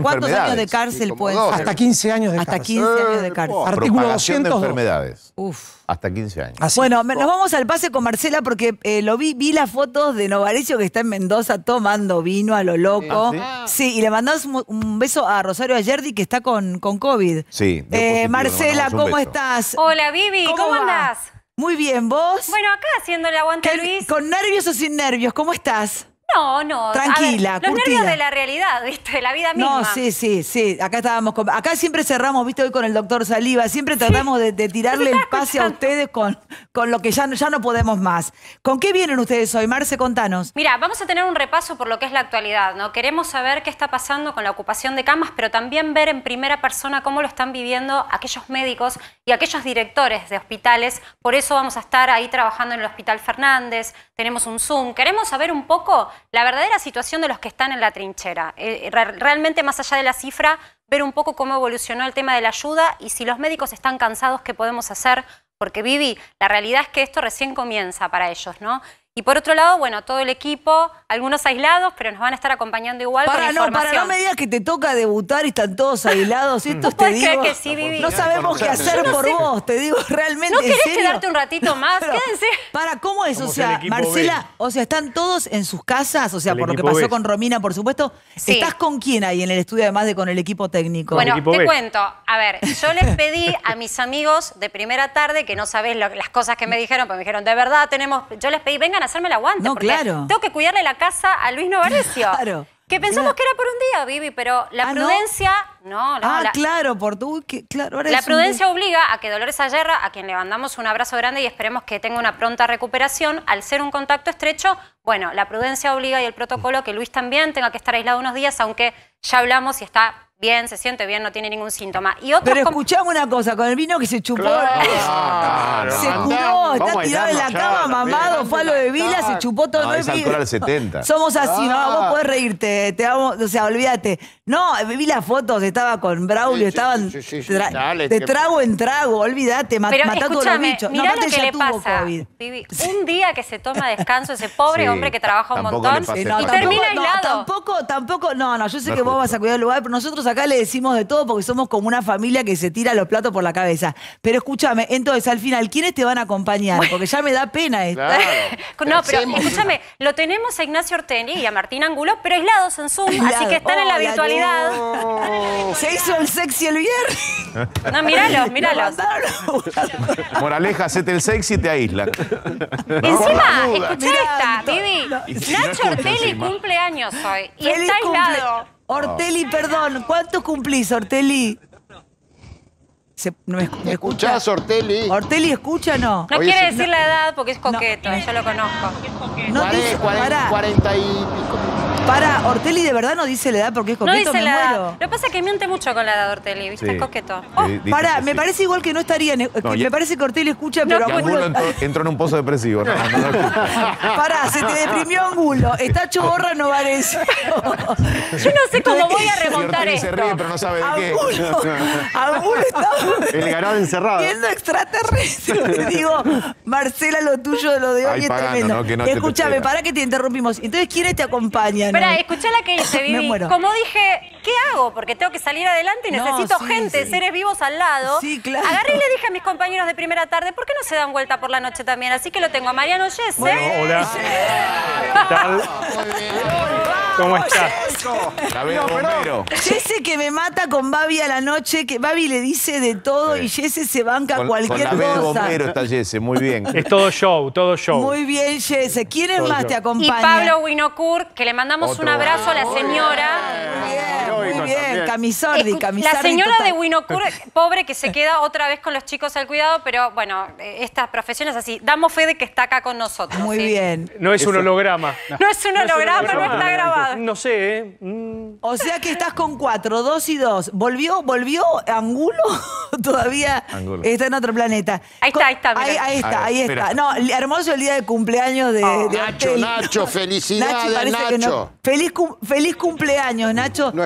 cuántos años de cárcel, puede ser? hasta 15 años de cárcel. hasta 15 años de cárcel. Artículo 200. enfermedades. Uf. Hasta 15 años. Bueno, nos vamos al pase con Marcela porque eh, lo vi, vi las fotos de Novarecio que está en Mendoza tomando vino a lo loco. Ah, sí? y le mandamos un, beso a Rosario Ayerdi que está con, con COVID. Sí. Eh, Marcela, ¿cómo estás? Hola, Vivi, ¿cómo, ¿cómo muy bien, ¿vos? Bueno, acá haciendo el aguante, Luis. ¿Con nervios o sin nervios? ¿Cómo estás? No, no. Tranquila, ver, Los de la realidad, ¿viste? De la vida misma. No, sí, sí, sí. Acá estábamos Acá siempre cerramos, ¿viste? Hoy con el doctor Saliva. Siempre tratamos de, <laughs> tirarle el pase a ustedes con, con lo que ya, ya no podemos más. ¿Con qué vienen ustedes hoy? Marce, contanos. Mira, vamos a tener un repaso por lo que es la actualidad, ¿no? Queremos saber qué está pasando con la ocupación de camas, pero también ver en primera persona cómo lo están viviendo aquellos médicos y aquellos directores de hospitales. Por eso vamos a estar ahí trabajando en el Hospital Fernández. Tenemos un Zoom. Queremos saber un poco la verdadera situación de los que están en la trinchera. Eh, realmente, más allá de la cifra, ver un poco cómo evolucionó el tema de la ayuda y si los médicos están cansados, ¿qué podemos hacer? Porque Vivi, la realidad es que esto recién comienza para ellos, ¿no? Y por otro lado, bueno, todo el equipo, algunos aislados, pero nos van a estar acompañando igual para, con no, información. Para, no que te toca debutar y están todos aislados. Esto <laughs> te digo, No sabemos qué hacer por vos, te digo realmente, ¿No querés quedarte un ratito más? Quédense. Para, ¿cómo es? o sea, Marcela, o sea, ¿están todos en sus casas? O sea, por lo que pasó con Romina, por supuesto. ¿Estás con quién ahí en el estudio, además de con el equipo técnico? Bueno, te cuento. A ver, yo les pedí a mis amigos de primera tarde, que no sabés las cosas que me dijeron, pues me dijeron, de verdad tenemos... Yo les pedí, vengan a hacerme la aguante. claro. Tengo que cuidarle la casa a Luis Novarecio. Claro. Que pensamos que era por un día, Vivi, pero la ah, prudencia... No, no, Ah, claro, por tu... Que, claro, la prudencia obliga a que Dolores Ayerra, a quien le mandamos un abrazo grande y esperemos que tenga una pronta recuperación, al ser un contacto estrecho, bueno, la prudencia obliga y el protocolo que Luis también tenga que estar aislado unos días, aunque ya hablamos y está bien, se siente bien, no tiene ningún síntoma. Y Pero escuchamos una cosa, con el vino que se chupó, Claro, ah, claro. se curó, está tirado en la cama, mamado, fue a lo de vila, se chupó todo el es al 70. Somos así, no, vos ah. podés reírte, te vamos, o sea, olvídate. No, vi las fotos, estaba con Braulio, estaban de trago en trago, olvídate, ma- a todos los bichos. mirá lo que le pasa. COVID. Vivi. Un día que se toma descanso ese pobre hombre que trabaja un montón y termina aislado. tampoco, tampoco, no, no, yo sé que vos vas a cuidar el lugar, pero nosotros acá le decimos de todo porque somos como una familia que se tira los platos por la cabeza. Pero escúchame, entonces al final, ¿quiénes te van a acompañar? Porque ya me da pena esto. <laughs> no, pero escúchame, lo tenemos a Ignacio Orteni y a Martín Angulo, pero aislados en Zoom, así que están en la virtualidad. Oh. Se hizo el sexy el viernes. No, míralos, míralos. Moraleja, hacete el sexy y te aíslan. Encima, escuchá esta, Vivi. Nacho Orteni cumple años hoy y está aislado. Orteli, perdón, ¿cuántos cumplís, Orteli? no ¿Me, escucha? ¿Escuchás, Ortelli? escucha o no. No quiere decir la edad porque es coqueto, yo lo conozco. No 40, dice- 40 y para, Ortelli de verdad no dice la edad porque es coqueto, no dice la edad. Lo que pasa es que miente mucho con la edad de Ortelli, ¿viste? Es coqueto. Eh, oh, para, me parece igual que no estaría. Me parece que Ortelli escucha, pero Angulo entró, en un pozo depresivo. ¿no? <laughs> se te deprimió Angulo. Está chorra, no parece. Yo no sé cómo voy a remontar esto. se ríe, pero no sabe de qué. Angulo. está El ganado encerrado. viendo extraterrestres. Te digo, Marcela, lo tuyo, de lo de hoy es tremendo. ¿no? Escúchame, para que te interrumpimos. Entonces, ¿quiénes te acompañan? Espera, escucha la que dice, Vivi. Como dije, ¿qué hago? Porque tengo que salir adelante y necesito gente, seres vivos al lado. Sí, claro. Agarré y le dije a mis compañeros de primera tarde, ¿por qué no se dan vuelta por la noche también? Así que lo tengo a Mariano Yese. Bueno, hola. ¿Qué tal? ¿Cómo estás? La Jesse que me mata con Babi a la noche, que Babi le dice de todo y Jesse se banca cualquier cualquier con la cosa. bombero está Jesse, muy bien. Es todo show, todo show. Muy bien, Jesse. ¿Quiénes más te acompañan? Y Pablo Winocur, que le mandamos un abrazo a la señora. Muy bien muy bien, Camisordi, camisordi. La señora de Winocur, pobre que se queda otra vez con los chicos al cuidado, pero bueno, eh, estas profesiones así. Damos fe de que está acá con nosotros. Muy bien. No es, un holograma. No. es un holograma, no, está grabado. No sé, ¿eh? Mm. O sea que estás con cuatro, dos y dos. ¿Volvió, volvió Angulo? <laughs> Todavía está en otro planeta. Ahí está, ahí está. Ahí, ahí, está, ahí está. No, hermoso el día de cumpleaños de, oh, Nacho, Nacho, <laughs> felicidades, Nacho. Nacho. Feliz, cumpleaños, Nacho. No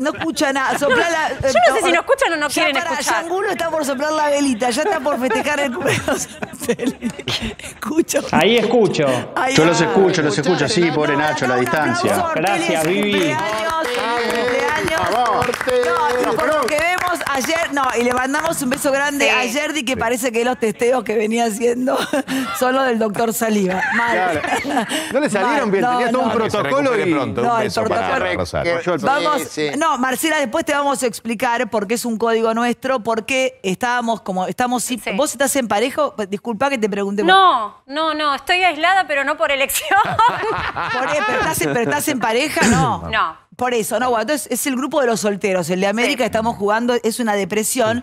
no escucha nada. Sopla la, yo no, sé eh, si nos escuchan o no quieren escuchar. está por soplar la velita, ya está por festejar el cumpleaños. <laughs> escucho. Ahí escucho. yo los escucho, los escucho, sí, pobre Nacho, la distancia. Gracias, Vivi. Cumpleaños, cumpleaños. No, vemos Ayer, no, y le mandamos un beso grande a Yerdi, que parece que los testeos que venía haciendo <laughs> son los del doctor Saliva. No le salieron bien, tenía todo un protocolo y... Pronto, no, el protocolo... No, Marcela, después te vamos a explicar por qué es un código nuestro, por qué estábamos como... estamos ¿Vos estás en pareja, Disculpa que te pregunte. No, no, no, estoy aislada, pero no por elección. <laughs> por, pero, estás, pero estás en pareja, no. No. Por eso, no aguanto. Es, el grupo de los solteros. El de América estamos jugando, es una depresión.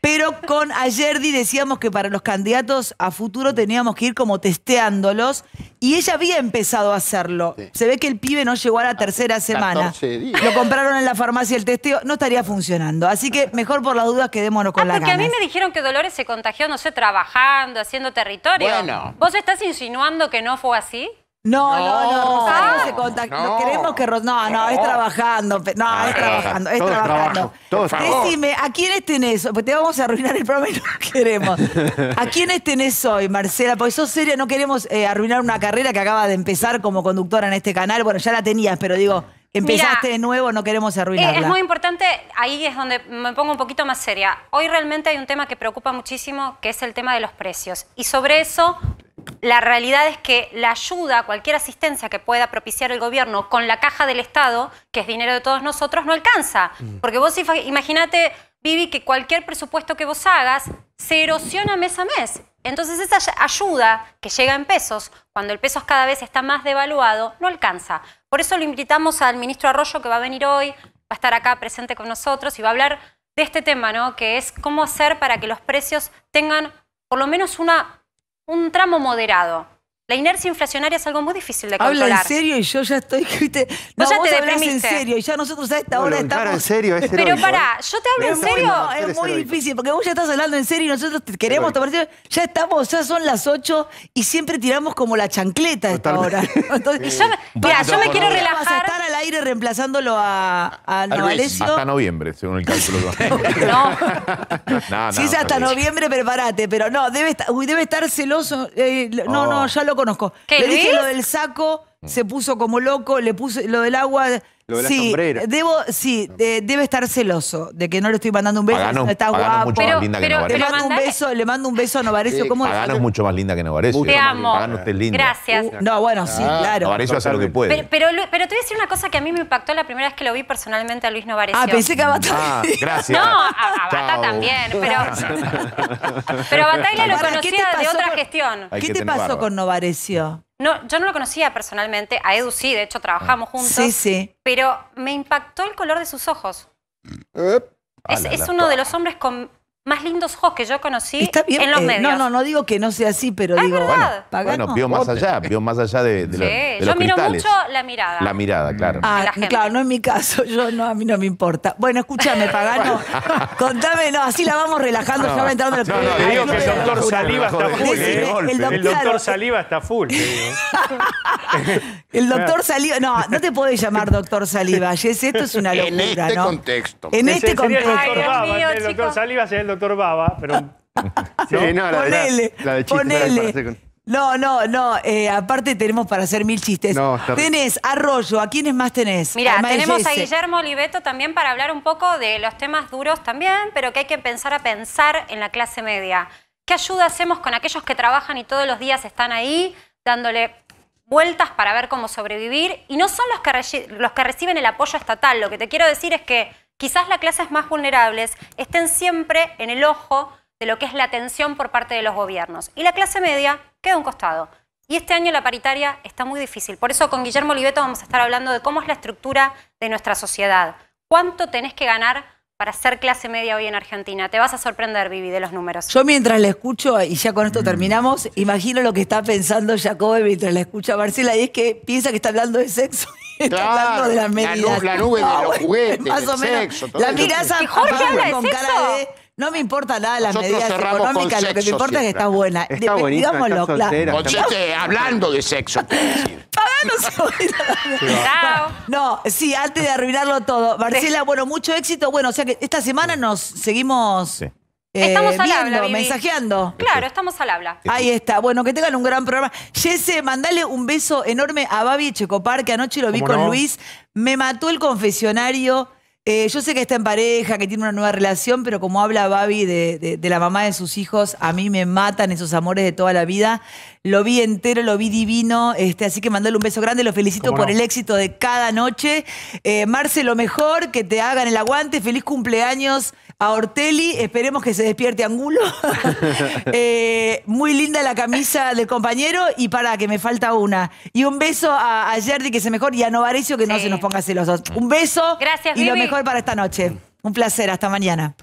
Pero con Ayerdi decíamos que para los candidatos a futuro teníamos que ir como testeándolos. Y ella había empezado a hacerlo. Se ve que el pibe no llegó a la ah, tercera semana. Lo compraron en la farmacia el testeo. No estaría funcionando. Así que mejor por las dudas quedémonos con la ah, la Porque a mí me dijeron que Dolores se contagió, no sé, trabajando, haciendo territorio. Bueno. ¿Vos estás insinuando que no fue así? No, no, no, se cuenta, No. Queremos que No, no, es trabajando. No, ah, es trabajando, es trabajando. todo Decime, ¿a quiénes tenés? Porque te vamos a arruinar el programa y no queremos. ¿A quiénes tenés hoy, Marcela? Porque sos seria, no queremos eh, arruinar una carrera que acaba de empezar como conductora en este canal. Bueno, ya la tenías, pero digo, empezaste de nuevo, no queremos arruinarla. Eh, es muy importante, ahí es donde me pongo un poquito más seria. Hoy realmente hay un tema que preocupa muchísimo, que es el tema de los precios. Y sobre eso la realidad es que la ayuda, cualquier asistencia que pueda propiciar el gobierno con la caja del Estado, que es dinero de todos nosotros, no alcanza. Mm. Porque vos imaginate, Vivi, que cualquier presupuesto que vos hagas se erosiona mes a mes. Entonces esa ayuda que llega en pesos, cuando el peso cada vez está más devaluado, no alcanza. Por eso lo invitamos al ministro Arroyo, que va a venir hoy, va a estar acá presente con nosotros y va a hablar de este tema, ¿no? Que es cómo hacer para que los precios tengan por lo menos una un tramo moderado. La inercia inflacionaria es algo muy difícil de controlar. Habla en serio y yo ya estoy... <laughs> ¿viste? No, ya te deprimiste. en serio y ya nosotros a esta hora estamos... Pero pará, ¿eh? yo te hablo en serio... es, muy difícil porque vos ya estás hablando en serio y nosotros te queremos Ya estamos, ya son las 8 y siempre tiramos como la chancleta a esta hora. <laughs> Entonces, y yo, yo me quiero relajar... Vas a estar al aire reemplazándolo a, a, Hasta noviembre, según el cálculo. <laughs> no. no, sí, es hasta noviembre, prepárate. Pero no, debe estar, uy, debe estar celoso. Eh, no, no, oh. ya lo conozco. le dije lo del saco, se puso como loco, le puse lo del agua, sí, Debo, sí, debe estar celoso de que no le estoy mandando un beso, está guapo. le, mando un beso, le mando un beso a Novarecio. ¿Cómo mucho más linda que Novarecio. Te amo. Gracias. No, bueno, sí, ah. claro. Novarecio hace lo que puede. Pero, pero, te voy a decir una cosa que a mí me impactó la primera vez que lo vi personalmente a Luis Novarecio. Ah, pensé que Batalla. Ah, <laughs> gracias. No, a, también, pero, <laughs> pero a lo conocía de otra gestión. ¿Qué te pasó con Novarecio? No, yo no lo conocía personalmente, a Edu sí, de hecho trabajamos juntos. Sí, sí. Pero me impactó el color de sus ojos. Eh, es, uno de los hombres con más lindos ojos que yo conocí en los eh, medios. no, no, no digo que no sea así, pero digo, pagano, bueno, vio más allá, vio más allá de, de, sí. yo miro mucho la mirada. La mirada, mm. claro. Ah, claro, no es mi caso, yo no, a mí no me importa. Bueno, escúchame, <laughs> Pagano, contame, no, así la vamos relajando, ya va entrando el... No, digo que el doctor Saliva está full, El doctor Saliva está full, El doctor Saliva, no, no te puedes llamar doctor Saliva, Jess, esto es una locura, este ¿no? En este contexto. En este contexto. el doctor Saliva, el doctor torbaba pero. <laughs> no, la ponele. no, no, no. Eh, aparte tenemos para hacer mil chistes. Tenés Arroyo, ¿a quiénes más tenés? Mira, tenemos a Guillermo Oliveto también para hablar un poco de los temas duros también, pero que hay que pensar a pensar en la clase media. ¿Qué ayuda hacemos con aquellos que trabajan y todos los días están ahí dándole vueltas para ver cómo sobrevivir? Y no son los que, los que reciben el apoyo estatal. Lo que te quiero decir es que quizás las clases más vulnerables estén siempre en el ojo de lo que es la atención por parte de los gobiernos. Y la clase media queda un costado. Y este año la paritaria está muy difícil. Por eso con Guillermo Oliveto vamos a estar hablando de cómo es la estructura de nuestra sociedad. ¿Cuánto tenés que ganar para ser clase media hoy en Argentina. Te vas a sorprender, Vivi, de los números. Yo mientras le escucho, y ya con esto terminamos, imagino lo que está pensando Jacob mientras la escucha Marcela, y es que piensa que está hablando de sexo. Está hablando de las medidas. La, nube de los ah, juguetes, más o menos. la a Jorge con cara de... No me importa nada las medidas económicas, lo que me importa es que está buena. Está bonita, claro. Conchete, <laughs> hablando de sexo, decir. No, sí, antes de arruinarlo todo. Marcela, bueno, mucho éxito. Bueno, o sea que esta semana nos seguimos eh, Estamos al habla, mensajeando. Claro, estamos al habla. Ahí está. Bueno, que tengan un gran programa. Jesse, mandale un beso enorme a Babi Checopar, que anoche lo vi con Luis. Me mató el confesionario. Eh, yo sé que está en pareja, que tiene una nueva relación, pero como habla Babi de, la mamá de sus hijos, a mí me matan esos amores de toda la vida. Lo vi entero, lo vi divino, este, así que mandale un beso grande, lo felicito por el éxito de cada noche. Eh, Marce, lo mejor, que te hagan el aguante, feliz cumpleaños. A Ortelli, esperemos que se despierte Angulo. <laughs> Eh, muy linda la camisa del compañero y para que me falta una. Y un beso a, a que se mejor y a Novarecio que no se nos ponga celosos. Un beso Gracias, y lo mejor para esta noche. Un placer, hasta mañana.